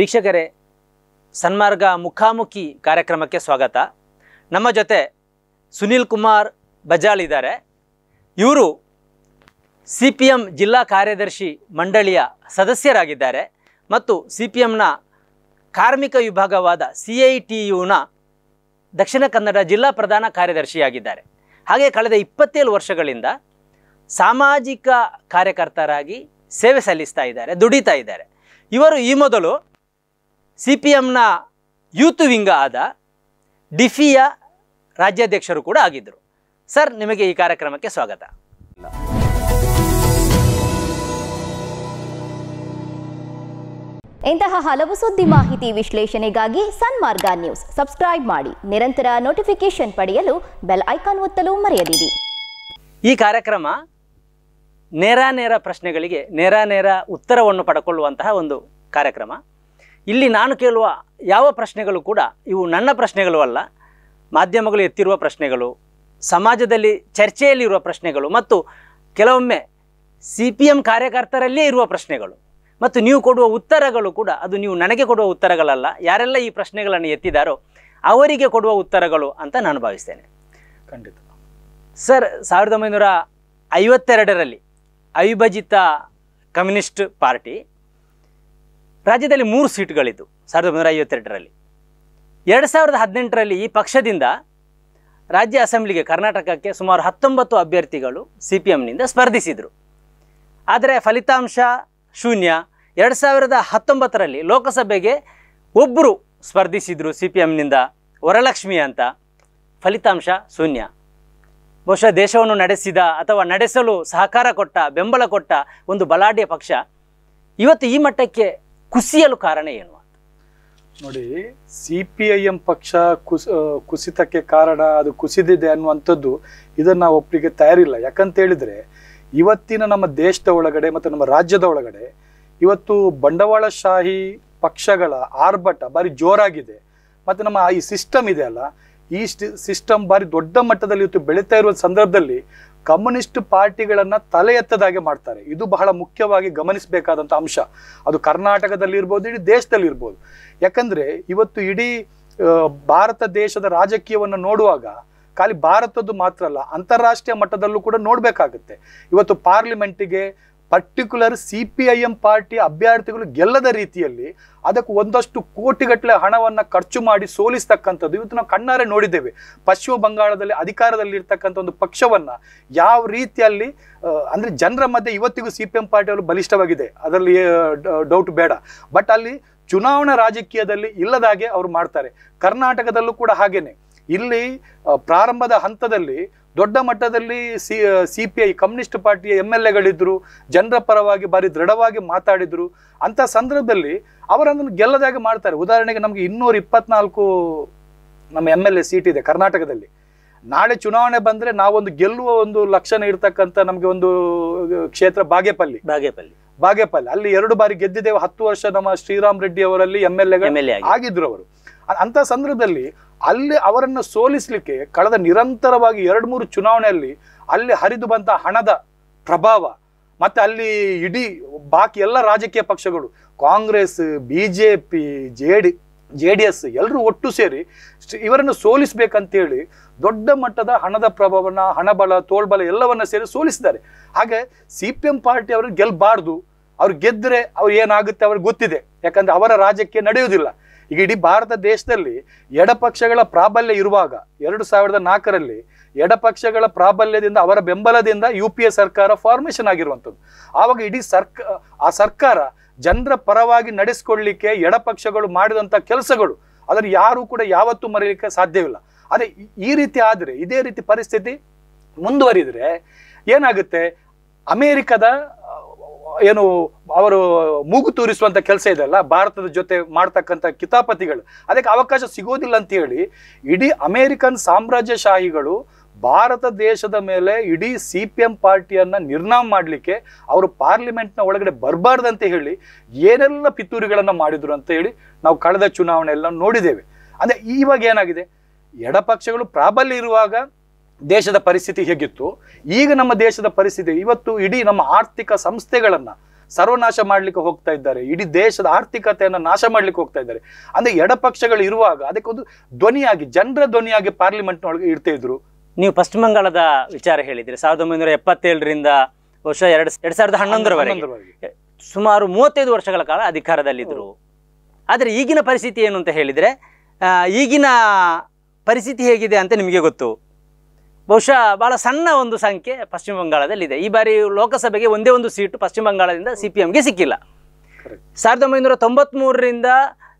ವೀಕ್ಷಕರೇ ಸನ್ಮಾರ್ಗ ಮುಖಾಮುಖಿ ಕಾರ್ಯಕ್ರಮಕ್ಕೆ ಸ್ವಾಗತ ನಮ್ಮ ಜೊತೆ ಸುನೀಲ್ ಕುಮಾರ್ ಬಜಾಳ್ ಇದ್ದಾರೆ ಇವರು ಸಿ ಪಿ ಎಂ ಜಿಲ್ಲಾ ಕಾರ್ಯದರ್ಶಿ ಮಂಡಳಿಯ ಸದಸ್ಯರಾಗಿದ್ದಾರೆ ಮತ್ತು ಸಿ ಪಿ ಎಂನ ಕಾರ್ಮಿಕ ವಿಭಾಗವಾದ ಸಿ ಐ ಟಿ ಯುನ ದಕ್ಷಿಣ ಕನ್ನಡ ಜಿಲ್ಲಾ ಪ್ರಧಾನ ಕಾರ್ಯದರ್ಶಿಯಾಗಿದ್ದಾರೆ ಹಾಗೆ ಕಳೆದ ಇಪ್ಪತ್ತೇಳು ವರ್ಷಗಳಿಂದ ಸಾಮಾಜಿಕ ಕಾರ್ಯಕರ್ತರಾಗಿ ಸೇವೆ ಸಲ್ಲಿಸ್ತಾ ಇದ್ದಾರೆ ದುಡಿತಾ ಇದ್ದಾರೆ ಇವರು ಈ ಮೊದಲು ಸಿ ಪಿ ಎಂನ ಯೂತ್ ವಿಂಗ ಆದ ಡಿಫಿಯ ರಾಜ್ಯಾಧ್ಯಕ್ಷರು ಕೂಡ ಆಗಿದ್ದರು ಸರ್ ನಿಮಗೆ ಈ ಕಾರ್ಯಕ್ರಮಕ್ಕೆ ಸ್ವಾಗತ ಇಂತಹ ಹಲವು ಸುದ್ದಿ ಮಾಹಿತಿ ವಿಶ್ಲೇಷಣೆಗಾಗಿ ಸನ್ಮಾರ್ಗ ನ್ಯೂಸ್ ಸಬ್ಸ್ಕ್ರೈಬ್ ಮಾಡಿ ನಿರಂತರ ನೋಟಿಫಿಕೇಶನ್ ಪಡೆಯಲು ಬೆಲ್ ಐಕಾನ್ ಒತ್ತಲು ಮರೆಯದಿರಿ ಈ ಕಾರ್ಯಕ್ರಮ ನೇರ ನೇರ ಪ್ರಶ್ನೆಗಳಿಗೆ ನೇರ ನೇರ ಉತ್ತರವನ್ನು ಪಡ್ಕೊಳ್ಳುವಂತಹ ಒಂದು ಕಾರ್ಯಕ್ರಮ ಇಲ್ಲಿ ನಾನು ಕೇಳುವ ಯಾವ ಪ್ರಶ್ನೆಗಳು ಕೂಡ ಇವು ನನ್ನ ಪ್ರಶ್ನೆಗಳು ಅಲ್ಲ ಮಾಧ್ಯಮಗಳು ಎತ್ತಿರುವ ಪ್ರಶ್ನೆಗಳು ಸಮಾಜದಲ್ಲಿ ಚರ್ಚೆಯಲ್ಲಿರುವ ಪ್ರಶ್ನೆಗಳು ಮತ್ತು ಕೆಲವೊಮ್ಮೆ ಸಿ ಪಿ ಎಂ ಕಾರ್ಯಕರ್ತರಲ್ಲೇ ಇರುವ ಪ್ರಶ್ನೆಗಳು ಮತ್ತು ನೀವು ಕೊಡುವ ಉತ್ತರಗಳು ಕೂಡ ಅದು ನೀವು ನನಗೆ ಕೊಡುವ ಉತ್ತರಗಳಲ್ಲ ಯಾರೆಲ್ಲ ಈ ಪ್ರಶ್ನೆಗಳನ್ನು ಎತ್ತಿದಾರೋ ಅವರಿಗೆ ಕೊಡುವ ಉತ್ತರಗಳು ಅಂತ ನಾನು ಭಾವಿಸ್ತೇನೆ ಖಂಡಿತ ಸರ್ ಸಾವಿರದ ಒಂಬೈನೂರ ಐವತ್ತೆರಡರಲ್ಲಿ ಅವಿಭಜಿತ ಕಮ್ಯುನಿಸ್ಟ್ ಪಾರ್ಟಿ ರಾಜ್ಯದಲ್ಲಿ ಮೂರು ಸೀಟ್ಗಳಿದ್ದು ಸಾವಿರದ ಒಂಬೈನೂರ ಐವತ್ತೆರಡರಲ್ಲಿ ಎರಡು ಸಾವಿರದ ಹದಿನೆಂಟರಲ್ಲಿ ಈ ಪಕ್ಷದಿಂದ ರಾಜ್ಯ ಅಸೆಂಬ್ಲಿಗೆ ಕರ್ನಾಟಕಕ್ಕೆ ಸುಮಾರು ಹತ್ತೊಂಬತ್ತು ಅಭ್ಯರ್ಥಿಗಳು ಸಿ ಪಿ ಎಮ್ನಿಂದ ಸ್ಪರ್ಧಿಸಿದರು ಆದರೆ ಫಲಿತಾಂಶ ಶೂನ್ಯ ಎರಡು ಸಾವಿರದ ಹತ್ತೊಂಬತ್ತರಲ್ಲಿ ಲೋಕಸಭೆಗೆ ಒಬ್ಬರು ಸ್ಪರ್ಧಿಸಿದರು ಸಿ ಪಿ ಎಮ್ನಿಂದ ವರಲಕ್ಷ್ಮಿ ಅಂತ ಫಲಿತಾಂಶ ಶೂನ್ಯ ಬಹುಶಃ ದೇಶವನ್ನು ನಡೆಸಿದ ಅಥವಾ ನಡೆಸಲು ಸಹಕಾರ ಕೊಟ್ಟ ಬೆಂಬಲ ಕೊಟ್ಟ ಒಂದು ಬಲಾಢ್ಯ ಪಕ್ಷ ಇವತ್ತು ಈ ಮಟ್ಟಕ್ಕೆ ಕುಸಿಯಲು ಕಾರಣ ಏನು ನೋಡಿ ಸಿ ಪಿ ಐ ಎಂ ಪಕ್ಷ ಕುಸ ಕುಸಿತಕ್ಕೆ ಕಾರಣ ಅದು ಕುಸಿದಿದೆ ಅನ್ನುವಂಥದ್ದು ಇದನ್ನು ನಾವು ಒಪ್ಪಲಿಕ್ಕೆ ತಯಾರಿಲ್ಲ ಯಾಕಂತ ಹೇಳಿದರೆ ಇವತ್ತಿನ ನಮ್ಮ ದೇಶದ ಒಳಗಡೆ ಮತ್ತು ನಮ್ಮ ರಾಜ್ಯದ ಒಳಗಡೆ ಇವತ್ತು ಬಂಡವಾಳಶಾಹಿ ಪಕ್ಷಗಳ ಆರ್ಭಟ ಭಾರಿ ಜೋರಾಗಿದೆ ಮತ್ತು ನಮ್ಮ ಈ ಸಿಸ್ಟಮ್ ಇದೆ ಅಲ್ಲ ಈ ಸಿಸ್ಟಮ್ ಭಾರಿ ದೊಡ್ಡ ಮಟ್ಟದಲ್ಲಿ ಇವತ್ತು ಬೆಳೀತಾ ಇರುವ ಸಂದರ್ಭದಲ್ಲಿ ಕಮ್ಯುನಿಸ್ಟ್ ಪಾರ್ಟಿಗಳನ್ನ ತಲೆ ಎತ್ತದಾಗೆ ಮಾಡ್ತಾರೆ ಇದು ಬಹಳ ಮುಖ್ಯವಾಗಿ ಗಮನಿಸಬೇಕಾದಂಥ ಅಂಶ ಅದು ಕರ್ನಾಟಕದಲ್ಲಿ ಇರ್ಬೋದು ಇಡೀ ದೇಶದಲ್ಲಿ ಇರ್ಬೋದು ಯಾಕಂದ್ರೆ ಇವತ್ತು ಇಡೀ ಭಾರತ ದೇಶದ ರಾಜಕೀಯವನ್ನು ನೋಡುವಾಗ ಖಾಲಿ ಭಾರತದ್ದು ಮಾತ್ರ ಅಲ್ಲ ಅಂತಾರಾಷ್ಟ್ರೀಯ ಮಟ್ಟದಲ್ಲೂ ಕೂಡ ನೋಡಬೇಕಾಗುತ್ತೆ ಇವತ್ತು ಪಾರ್ಲಿಮೆಂಟಿಗೆ particular C P I M party ಅಭ್ಯರ್ಥಿಗಳು ಗೆಲ್ಲದ ರೀತಿಯಲ್ಲಿ ಅದಕ್ಕೆ ಒಂದಷ್ಟು ಕೋಟಿಗಟ್ಟಲೆ ಹಣವನ್ನು ಖರ್ಚು ಮಾಡಿ ಸೋಲಿಸ್ತಕ್ಕಂಥದ್ದು ಇವತ್ತು ನಾವು ಕಣ್ಣಾರೆ ನೋಡಿದ್ದೇವೆ ಪಶ್ಚಿಮ ಬಂಗಾಳದಲ್ಲಿ ಅಧಿಕಾರದಲ್ಲಿ ಇರ್ತಕ್ಕಂಥ ಒಂದು ಪಕ್ಷವನ್ನು ಯಾವ ರೀತಿಯಲ್ಲಿ ಅಂದರೆ ಜನರ ಮಧ್ಯೆ ಇವತ್ತಿಗೂ ಸಿ ಪಿ ಎಂ ಪಾರ್ಟಿಯವರು ಬಲಿಷ್ಠವಾಗಿದೆ ಅದರಲ್ಲಿ ಡೌಟ್ ಬೇಡ ಬಟ್ ಅಲ್ಲಿ ಚುನಾವಣಾ ರಾಜಕೀಯದಲ್ಲಿ ಇಲ್ಲದಾಗೆ ಅವರು ಮಾಡ್ತಾರೆ ಕರ್ನಾಟಕದಲ್ಲೂ ಕೂಡ ಹಾಗೇನೆ ಇಲ್ಲಿ ಪ್ರಾರಂಭದ ಹಂತದಲ್ಲಿ ದೊಡ್ಡ ಮಟ್ಟದಲ್ಲಿ ಸಿ ಸಿ ಐ ಕಮ್ಯುನಿಸ್ಟ್ ಪಾರ್ಟಿಯ ಎಮ್ ಎಲ್ ಎಗಳಿದ್ದರು ಜನರ ಪರವಾಗಿ ಬಾರಿ ದೃಢವಾಗಿ ಮಾತಾಡಿದ್ರು ಅಂತ ಸಂದರ್ಭದಲ್ಲಿ ಅವರನ್ನು ಗೆಲ್ಲದಾಗೆ ಮಾಡ್ತಾರೆ ಉದಾಹರಣೆಗೆ ನಮಗೆ ಇನ್ನೂರ ಇಪ್ಪತ್ನಾಲ್ಕು ನಮ್ಮ ಎಮ್ ಎಲ್ ಎ ಸೀಟ್ ಇದೆ ಕರ್ನಾಟಕದಲ್ಲಿ ನಾಳೆ ಚುನಾವಣೆ ಬಂದ್ರೆ ನಾವೊಂದು ಗೆಲ್ಲುವ ಒಂದು ಲಕ್ಷಣ ಇರ್ತಕ್ಕಂಥ ನಮಗೆ ಒಂದು ಕ್ಷೇತ್ರ ಬಾಗೇಪಲ್ಲಿ ಬಾಗೇಪಲ್ಲಿ ಬಾಗೇಪಲ್ಲಿ ಅಲ್ಲಿ ಎರಡು ಬಾರಿ ಗೆದ್ದಿದ್ದೇವೆ ಹತ್ತು ವರ್ಷ ನಮ್ಮ ಶ್ರೀರಾಮ್ ರೆಡ್ಡಿ ಅವರಲ್ಲಿ ಎಮ್ ಎಲ್ ಎ ಆಗಿದ್ರು ಅವರು ಅಂಥ ಸಂದರ್ಭದಲ್ಲಿ ಅಲ್ಲಿ ಅವರನ್ನು ಸೋಲಿಸಲಿಕ್ಕೆ ಕಳೆದ ನಿರಂತರವಾಗಿ ಎರಡು ಮೂರು ಚುನಾವಣೆಯಲ್ಲಿ ಅಲ್ಲಿ ಹರಿದು ಬಂದ ಹಣದ ಪ್ರಭಾವ ಮತ್ತು ಅಲ್ಲಿ ಇಡೀ ಬಾಕಿ ಎಲ್ಲ ರಾಜಕೀಯ ಪಕ್ಷಗಳು Congress B J P J D J D S ಎಲ್ಲರೂ ಒಟ್ಟು ಸೇರಿ ಇವರನ್ನು ಸೋಲಿಸ್ಬೇಕಂತೇಳಿ ದೊಡ್ಡ ಮಟ್ಟದ ಹಣದ ಪ್ರಭಾವನ ಹಣಬಲ ತೋಳ್ಬಲ ಎಲ್ಲವನ್ನ ಸೇರಿ ಸೋಲಿಸಿದ್ದಾರೆ ಹಾಗೆ ಸಿ ಪಿ ಎಂ ಪಾರ್ಟಿ ಅವರು ಗೆಲ್ಲಬಾರ್ದು ಅವ್ರು ಗೆದ್ದರೆ ಅವ್ರು ಏನಾಗುತ್ತೆ ಅವ್ರಿಗೆ ಗೊತ್ತಿದೆ ಯಾಕಂದರೆ ಅವರ ರಾಜಕೀಯ ನಡೆಯುವುದಿಲ್ಲ ಈಗ ಇಡೀ ಭಾರತ ದೇಶದಲ್ಲಿ ಎಡಪಕ್ಷಗಳ ಪ್ರಾಬಲ್ಯ ಇರುವಾಗ ಎರಡು ಸಾವಿರದ ನಾಲ್ಕರಲ್ಲಿ ಎಡಪಕ್ಷಗಳ ಪ್ರಾಬಲ್ಯದಿಂದ ಅವರ ಬೆಂಬಲದಿಂದ ಯು ಪಿ ಎ ಸರ್ಕಾರ ಫಾರ್ಮೇಷನ್ ಆಗಿರುವಂಥದ್ದು ಆವಾಗ ಇಡೀ ಸರ್ಕ ಆ ಸರ್ಕಾರ ಜನರ ಪರವಾಗಿ ನಡೆಸ್ಕೊಳ್ಳಿಕ್ಕೆ ಎಡಪಕ್ಷಗಳು ಮಾಡಿದಂಥ ಕೆಲಸಗಳು ಅದನ್ನು ಯಾರೂ ಕೂಡ ಯಾವತ್ತೂ ಮರೆಯಲಿಕ್ಕೆ ಸಾಧ್ಯವಿಲ್ಲ ಅದೇ ಈ ರೀತಿ ಆದರೆ ಇದೇ ರೀತಿ ಪರಿಸ್ಥಿತಿ ಮುಂದುವರಿದರೆ ಏನಾಗುತ್ತೆ ಅಮೇರಿಕದ ಏನು ಅವರು ಮೂಗು ತೂರಿಸುವಂಥ ಕೆಲಸ ಇದೆಲ್ಲ ಭಾರತದ ಜೊತೆ ಮಾಡ್ತಕ್ಕಂಥ ಕಿತಾಪತಿಗಳು ಅದಕ್ಕೆ ಅವಕಾಶ ಸಿಗೋದಿಲ್ಲ ಅಂತ ಹೇಳಿ ಇಡೀ ಅಮೇರಿಕನ್ ಸಾಮ್ರಾಜ್ಯಶಾಹಿಗಳು ಭಾರತ ದೇಶದ ಮೇಲೆ ಇಡೀ ಸಿ ಪಿ ಎಂ ಪಾರ್ಟಿಯನ್ನು ನಿರ್ನಾಮ ಮಾಡಲಿಕ್ಕೆ ಅವರು ಪಾರ್ಲಿಮೆಂಟ್ನ ಒಳಗಡೆ ಬರಬಾರ್ದಂತ ಹೇಳಿ ಏನೆಲ್ಲ ಪಿತೂರಿಗಳನ್ನು ಮಾಡಿದರು ಅಂತ ಹೇಳಿ ನಾವು ಕಳೆದ ಚುನಾವಣೆ ಎಲ್ಲ ನೋಡಿದ್ದೇವೆ ಅಂದರೆ ಇವಾಗ ಏನಾಗಿದೆ ಎಡಪಕ್ಷಗಳು ಪ್ರಾಬಲ್ಯ ಇರುವಾಗ ದೇಶದ ಪರಿಸ್ಥಿತಿ ಹೇಗಿತ್ತು ಈಗ ನಮ್ಮ ದೇಶದ ಪರಿಸ್ಥಿತಿ ಇವತ್ತು ಇಡೀ ನಮ್ಮ ಆರ್ಥಿಕ ಸಂಸ್ಥೆಗಳನ್ನ ಸರ್ವನಾಶ ಮಾಡ್ಲಿಕ್ಕೆ ಹೋಗ್ತಾ ಇದ್ದಾರೆ ಇಡೀ ದೇಶದ ಆರ್ಥಿಕತೆಯನ್ನು ನಾಶ ಮಾಡ್ಲಿಕ್ಕೆ ಹೋಗ್ತಾ ಇದ್ದಾರೆ ಅಂದ್ರೆ ಎಡಪಕ್ಷಗಳು ಇರುವಾಗ ಅದಕ್ಕೊಂದು ಧ್ವನಿಯಾಗಿ ಜನರ ಧ್ವನಿಯಾಗಿ ಪಾರ್ಲಿಮೆಂಟ್ನೊಳಗೆ ಇಡ್ತಾ ಇದ್ರು ನೀವು ಪಶ್ಚಿಮ ಬಂಗಾಳದ ವಿಚಾರ ಹೇಳಿದ್ರೆ ಸಾವಿರದ ಒಂಬೈನೂರ ಎಪ್ಪತ್ತೇಳರಿಂದ ವರ್ಷ ಎರಡು ಎರಡ್ ಸಾವಿರದ ಹನ್ನೊಂದರವರೆಗೆ ಸುಮಾರು ಮೂವತ್ತೈದು ವರ್ಷಗಳ ಕಾಲ ಅಧಿಕಾರದಲ್ಲಿದ್ದರು ಆದರೆ ಈಗಿನ ಪರಿಸ್ಥಿತಿ ಏನು ಅಂತ ಹೇಳಿದರೆ ಈಗಿನ ಪರಿಸ್ಥಿತಿ ಹೇಗಿದೆ ಅಂತ ನಿಮಗೆ ಗೊತ್ತು ಬಹುಶಃ ಬಹಳ ಸಣ್ಣ ಒಂದು ಸಂಖ್ಯೆ ಪಶ್ಚಿಮ ಬಂಗಾಳದಲ್ಲಿದೆ ಈ ಬಾರಿ ಲೋಕಸಭೆಗೆ ಒಂದೇ ಒಂದು ಸೀಟು ಪಶ್ಚಿಮ ಬಂಗಾಳದಿಂದ ಸಿ ಪಿ ಎಂಗೆ ಸಿಕ್ಕಿಲ್ಲ ಸಾವಿರದ ಒಂಬೈನೂರ ತೊಂಬತ್ತ್ಮೂರರಿಂದ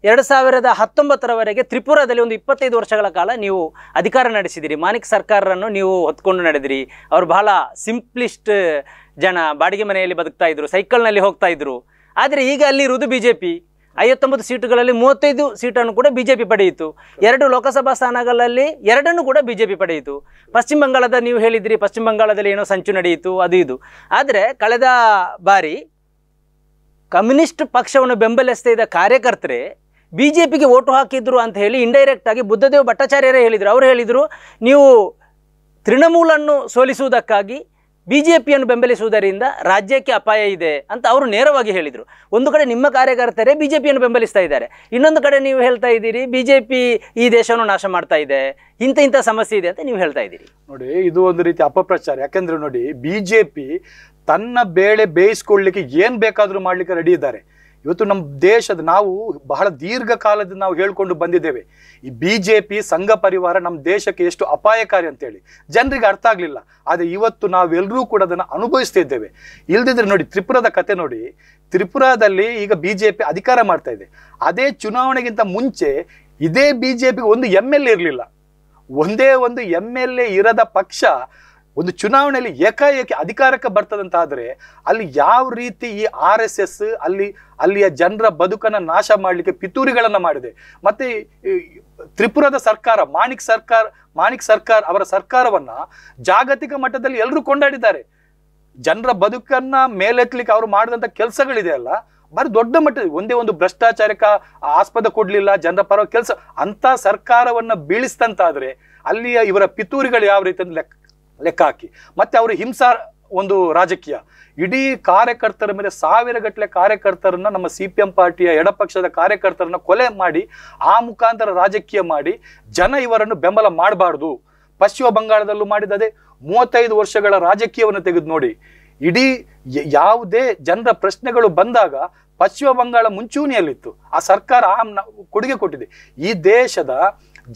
ಎರಡು ಸಾವಿರದ ಹತ್ತೊಂಬತ್ತರವರೆಗೆ ತ್ರಿಪುರಾದಲ್ಲಿ ಒಂದು ಇಪ್ಪತ್ತೈದು ವರ್ಷಗಳ ಕಾಲ ನೀವು ಅಧಿಕಾರ ನಡೆಸಿದಿರಿ ಮಾನಿಕ್ ಸರ್ಕಾರರನ್ನು ನೀವು ಹೊತ್ಕೊಂಡು ನಡೆದಿರಿ ಅವರು ಬಹಳ ಸಿಂಪ್ಲಿಸ್ಟ್ ಜನ ಬಾಡಿಗೆ ಮನೆಯಲ್ಲಿ ಬದುಕ್ತಾ ಇದ್ರು ಸೈಕಲ್ನಲ್ಲಿ ಹೋಗ್ತಾ ಇದ್ರು ಆದರೆ ಈಗ ಅಲ್ಲಿ ಇರುವುದು ಬಿ ಜೆ ಪಿ ಐವತ್ತೊಂಬತ್ತು ಸೀಟುಗಳಲ್ಲಿ ಮೂವತ್ತೈದು ಸೀಟನ್ನು ಕೂಡ ಬಿಜೆಪಿ ಪಡೆಯಿತು ಎರಡು ಲೋಕಸಭಾ ಸ್ಥಾನಗಳಲ್ಲಿ ಎರಡನ್ನು ಕೂಡ ಬಿಜೆಪಿ ಪಡೆಯಿತು ಪಶ್ಚಿಮ ಬಂಗಾಳದ ನೀವು ಹೇಳಿದ್ರಿ ಪಶ್ಚಿಮ ಬಂಗಾಳದಲ್ಲಿ ಏನೋ ಸಂಚು ನಡೆಯಿತು ಅದು ಇದು ಆದರೆ ಕಳೆದ ಬಾರಿ ಕಮ್ಯುನಿಸ್ಟ್ ಪಕ್ಷವನ್ನು ಬೆಂಬಲಿಸ್ತಾ ಇದ್ದ ಕಾರ್ಯಕರ್ತರೇ ಬಿ ಜೆ ಪಿಗೆ ಓಟು ಹಾಕಿದ್ರು ಅಂತ ಹೇಳಿ ಇಂಡೈರೆಕ್ಟ್ ಆಗಿ ಬುದ್ಧದೇವ್ ಭಟ್ಟಾಚಾರ್ಯರೇ ಹೇಳಿದರು ಅವರು ಹೇಳಿದರು ನೀವು ತೃಣಮೂಲನ್ನು ಸೋಲಿಸುವುದಕ್ಕಾಗಿ ಬಿ ಜೆ ಪಿಯನ್ನು ಬೆಂಬಲಿಸುವುದರಿಂದ ರಾಜ್ಯಕ್ಕೆ ಅಪಾಯ ಇದೆ ಅಂತ ಅವರು ನೇರವಾಗಿ ಹೇಳಿದರು ಒಂದು ಕಡೆ ನಿಮ್ಮ ಕಾರ್ಯಕರ್ತರೇ ಬಿ ಜೆ ಪಿಯನ್ನು ಬೆಂಬಲಿಸ್ತಾ ಇದ್ದಾರೆ ಇನ್ನೊಂದು ಕಡೆ ನೀವು ಹೇಳ್ತಾ ಇದ್ದೀರಿ ಬಿ ಜೆ ಪಿ ಈ ದೇಶವನ್ನು ನಾಶ ಮಾಡ್ತಾ ಇದೆ ಇಂಥ ಇಂಥ ಸಮಸ್ಯೆ ಇದೆ ಅಂತ ನೀವು ಹೇಳ್ತಾ ಇದ್ದೀರಿ ನೋಡಿ ಇದು ಒಂದು ರೀತಿ ಅಪಪ್ರಚಾರ ಯಾಕೆಂದರೆ ನೋಡಿ ಬಿ ಜೆ ಪಿ ತನ್ನ ಬೇಳೆ ಬೇಯಿಸ್ಕೊಳ್ಳಿಕ್ಕೆ ಏನು ಬೇಕಾದರೂ ಮಾಡಲಿಕ್ಕೆ ರೆಡಿ ಇದ್ದಾರೆ ಇವತ್ತು ನಮ್ಮ ದೇಶದ ನಾವು ಬಹಳ ದೀರ್ಘಕಾಲದ ನಾವು ಹೇಳ್ಕೊಂಡು ಬಂದಿದ್ದೇವೆ ಈ ಬಿ ಜೆ ಪಿ ಸಂಘ ಪರಿವಾರ ನಮ್ಮ ದೇಶಕ್ಕೆ ಎಷ್ಟು ಅಪಾಯಕಾರಿ ಅಂತೇಳಿ ಜನರಿಗೆ ಅರ್ಥ ಆಗಲಿಲ್ಲ ಆದರೆ ಇವತ್ತು ನಾವೆಲ್ಲರೂ ಕೂಡ ಅದನ್ನು ಅನುಭವಿಸ್ತಾ ಇದ್ದೇವೆ ಇಲ್ದಿದ್ರೆ ನೋಡಿ ತ್ರಿಪುರದ ಕತೆ ನೋಡಿ ತ್ರಿಪುರಾದಲ್ಲಿ ಈಗ ಬಿ ಜೆ ಪಿ ಅಧಿಕಾರ ಮಾಡ್ತಾ ಇದೆ ಅದೇ ಚುನಾವಣೆಗಿಂತ ಮುಂಚೆ ಇದೇ ಬಿ ಜೆ ಪಿಗೆ ಒಂದು ಎಮ್ ಎಲ್ ಎ ಇರಲಿಲ್ಲ ಒಂದೇ ಒಂದು ಎಮ್ ಎಲ್ ಎ ಇರದ ಪಕ್ಷ ಒಂದು ಚುನಾವಣೆಯಲ್ಲಿ ಏಕಾಏಕಿ ಅಧಿಕಾರಕ್ಕೆ ಬರ್ತದಂತಾದರೆ ಅಲ್ಲಿ ಯಾವ ರೀತಿ ಈ ಆರ್ ಎಸ್ ಎಸ್ ಅಲ್ಲಿ ಅಲ್ಲಿಯ ಜನರ ಬದುಕನ್ನ ನಾಶ ಮಾಡಲಿಕ್ಕೆ ಪಿತೂರಿಗಳನ್ನ ಮಾಡಿದೆ ಮತ್ತೆ ತ್ರಿಪುರದ ಸರ್ಕಾರ ಮಾಣಿಕ್ ಸರ್ಕಾರ ಮಾಣಿಕ್ ಸರ್ಕಾರ ಅವರ ಸರ್ಕಾರವನ್ನ ಜಾಗತಿಕ ಮಟ್ಟದಲ್ಲಿ ಎಲ್ಲರೂ ಕೊಂಡಾಡಿದ್ದಾರೆ ಜನರ ಬದುಕನ್ನ ಮೇಲೆತ್ತಲಿಕ್ಕೆ ಅವರು ಮಾಡಿದಂಥ ಕೆಲಸಗಳಿದೆ ಅಲ್ಲ ಬರೀ ದೊಡ್ಡ ಮಟ್ಟ ಒಂದೇ ಒಂದು ಭ್ರಷ್ಟಾಚಾರಕ್ಕೆ ಆಸ್ಪದ ಕೊಡಲಿಲ್ಲ ಜನರ ಪರ ಕೆಲಸ ಅಂತ ಸರ್ಕಾರವನ್ನು ಬೀಳಿಸ್ತಂತಾದರೆ ಅಲ್ಲಿಯ ಇವರ ಪಿತೂರಿಗಳು ಯಾವ ರೀತಿ ಲೆಕ್ಕ ಲೆಕ್ಕ ಹಾಕಿ ಮತ್ತೆ ಅವರು ಹಿಂಸಾ ಒಂದು ರಾಜಕೀಯ ಇಡೀ ಕಾರ್ಯಕರ್ತರ ಮೇಲೆ ಸಾವಿರ ಗಟ್ಟಲೆ ಕಾರ್ಯಕರ್ತರನ್ನ ನಮ್ಮ ಸಿ ಪಿ ಎಂ ಪಾರ್ಟಿಯ ಎಡಪಕ್ಷದ ಕಾರ್ಯಕರ್ತರನ್ನ ಕೊಲೆ ಮಾಡಿ ಆ ಮುಖಾಂತರ ರಾಜಕೀಯ ಮಾಡಿ ಜನ ಇವರನ್ನು ಬೆಂಬಲ ಮಾಡಬಾರ್ದು ಪಶ್ಚಿಮ ಬಂಗಾಳದಲ್ಲೂ ಮಾಡಿದ ಅದೇ ಮೂವತ್ತೈದು ವರ್ಷಗಳ ರಾಜಕೀಯವನ್ನು ತೆಗೆದು ನೋಡಿ ಇಡೀ ಯಾವುದೇ ಜನರ ಪ್ರಶ್ನೆಗಳು ಬಂದಾಗ ಪಶ್ಚಿಮ ಬಂಗಾಳ ಮುಂಚೂಣಿಯಲ್ಲಿತ್ತು ಆ ಸರ್ಕಾರ ಆ ಕೊಡುಗೆ ಕೊಟ್ಟಿದೆ ಈ ದೇಶದ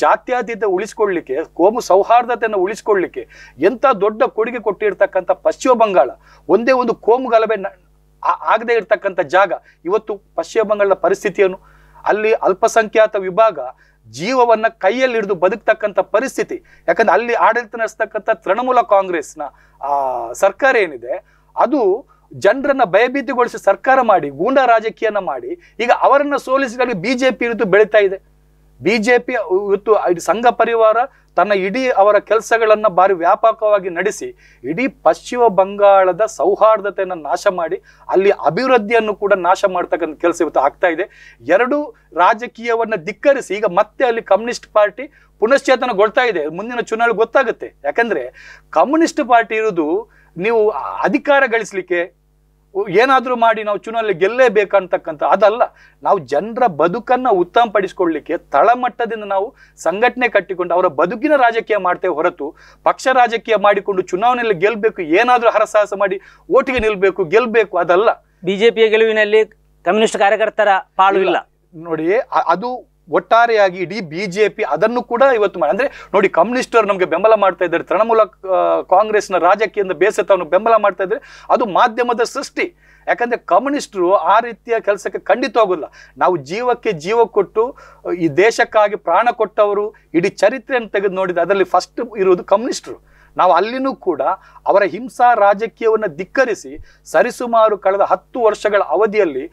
ಜಾತ್ಯಾತೀತ ಉಳಿಸ್ಕೊಳ್ಳಿಕ್ಕೆ ಕೋಮು ಸೌಹಾರ್ದತೆಯನ್ನು ಉಳಿಸ್ಕೊಳ್ಳಿಕ್ಕೆ ಎಂಥ ದೊಡ್ಡ ಕೊಡುಗೆ ಕೊಟ್ಟಿರ್ತಕ್ಕಂಥ ಪಶ್ಚಿಮ ಬಂಗಾಳ ಒಂದೇ ಒಂದು ಕೋಮು ಗಲಭೆ ಆಗದೆ ಇರತಕ್ಕಂಥ ಜಾಗ ಇವತ್ತು ಪಶ್ಚಿಮ ಬಂಗಾಳದ ಪರಿಸ್ಥಿತಿಯನ್ನು ಅಲ್ಲಿ ಅಲ್ಪಸಂಖ್ಯಾತ ವಿಭಾಗ ಜೀವವನ್ನ ಕೈಯಲ್ಲಿ ಹಿಡಿದು ಬದುಕ್ತಕ್ಕಂಥ ಪರಿಸ್ಥಿತಿ ಯಾಕಂದ್ರೆ ಅಲ್ಲಿ ಆಡಳಿತ ನಡೆಸ್ತಕ್ಕಂಥ ತೃಣಮೂಲ ಕಾಂಗ್ರೆಸ್ನ ಆ ಸರ್ಕಾರ ಏನಿದೆ ಅದು ಜನರನ್ನ ಭಯಭೀತಿಗೊಳಿಸಿ ಸರ್ಕಾರ ಮಾಡಿ ಗೂಂಡಾ ರಾಜಕೀಯನ ಮಾಡಿ ಈಗ ಅವರನ್ನ ಸೋಲಿಸಿದಾಗ ಬಿಜೆಪಿ ಇರಿದು ಬೆಳೀತಾ ಇದೆ ಬಿಜೆಪಿ ಇವತ್ತು ಸಂಘ ಪರಿವಾರ ತನ್ನ ಇಡೀ ಅವರ ಕೆಲಸಗಳನ್ನು ಬಾರಿ ವ್ಯಾಪಕವಾಗಿ ನಡೆಸಿ ಇಡೀ ಪಶ್ಚಿಮ ಬಂಗಾಳದ ಸೌಹಾರ್ದತೆಯನ್ನು ನಾಶ ಮಾಡಿ ಅಲ್ಲಿ ಅಭಿವೃದ್ಧಿಯನ್ನು ಕೂಡ ನಾಶ ಮಾಡ್ತಕ್ಕಂಥ ಕೆಲಸ ಇವತ್ತು ಆಗ್ತಾ ಇದೆ ಎರಡು ರಾಜಕೀಯವನ್ನು ಧಿಕ್ಕರಿಸಿ ಈಗ ಮತ್ತೆ ಅಲ್ಲಿ ಕಮ್ಯುನಿಸ್ಟ್ ಪಾರ್ಟಿ ಪುನಶ್ಚೇತನಗೊಳ್ತಾ ಇದೆ ಮುಂದಿನ ಚುನಾವಣೆ ಗೊತ್ತಾಗುತ್ತೆ ಯಾಕಂದ್ರೆ ಕಮ್ಯುನಿಸ್ಟ್ ಪಾರ್ಟಿ ಇರೋದು ನೀವು ಅಧಿಕಾರ ಗಳಿಸಲಿಕ್ಕೆ ಏನಾದರೂ ಮಾಡಿ ನಾವು ಚುನಾವಣೆಯಲ್ಲಿ ಗೆಲ್ಲೇಬೇಕಂತಕ್ಕಂಥ ಅದಲ್ಲ ನಾವು ಜನರ ಬದುಕನ್ನು ಉತ್ತಮಪಡಿಸ್ಕೊಳ್ಳಿಕ್ಕೆ ತಳಮಟ್ಟದಿಂದ ನಾವು ಸಂಘಟನೆ ಕಟ್ಟಿಕೊಂಡು ಅವರ ಬದುಕಿನ ರಾಜಕೀಯ ಮಾಡ್ತೇವೆ ಹೊರತು ಪಕ್ಷ ರಾಜಕೀಯ ಮಾಡಿಕೊಂಡು ಚುನಾವಣೆಯಲ್ಲಿ ಗೆಲ್ಲಬೇಕು ಏನಾದರೂ ಹರಸಾಹಸ ಮಾಡಿ ಓಟಿಗೆ ನಿಲ್ಲಬೇಕು ಗೆಲ್ಲಬೇಕು ಅದಲ್ಲ ಬಿಜೆಪಿಯ ಗೆಲುವಿನಲ್ಲಿ ಕಮ್ಯುನಿಸ್ಟ್ ಕಾರ್ಯಕರ್ತರ ಪಾಲು ಇಲ್ಲ ನೋಡಿ ಅದು ಒಟ್ಟಾರೆಯಾಗಿ ಇಡೀ ಬಿಜೆಪಿ ಅದನ್ನು ಕೂಡ ಇವತ್ತು ಅಂದ್ರೆ ನೋಡಿ ಕಮ್ಯುನಿಸ್ಟರು ನಮಗೆ ಬೆಂಬಲ ಮಾಡ್ತಾ ಇದ್ದಾರೆ ತೃಣಮೂಲ ಕಾಂಗ್ರೆಸ್ನ ರಾಜಕೀಯದ ಬೇಸತ್ತವನ್ನು ಬೆಂಬಲ ಮಾಡ್ತಾ ಇದ್ದಾರೆ ಅದು ಮಾಧ್ಯಮದ ಸೃಷ್ಟಿ ಯಾಕಂದ್ರೆ ಕಮ್ಯುನಿಸ್ಟ್ರು ಆ ರೀತಿಯ ಕೆಲಸಕ್ಕೆ ಖಂಡಿತ ಹೋಗಲ್ಲ ನಾವು ಜೀವಕ್ಕೆ ಜೀವ ಕೊಟ್ಟು ಈ ದೇಶಕ್ಕಾಗಿ ಪ್ರಾಣ ಕೊಟ್ಟವರು ಇಡೀ ಚರಿತ್ರೆಯನ್ನು ತೆಗೆದು ನೋಡಿದ ಅದರಲ್ಲಿ ಫಸ್ಟ್ ಇರುವುದು ಕಮ್ಯುನಿಸ್ಟ್ರು ನಾವು ಅಲ್ಲಿನೂ ಕೂಡ ಅವರ ಹಿಂಸಾ ರಾಜಕೀಯವನ್ನು ಧಿಕ್ಕರಿಸಿ ಸರಿಸುಮಾರು ಕಳೆದ ಹತ್ತು ವರ್ಷಗಳ ಅವಧಿಯಲ್ಲಿ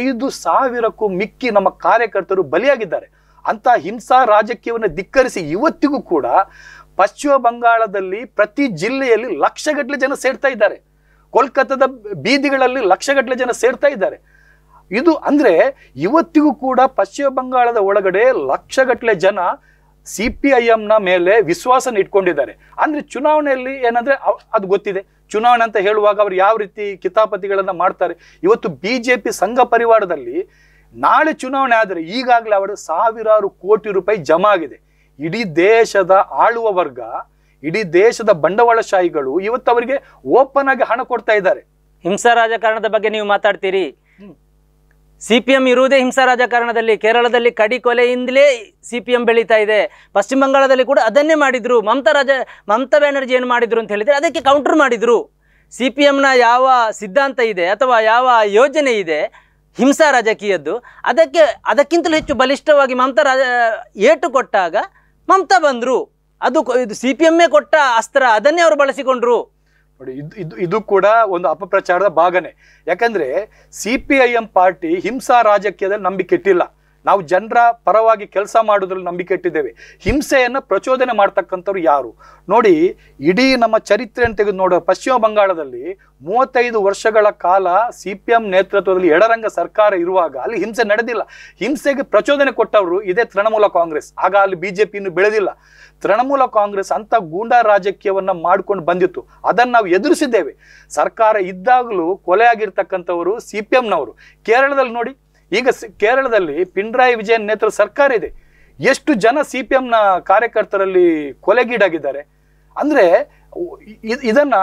ಐದು ಸಾವಿರಕ್ಕೂ ಮಿಕ್ಕಿ ನಮ್ಮ ಕಾರ್ಯಕರ್ತರು ಬಲಿಯಾಗಿದ್ದಾರೆ ಅಂತ ಹಿಂಸಾ ರಾಜಕೀಯವನ್ನು ಧಿಕ್ಕರಿಸಿ ಇವತ್ತಿಗೂ ಕೂಡ ಪಶ್ಚಿಮ ಬಂಗಾಳದಲ್ಲಿ ಪ್ರತಿ ಜಿಲ್ಲೆಯಲ್ಲಿ ಲಕ್ಷಗಟ್ಟಲೆ ಜನ ಸೇರ್ತಾ ಇದ್ದಾರೆ ಕೋಲ್ಕತ್ತಾದ ಬೀದಿಗಳಲ್ಲಿ ಲಕ್ಷಗಟ್ಟಲೆ ಜನ ಸೇರ್ತಾ ಇದ್ದಾರೆ ಇದು ಅಂದ್ರೆ ಇವತ್ತಿಗೂ ಕೂಡ ಪಶ್ಚಿಮ ಬಂಗಾಳದ ಒಳಗಡೆ ಲಕ್ಷಗಟ್ಟಲೆ ಜನ ಸಿ ಪಿ ಐ ಮೇಲೆ ವಿಶ್ವಾಸನ ಇಟ್ಕೊಂಡಿದ್ದಾರೆ ಅಂದ್ರೆ ಚುನಾವಣೆಯಲ್ಲಿ ಏನಂದ್ರೆ ಅದು ಗೊತ್ತಿದೆ ಚುನಾವಣೆ ಅಂತ ಹೇಳುವಾಗ ಅವ್ರು ಯಾವ ರೀತಿ ಕಿತಾಪತಿಗಳನ್ನು ಮಾಡ್ತಾರೆ ಇವತ್ತು ಬಿ ಜೆ ಪಿ ಸಂಘ ಪರಿವಾರದಲ್ಲಿ ನಾಳೆ ಚುನಾವಣೆ ಆದರೆ ಈಗಾಗಲೇ ಅವರು ಸಾವಿರಾರು ಕೋಟಿ ರೂಪಾಯಿ ಜಮಾ ಆಗಿದೆ ಇಡೀ ದೇಶದ ಆಳುವ ವರ್ಗ ಇಡೀ ದೇಶದ ಬಂಡವಾಳಶಾಹಿಗಳು ಇವತ್ತು ಅವರಿಗೆ ಓಪನ್ ಆಗಿ ಹಣ ಕೊಡ್ತಾ ಇದ್ದಾರೆ ಹಿಂಸಾ ರಾಜಕಾರಣದ ಬಗ್ಗೆ ನೀವು ಮಾತಾಡ್ತೀರಿ ಸಿ ಪಿ ಎಂ ಇರುವುದೇ ಹಿಂಸಾ ರಾಜಕಾರಣದಲ್ಲಿ ಕೇರಳದಲ್ಲಿ ಕಡಿ ಕೊಲೆಯಿಂದಲೇ ಸಿ ಪಿ ಎಂ ಬೆಳೀತಾ ಇದೆ ಪಶ್ಚಿಮ ಬಂಗಾಳದಲ್ಲಿ ಕೂಡ ಅದನ್ನೇ ಮಾಡಿದರು ಮಮತಾ ರಾಜ ಮಮತಾ ಬ್ಯಾನರ್ಜಿ ಏನು ಮಾಡಿದರು ಅಂತ ಹೇಳಿದರೆ ಅದಕ್ಕೆ ಕೌಂಟರ್ ಮಾಡಿದರು ಸಿ ಪಿ ಎಮ್ನ ಯಾವ ಸಿದ್ಧಾಂತ ಇದೆ ಅಥವಾ ಯಾವ ಯೋಜನೆ ಇದೆ ಹಿಂಸಾ ರಾಜಕೀಯದ್ದು ಅದಕ್ಕೆ ಅದಕ್ಕಿಂತಲೂ ಹೆಚ್ಚು ಬಲಿಷ್ಠವಾಗಿ ಮಮತಾ ರಾಜ ಏಟು ಕೊಟ್ಟಾಗ ಮಮತಾ ಬಂದರು ಅದು ಇದು ಸಿ ಪಿ ಎಮ್ಮೇ ಕೊಟ್ಟ ಅಸ್ತ್ರ ಅದನ್ನೇ ಅವರು ಬಳಸಿಕೊಂಡ್ರು ನೋಡಿ ಇದು ಇದು ಇದು ಕೂಡ ಒಂದು ಅಪಪ್ರಚಾರದ ಭಾಗನೇ ಯಾಕಂದ್ರೆ C P I M party ಹಿಂಸಾ ರಾಜಕೀಯದಲ್ಲಿ ನಂಬಿಕೆ ಇಟ್ಟಿಲ್ಲ ನಾವು ಜನರ ಪರವಾಗಿ ಕೆಲಸ ಮಾಡೋದ್ರಲ್ಲಿ ನಂಬಿಕೆ ಇಟ್ಟಿದ್ದೇವೆ ಹಿಂಸೆಯನ್ನು ಪ್ರಚೋದನೆ ಮಾಡ್ತಕ್ಕಂಥವ್ರು ಯಾರು ನೋಡಿ ಇಡೀ ನಮ್ಮ ಚರಿತ್ರೆಯನ್ನು ತೆಗೆದು ನೋಡೋ ಪಶ್ಚಿಮ ಬಂಗಾಳದಲ್ಲಿ ಮೂವತ್ತೈದು ವರ್ಷಗಳ ಕಾಲ ಸಿ ಪಿ ಎಂ ನೇತೃತ್ವದಲ್ಲಿ ಎಡರಂಗ ಸರ್ಕಾರ ಇರುವಾಗ ಅಲ್ಲಿ ಹಿಂಸೆ ನಡೆದಿಲ್ಲ ಹಿಂಸೆಗೆ ಪ್ರಚೋದನೆ ಕೊಟ್ಟವರು ಇದೇ ತೃಣಮೂಲ ಕಾಂಗ್ರೆಸ್ ಆಗ ಅಲ್ಲಿ ಬಿ ಜೆ ಪಿಯನ್ನು ಬೆಳೆದಿಲ್ಲ ತೃಣಮೂಲ ಕಾಂಗ್ರೆಸ್ ಅಂತ ಗೂಂಡಾ ರಾಜಕೀಯವನ್ನ ಮಾಡ್ಕೊಂಡು ಬಂದಿತ್ತು ಅದನ್ನು ನಾವು ಎದುರಿಸಿದ್ದೇವೆ ಸರ್ಕಾರ ಇದ್ದಾಗಲೂ ಕೊಲೆ ಆಗಿರ್ತಕ್ಕಂಥವರು ಸಿ ಪಿ ಎಂನವರು ಕೇರಳದಲ್ಲಿ ನೋಡಿ ಈಗ ಕೇರಳದಲ್ಲಿ ಪಿಣರಾಯಿ ವಿಜಯನ್ ನೇತೃತ್ವ ಸರ್ಕಾರ ಇದೆ ಎಷ್ಟು ಜನ ಸಿ ಪಿ ಎಂನ ಕಾರ್ಯಕರ್ತರಲ್ಲಿ ಕೊಲೆಗೀಡಾಗಿದ್ದಾರೆ ಅಂದರೆ ಇದನ್ನು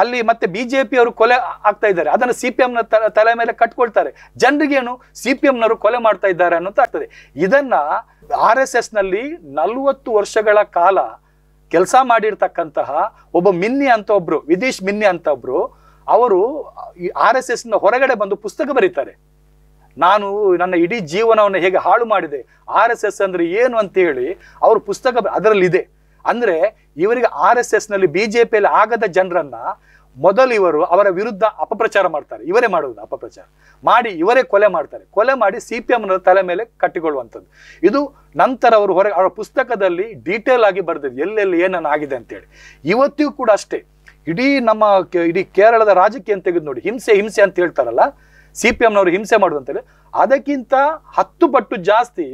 ಅಲ್ಲಿ ಮತ್ತೆ ಬಿಜೆಪಿ ಅವರು ಕೊಲೆ ಆಗ್ತಾ ಇದ್ದಾರೆ ಅದನ್ನು ಸಿ ಪಿ ಎಂನ ತಲೆ ಮೇಲೆ ಕಟ್ಕೊಳ್ತಾರೆ ಜನರಿಗೇನು ಸಿ ಪಿ ಎಂನವರು ಕೊಲೆ ಮಾಡ್ತಾ ಇದ್ದಾರೆ ಅನ್ನೋದು ಆಗ್ತದೆ ಇದನ್ನ ಆರ್ ಎಸ್ ಎಸ್ ನಲ್ಲಿ ನಲವತ್ತು ವರ್ಷಗಳ ಕಾಲ ಕೆಲಸ ಮಾಡಿರ್ತಕ್ಕಂತಹ ಒಬ್ಬ ಮಿನ್ನಿ ಅಂತ ಒಬ್ರು ವಿದೇಶ್ ಮಿನ್ನಿ ಅಂತ ಒಬ್ರು ಅವರು ಆರ್ ಎಸ್ ನ ಹೊರಗಡೆ ಬಂದು ಪುಸ್ತಕ ಬರೀತಾರೆ ನಾನು ನನ್ನ ಇಡೀ ಜೀವನವನ್ನು ಹೇಗೆ ಹಾಳು ಮಾಡಿದೆ ಆರ್ ಎಸ್ ಎಸ್ ಅಂದ್ರೆ ಏನು ಹೇಳಿ ಅವರು ಪುಸ್ತಕ ಅದರಲ್ಲಿದೆ ಅಂದ್ರೆ ಇವರಿಗೆ ಆರ್ ಎಸ್ ಎಸ್ ನಲ್ಲಿ ಬಿಜೆಪಿಯಲ್ಲಿ ಆಗದ ಜನರನ್ನ ಮೊದಲು ಇವರು ಅವರ ವಿರುದ್ಧ ಅಪಪ್ರಚಾರ ಮಾಡ್ತಾರೆ ಇವರೇ ಮಾಡುವುದು ಅಪಪ್ರಚಾರ ಮಾಡಿ ಇವರೇ ಕೊಲೆ ಮಾಡ್ತಾರೆ ಕೊಲೆ ಮಾಡಿ ಸಿ ಪಿ ಎಮ್ನ ತಲೆ ಮೇಲೆ ಕಟ್ಟಿಕೊಳ್ಳುವಂಥದ್ದು ಇದು ನಂತರ ಅವರು ಹೊರಗೆ ಅವರ ಪುಸ್ತಕದಲ್ಲಿ ಡೀಟೇಲ್ ಆಗಿ ಬರೆದಿದೆ ಎಲ್ಲೆಲ್ಲಿ ಏನನ್ನ ಆಗಿದೆ ಅಂತೇಳಿ ಇವತ್ತಿಗೂ ಕೂಡ ಅಷ್ಟೇ ಇಡೀ ನಮ್ಮ ಇಡೀ ಕೇರಳದ ರಾಜಕೀಯ ಅಂತ ತೆಗೆದು ನೋಡಿ ಹಿಂಸೆ ಹಿಂಸೆ ಅಂತ ಹೇಳ್ತಾರಲ್ಲ ಸಿ ಪಿ ಎಂನವರು ಹಿಂಸೆ ಮಾಡೋದು ಅಂತೇಳಿ ಅದಕ್ಕಿಂತ ಹತ್ತು ಪಟ್ಟು ಜಾಸ್ತಿ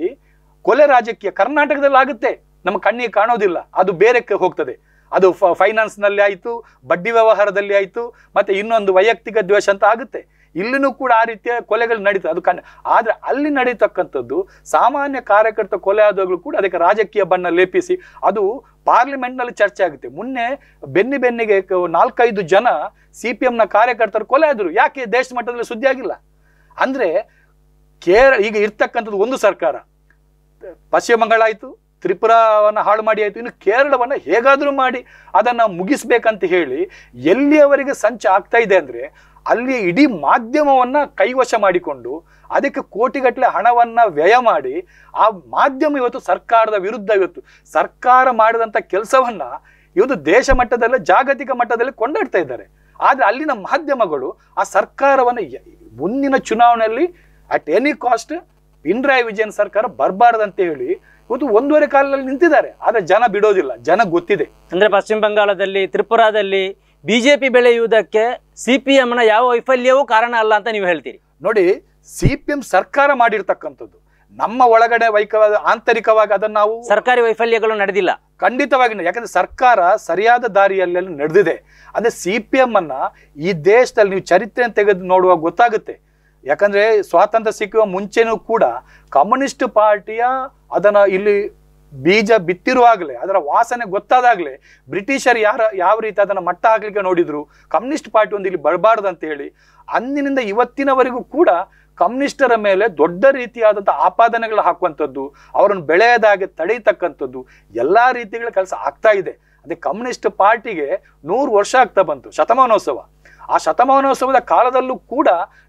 ಕೊಲೆ ರಾಜಕೀಯ ಕರ್ನಾಟಕದಲ್ಲಿ ಆಗುತ್ತೆ ನಮ್ಮ ಕಣ್ಣಿಗೆ ಕಾಣೋದಿಲ್ಲ ಅದು ಬೇರೆ ಹೋಗ್ತದೆ ಅದು ಫೈನಾನ್ಸ್ ನಲ್ಲಿ ಆಯಿತು ಬಡ್ಡಿ ವ್ಯವಹಾರದಲ್ಲಿ ಆಯಿತು ಮತ್ತೆ ಇನ್ನೊಂದು ವೈಯಕ್ತಿಕ ದ್ವೇಷ ಅಂತ ಆಗುತ್ತೆ ಇಲ್ಲಿನೂ ಕೂಡ ಆ ರೀತಿಯ ಕೊಲೆಗಳು ನಡೀತದೆ ಅದು ಕಣ್ಣು ಆದರೆ ಅಲ್ಲಿ ನಡೀತಕ್ಕಂಥದ್ದು ಸಾಮಾನ್ಯ ಕಾರ್ಯಕರ್ತ ಕೊಲೆ ಆದಾಗಲೂ ಕೂಡ ಅದಕ್ಕೆ ರಾಜಕೀಯ ಬಣ್ಣ ಲೇಪಿಸಿ ಅದು ಪಾರ್ಲಿಮೆಂಟ್ನಲ್ಲಿ ಚರ್ಚೆ ಆಗುತ್ತೆ ಮೊನ್ನೆ ಬೆನ್ನಿ ಬೆನ್ನಿಗೆ ನಾಲ್ಕೈದು ಜನ ಸಿ ಪಿ ಎಮ್ನ ಕಾರ್ಯಕರ್ತರು ಕೊಲೆ ಆದರು ಯಾಕೆ ದೇಶ ಮಟ್ಟದಲ್ಲಿ ಸುದ್ದಿ ಆಗಿಲ್ಲ ಅಂದರೆ ಕೇರ ಈಗ ಇರ್ತಕ್ಕಂಥದ್ದು ಒಂದು ಸರ್ಕಾರ ಪಶ್ಚಿಮ ಬಂಗಾಳ ಆಯಿತು ತ್ರಿಪುರಾವನ್ನು ಹಾಳು ಮಾಡಿ ಆಯಿತು ಇನ್ನು ಕೇರಳವನ್ನು ಹೇಗಾದರೂ ಮಾಡಿ ಅದನ್ನು ಮುಗಿಸ್ಬೇಕಂತ ಹೇಳಿ ಎಲ್ಲಿಯವರೆಗೆ ಸಂಚ ಆಗ್ತಾ ಇದೆ ಅಂದರೆ ಅಲ್ಲಿ ಇಡೀ ಮಾಧ್ಯಮವನ್ನು ಕೈವಶ ಮಾಡಿಕೊಂಡು ಅದಕ್ಕೆ ಕೋಟಿಗಟ್ಟಲೆ ಹಣವನ್ನು ವ್ಯಯ ಮಾಡಿ ಆ ಮಾಧ್ಯಮ ಇವತ್ತು ಸರ್ಕಾರದ ವಿರುದ್ಧ ಇವತ್ತು ಸರ್ಕಾರ ಮಾಡಿದಂಥ ಕೆಲಸವನ್ನು ಇವತ್ತು ದೇಶ ಮಟ್ಟದಲ್ಲಿ ಜಾಗತಿಕ ಮಟ್ಟದಲ್ಲಿ ಕೊಂಡಾಡ್ತಾ ಇದ್ದಾರೆ ಆದರೆ ಅಲ್ಲಿನ ಮಾಧ್ಯಮಗಳು ಆ ಸರ್ಕಾರವನ್ನು ಮುಂದಿನ ಚುನಾವಣೆಯಲ್ಲಿ at any cost Pinarayi Vijayan ಸರ್ಕಾರ ಬರಬಾರ್ದಂತ ಹೇಳಿ ಇವತ್ತು ಒಂದೂವರೆ ಕಾಲದಲ್ಲಿ ನಿಂತಿದ್ದಾರೆ ಆದರೆ ಜನ ಬಿಡೋದಿಲ್ಲ ಜನ ಗೊತ್ತಿದೆ ಅಂದ್ರೆ ಪಶ್ಚಿಮ ಬಂಗಾಳದಲ್ಲಿ ತ್ರಿಪುರಾದಲ್ಲಿ ಬಿಜೆಪಿ ಬೆಳೆಯುವುದಕ್ಕೆ ಸಿ ಪಿ ಯಾವ ವೈಫಲ್ಯವೂ ಕಾರಣ ಅಲ್ಲ ಅಂತ ನೀವು ಹೇಳ್ತೀರಿ ನೋಡಿ ಸಿ ಪಿ ಸರ್ಕಾರ ಮಾಡಿರ್ತಕ್ಕಂಥದ್ದು ನಮ್ಮ ಒಳಗಡೆ ವೈಕ ಆಂತರಿಕವಾಗಿ ಅದನ್ನು ನಾವು ಸರ್ಕಾರಿ ವೈಫಲ್ಯಗಳು ನಡೆದಿಲ್ಲ ಖಂಡಿತವಾಗಿ ಯಾಕಂದ್ರೆ ಸರ್ಕಾರ ಸರಿಯಾದ ದಾರಿಯಲ್ಲಿ ನಡೆದಿದೆ ಅಂದ್ರೆ ಸಿ ಪಿ ಈ ದೇಶದಲ್ಲಿ ನೀವು ಚರಿತ್ರೆ ತೆಗೆದು ನೋಡುವಾಗ ಗೊತ್ತಾಗುತ್ತೆ ಯಾಕಂದ್ರೆ ಸ್ವಾತಂತ್ರ್ಯ ಸಿಕ್ಕುವ ಮುಂಚೆನೂ ಕೂಡ ಕಮ್ಯುನಿಸ್ಟ್ ಪಾರ್ಟಿಯ ಅದನ್ನ ಇಲ್ಲಿ ಬೀಜ ಬಿತ್ತಿರುವಾಗಲೇ ಅದರ ವಾಸನೆ ಗೊತ್ತಾದಾಗಲೇ ಬ್ರಿಟಿಷರ್ ಯಾರ ಯಾವ ರೀತಿ ಅದನ್ನು ಮಟ್ಟ ಹಾಕಲಿಕ್ಕೆ ನೋಡಿದ್ರು ಕಮ್ಯುನಿಸ್ಟ್ ಪಾರ್ಟಿ ಒಂದು ಇಲ್ಲಿ ಬರಬಾರ್ದು ಅಂತ ಹೇಳಿ ಅಂದಿನಿಂದ ಇವತ್ತಿನವರೆಗೂ ಕೂಡ ಕಮ್ಯುನಿಸ್ಟರ ಮೇಲೆ ದೊಡ್ಡ ರೀತಿಯಾದಂಥ ಆಪಾದನೆಗಳು ಹಾಕುವಂಥದ್ದು ಅವರನ್ನು ಬೆಳೆಯದಾಗೆ ತಡೆಯತಕ್ಕಂಥದ್ದು ಎಲ್ಲ ರೀತಿಗಳ ಕೆಲಸ ಆಗ್ತಾ ಇದೆ ಅದೇ ಕಮ್ಯುನಿಸ್ಟ್ ಪಾರ್ಟಿಗೆ ನೂರು ವರ್ಷ ಆಗ್ತಾ ಬಂತು ಶತಮಾನೋತ್ಸವ ಆ ಶತಮಾನೋತ್ಸವದ ಕಾಲದಲ್ಲೂ ಕೂಡ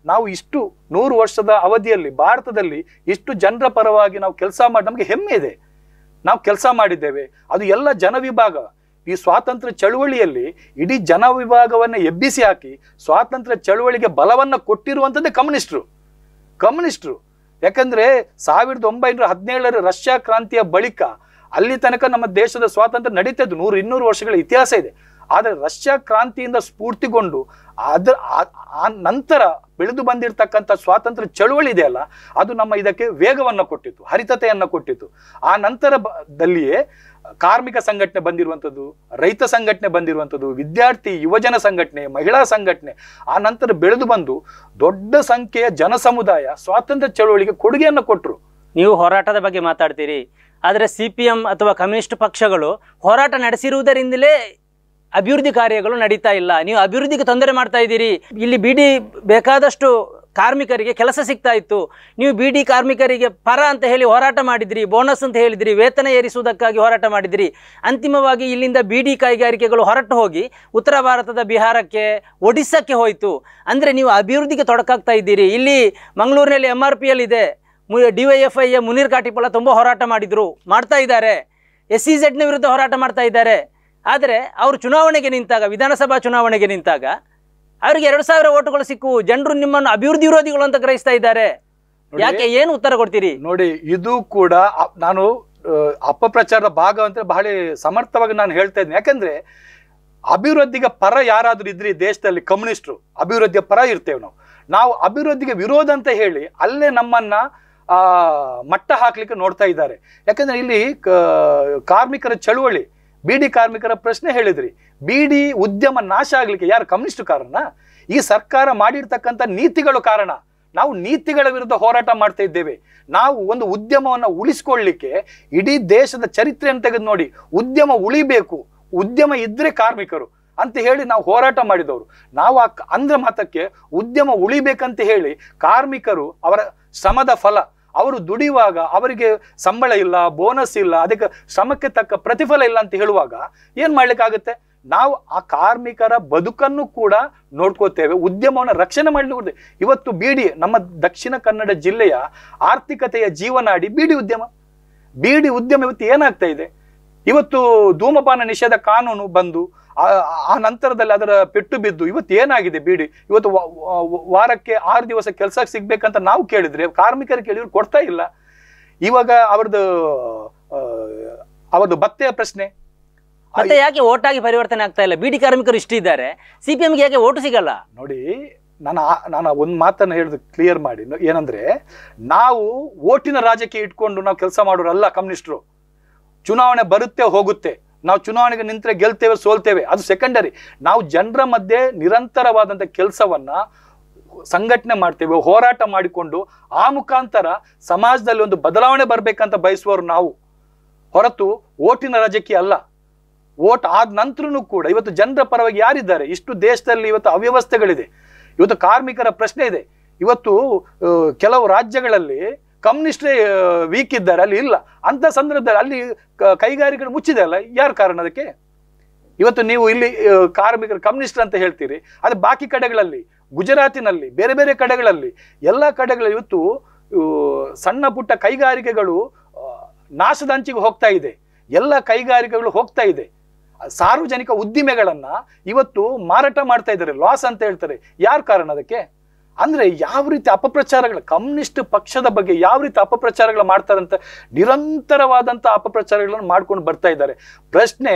ನಾವು ಇಷ್ಟು ನೂರು ವರ್ಷದ ಅವಧಿಯಲ್ಲಿ ಭಾರತದಲ್ಲಿ ಇಷ್ಟು ಜನರ ಪರವಾಗಿ ನಾವು ಕೆಲಸ ಮಾಡಿ ನಮಗೆ ಹೆಮ್ಮೆ ಇದೆ ನಾವು ಕೆಲಸ ಮಾಡಿದ್ದೇವೆ ಅದು ಎಲ್ಲ ಜನವಿಭಾಗ ಈ ಸ್ವಾತಂತ್ರ್ಯ ಚಳುವಳಿಯಲ್ಲಿ ಇಡೀ ಜನ ವಿಭಾಗವನ್ನು ಎಬ್ಬಿಸಿ ಹಾಕಿ ಸ್ವಾತಂತ್ರ್ಯ ಚಳುವಳಿಗೆ ಬಲವನ್ನು ಕೊಟ್ಟಿರುವಂಥದ್ದೇ ಕಮ್ಯುನಿಸ್ಟ್ರು ಕಮ್ಯುನಿಸ್ಟ್ರು ಯಾಕಂದರೆ ಸಾವಿರದ ಒಂಬೈನೂರ ಹದಿನೇಳರ ರಷ್ಯಾ ಕ್ರಾಂತಿಯ ಬಳಿಕ ಅಲ್ಲಿ ತನಕ ನಮ್ಮ ದೇಶದ ಸ್ವಾತಂತ್ರ್ಯ ನಡೀತದ್ದು ನೂರು ಇನ್ನೂರು ವರ್ಷಗಳ ಇತಿಹಾಸ ಇದೆ ಆದರೆ ರಷ್ಯಾ ಕ್ರಾಂತಿಯಿಂದ ಸ್ಫೂರ್ತಿಗೊಂಡು ಅದರ ಆ ನಂತರ ಬೆಳೆದು ಬಂದಿರತಕ್ಕಂಥ ಸ್ವಾತಂತ್ರ್ಯ ಚಳುವಳಿ ಇದೆಯಲ್ಲ ಅದು ನಮ್ಮ ಇದಕ್ಕೆ ವೇಗವನ್ನು ಕೊಟ್ಟಿತ್ತು ಹರಿತತೆಯನ್ನು ಕೊಟ್ಟಿತ್ತು ಆ ನಂತರದಲ್ಲಿಯೇ ಕಾರ್ಮಿಕ ಸಂಘಟನೆ ಬಂದಿರುವಂಥದ್ದು ರೈತ ಸಂಘಟನೆ ಬಂದಿರುವಂಥದ್ದು ವಿದ್ಯಾರ್ಥಿ ಯುವಜನ ಸಂಘಟನೆ ಮಹಿಳಾ ಸಂಘಟನೆ ಆ ನಂತರ ಬೆಳೆದು ಬಂದು ದೊಡ್ಡ ಸಂಖ್ಯೆಯ ಜನ ಸಮುದಾಯ ಸ್ವಾತಂತ್ರ್ಯ ಚಳುವಳಿಗೆ ಕೊಡುಗೆಯನ್ನು ಕೊಟ್ಟರು ನೀವು ಹೋರಾಟದ ಬಗ್ಗೆ ಮಾತಾಡ್ತೀರಿ ಆದರೆ ಸಿ ಪಿ ಅಥವಾ ಕಮ್ಯುನಿಸ್ಟ್ ಪಕ್ಷಗಳು ಹೋರಾಟ ನಡೆಸಿರುವುದರಿಂದಲೇ ಅಭಿವೃದ್ಧಿ ಕಾರ್ಯಗಳು ನಡೀತಾ ಇಲ್ಲ ನೀವು ಅಭಿವೃದ್ಧಿಗೆ ತೊಂದರೆ ಮಾಡ್ತಾ ಇದ್ದೀರಿ ಇಲ್ಲಿ ಬಿಡಿ ಬೇಕಾದಷ್ಟು ಕಾರ್ಮಿಕರಿಗೆ ಕೆಲಸ ಸಿಗ್ತಾ ಇತ್ತು ನೀವು ಬಿ ಡಿ ಕಾರ್ಮಿಕರಿಗೆ ಪರ ಅಂತ ಹೇಳಿ ಹೋರಾಟ ಮಾಡಿದ್ರಿ ಬೋನಸ್ ಅಂತ ಹೇಳಿದ್ರಿ ವೇತನ ಏರಿಸುವುದಕ್ಕಾಗಿ ಹೋರಾಟ ಮಾಡಿದ್ರಿ ಅಂತಿಮವಾಗಿ ಇಲ್ಲಿಂದ ಬಿ ಡಿ ಕೈಗಾರಿಕೆಗಳು ಹೊರಟು ಹೋಗಿ ಉತ್ತರ ಭಾರತದ ಬಿಹಾರಕ್ಕೆ ಒಡಿಸ್ಸಾಕ್ಕೆ ಹೋಯಿತು ಅಂದರೆ ನೀವು ಅಭಿವೃದ್ಧಿಗೆ ತೊಡಕಾಗ್ತಾ ಇದ್ದೀರಿ ಇಲ್ಲಿ ಮಂಗಳೂರಿನಲ್ಲಿ ಎಮ್ ಆರ್ ಪಿ ಎಲ್ ಇದೆ D Y F I A Muneer Katipalla ತುಂಬ ಹೋರಾಟ ಮಾಡಿದರು ಮಾಡ್ತಾ ಇದ್ದಾರೆ ಎಸ್ ಸಿ ಜೆಡ್ನ ವಿರುದ್ಧ ಹೋರಾಟ ಮಾಡ್ತಾ ಇದ್ದಾರೆ ಆದರೆ ಅವರು ಚುನಾವಣೆಗೆ ನಿಂತಾಗ ವಿಧಾನಸಭಾ ಚುನಾವಣೆಗೆ ನಿಂತಾಗ ಅವರಿಗೆ ಎರಡು ಸಾವಿರ ಓಟುಗಳು ಸಿಕ್ಕು ಜನರು ನಿಮ್ಮನ್ನು ಅಭಿವೃದ್ಧಿ ವಿರೋಧಿಗಳು ಅಂತ ಗ್ರಹಿಸ್ತಾ ಇದ್ದಾರೆ ಯಾಕೆ ಏನು ಉತ್ತರ ಕೊಡ್ತೀರಿ ನೋಡಿ ಇದು ಕೂಡ ನಾನು ಅಪಪ್ರಚಾರದ ಭಾಗ ಅಂತ ಬಹಳ ಸಮರ್ಥವಾಗಿ ನಾನು ಹೇಳ್ತಾ ಇದ್ದೀನಿ ಯಾಕಂದ್ರೆ ಅಭಿವೃದ್ಧಿಗೆ ಪರ ಯಾರಾದ್ರೂ ಇದ್ರಿ ದೇಶದಲ್ಲಿ ಕಮ್ಯುನಿಸ್ಟ್ರು ಅಭಿವೃದ್ಧಿಯ ಪರ ಇರ್ತೇವೆ ನಾವು ನಾವು ಅಭಿವೃದ್ಧಿಗೆ ವಿರೋಧ ಅಂತ ಹೇಳಿ ಅಲ್ಲೇ ನಮ್ಮನ್ನ ಮಟ್ಟ ಹಾಕ್ಲಿಕ್ಕೆ ನೋಡ್ತಾ ಇದ್ದಾರೆ ಯಾಕಂದ್ರೆ ಇಲ್ಲಿ ಕಾರ್ಮಿಕರ ಚಳುವಳಿ ಬಿಡಿ ಕಾರ್ಮಿಕರ ಪ್ರಶ್ನೆ ಹೇಳಿದ್ರಿ ಬಿಡಿ ಉದ್ಯಮ ನಾಶ ಆಗ್ಲಿಕ್ಕೆ ಯಾರು ಕಮ್ಯುನಿಸ್ಟ್ ಕಾರಣ ಈ ಸರ್ಕಾರ ಮಾಡಿರ್ತಕ್ಕಂಥ ನೀತಿಗಳು ಕಾರಣ ನಾವು ನೀತಿಗಳ ವಿರುದ್ಧ ಹೋರಾಟ ಮಾಡ್ತಾ ಇದ್ದೇವೆ ನಾವು ಒಂದು ಉದ್ಯಮವನ್ನು ಉಳಿಸ್ಕೊಳ್ಳಿಕ್ಕೆ ಇಡೀ ದೇಶದ ಚರಿತ್ರೆಯನ್ನು ತೆಗೆದು ನೋಡಿ ಉದ್ಯಮ ಉಳಿಬೇಕು ಉದ್ಯಮ ಇದ್ರೆ ಕಾರ್ಮಿಕರು ಅಂತ ಹೇಳಿ ನಾವು ಹೋರಾಟ ಮಾಡಿದವರು ನಾವು ಆ ಅಂದ್ರ ಮಾತಕ್ಕೆ ಉದ್ಯಮ ಉಳಿಬೇಕಂತ ಹೇಳಿ ಕಾರ್ಮಿಕರು ಅವರ ಶ್ರಮದ ಫಲ ಅವರು ದುಡಿಯುವಾಗ ಅವರಿಗೆ ಸಂಬಳ ಇಲ್ಲ ಬೋನಸ್ ಇಲ್ಲ ಅದಕ್ಕೆ ಶ್ರಮಕ್ಕೆ ತಕ್ಕ ಪ್ರತಿಫಲ ಇಲ್ಲ ಅಂತ ಹೇಳುವಾಗ ಏನು ಮಾಡ್ಲಿಕ್ಕಾಗುತ್ತೆ ನಾವು ಆ ಕಾರ್ಮಿಕರ ಬದುಕನ್ನು ಕೂಡ ನೋಡ್ಕೋತೇವೆ ಉದ್ಯಮವನ್ನು ರಕ್ಷಣೆ ಮಾಡಲಿಕ್ಕೆ ಇವತ್ತು ಬೀಡಿ ನಮ್ಮ ದಕ್ಷಿಣ ಕನ್ನಡ ಜಿಲ್ಲೆಯ ಆರ್ಥಿಕತೆಯ ಜೀವನಾಡಿ ಬೀಡಿ ಉದ್ಯಮ ಬೀಡಿ ಉದ್ಯಮ ಇವತ್ತು ಏನಾಗ್ತಾ ಇದೆ ಇವತ್ತು ಧೂಮಪಾನ ನಿಷೇಧ ಕಾನೂನು ಬಂದು ಆ ನಂತರದಲ್ಲಿ ಅದರ ಪೆಟ್ಟು ಬಿದ್ದು ಇವತ್ತು ಏನಾಗಿದೆ ಬಿಡಿ ಇವತ್ತು ವಾರಕ್ಕೆ ಆರು ದಿವಸ ಕೆಲಸಕ್ಕೆ ಸಿಗ್ಬೇಕಂತ ನಾವು ಕೇಳಿದ್ರೆ ಕಾರ್ಮಿಕರು ಕೇಳಿದ್ರು ಕೊಡ್ತಾ ಇಲ್ಲ ಇವಾಗ ಅವ್ರದ್ದು ಅವರದ್ದು ಭತ್ತೆಯ ಪ್ರಶ್ನೆ ಮತ್ತೆ ಯಾಕೆ ಓಟ್ ಪರಿವರ್ತನೆ ಆಗ್ತಾ ಇಲ್ಲ ಬಿಡಿ ಕಾರ್ಮಿಕರು ಇಷ್ಟಿದ್ದಾರೆ ಸಿಪಿಎಂಗೆ ಯಾಕೆ ಓಟು ಸಿಗಲ್ಲ ನೋಡಿ ನಾನು ನಾನು ಒಂದು ಮಾತನ್ನು ಹೇಳಿದ್ ಕ್ಲಿಯರ್ ಮಾಡಿ ಏನಂದ್ರೆ ನಾವು ಓಟಿನ ರಾಜಕೀಯ ಇಟ್ಕೊಂಡು ನಾವು ಕೆಲಸ ಮಾಡೋರಲ್ಲ ಕಮ್ಯುನಿಸ್ಟ್ರು ಚುನಾವಣೆ ಬರುತ್ತೆ ಹೋಗುತ್ತೆ ನಾವು ಚುನಾವಣೆಗೆ ನಿಂತರೆ ಗೆಲ್ತೇವೆ ಸೋಲ್ತೇವೆ ಅದು ಸೆಕೆಂಡರಿ ನಾವು ಜನರ ಮಧ್ಯೆ ನಿರಂತರವಾದಂಥ ಕೆಲಸವನ್ನು ಸಂಘಟನೆ ಮಾಡ್ತೇವೆ ಹೋರಾಟ ಮಾಡಿಕೊಂಡು ಆ ಮುಖಾಂತರ ಸಮಾಜದಲ್ಲಿ ಒಂದು ಬದಲಾವಣೆ ಬರಬೇಕಂತ ಬಯಸುವವರು ನಾವು ಹೊರತು ಓಟಿನ ರಾಜಕೀಯ ಅಲ್ಲ ಓಟ್ ಆದ ನಂತರನೂ ಕೂಡ ಇವತ್ತು ಜನರ ಪರವಾಗಿ ಯಾರಿದ್ದಾರೆ ಇಷ್ಟು ದೇಶದಲ್ಲಿ ಇವತ್ತು ಅವ್ಯವಸ್ಥೆಗಳಿದೆ ಇವತ್ತು ಕಾರ್ಮಿಕರ ಪ್ರಶ್ನೆ ಇದೆ ಇವತ್ತು ಕೆಲವು ರಾಜ್ಯಗಳಲ್ಲಿ ಕಮ್ಯುನಿಸ್ಟ್ ವೀಕ್ ಇದ್ದಾರೆ ಅಲ್ಲಿ ಇಲ್ಲ ಅಂಥ ಸಂದರ್ಭದಲ್ಲಿ ಅಲ್ಲಿ ಕೈಗಾರಿಕೆಗಳು ಮುಚ್ಚಿದೆ ಅಲ್ಲ ಯಾರು ಕಾರಣ ಅದಕ್ಕೆ ಇವತ್ತು ನೀವು ಇಲ್ಲಿ ಕಾರ್ಮಿಕರು ಕಮ್ಯುನಿಸ್ಟ್ ಅಂತ ಹೇಳ್ತೀರಿ ಅದು ಬಾಕಿ ಕಡೆಗಳಲ್ಲಿ ಗುಜರಾತಿನಲ್ಲಿ ಬೇರೆ ಬೇರೆ ಕಡೆಗಳಲ್ಲಿ ಎಲ್ಲ ಕಡೆಗಳಲ್ಲಿ ಇವತ್ತು ಸಣ್ಣ ಪುಟ್ಟ ಕೈಗಾರಿಕೆಗಳು ನಾಶದ ಅಂಚಿಗೆ ಹೋಗ್ತಾ ಇದೆ ಎಲ್ಲ ಕೈಗಾರಿಕೆಗಳು ಹೋಗ್ತಾ ಇದೆ ಸಾರ್ವಜನಿಕ ಉದ್ದಿಮೆಗಳನ್ನು ಇವತ್ತು ಮಾರಾಟ ಮಾಡ್ತಾ ಇದ್ದಾರೆ ಲಾಸ್ ಅಂತ ಹೇಳ್ತಾರೆ ಯಾರು ಕಾರಣ ಅದಕ್ಕೆ ಅಂದರೆ ಯಾವ ರೀತಿ ಅಪಪ್ರಚಾರಗಳು ಕಮ್ಯುನಿಸ್ಟ್ ಪಕ್ಷದ ಬಗ್ಗೆ ಯಾವ ರೀತಿ ಅಪಪ್ರಚಾರಗಳು ಮಾಡ್ತಾರಂತ ನಿರಂತರವಾದಂಥ ಅಪಪ್ರಚಾರಗಳನ್ನು ಮಾಡ್ಕೊಂಡು ಬರ್ತಾ ಇದ್ದಾರೆ ಪ್ರಶ್ನೆ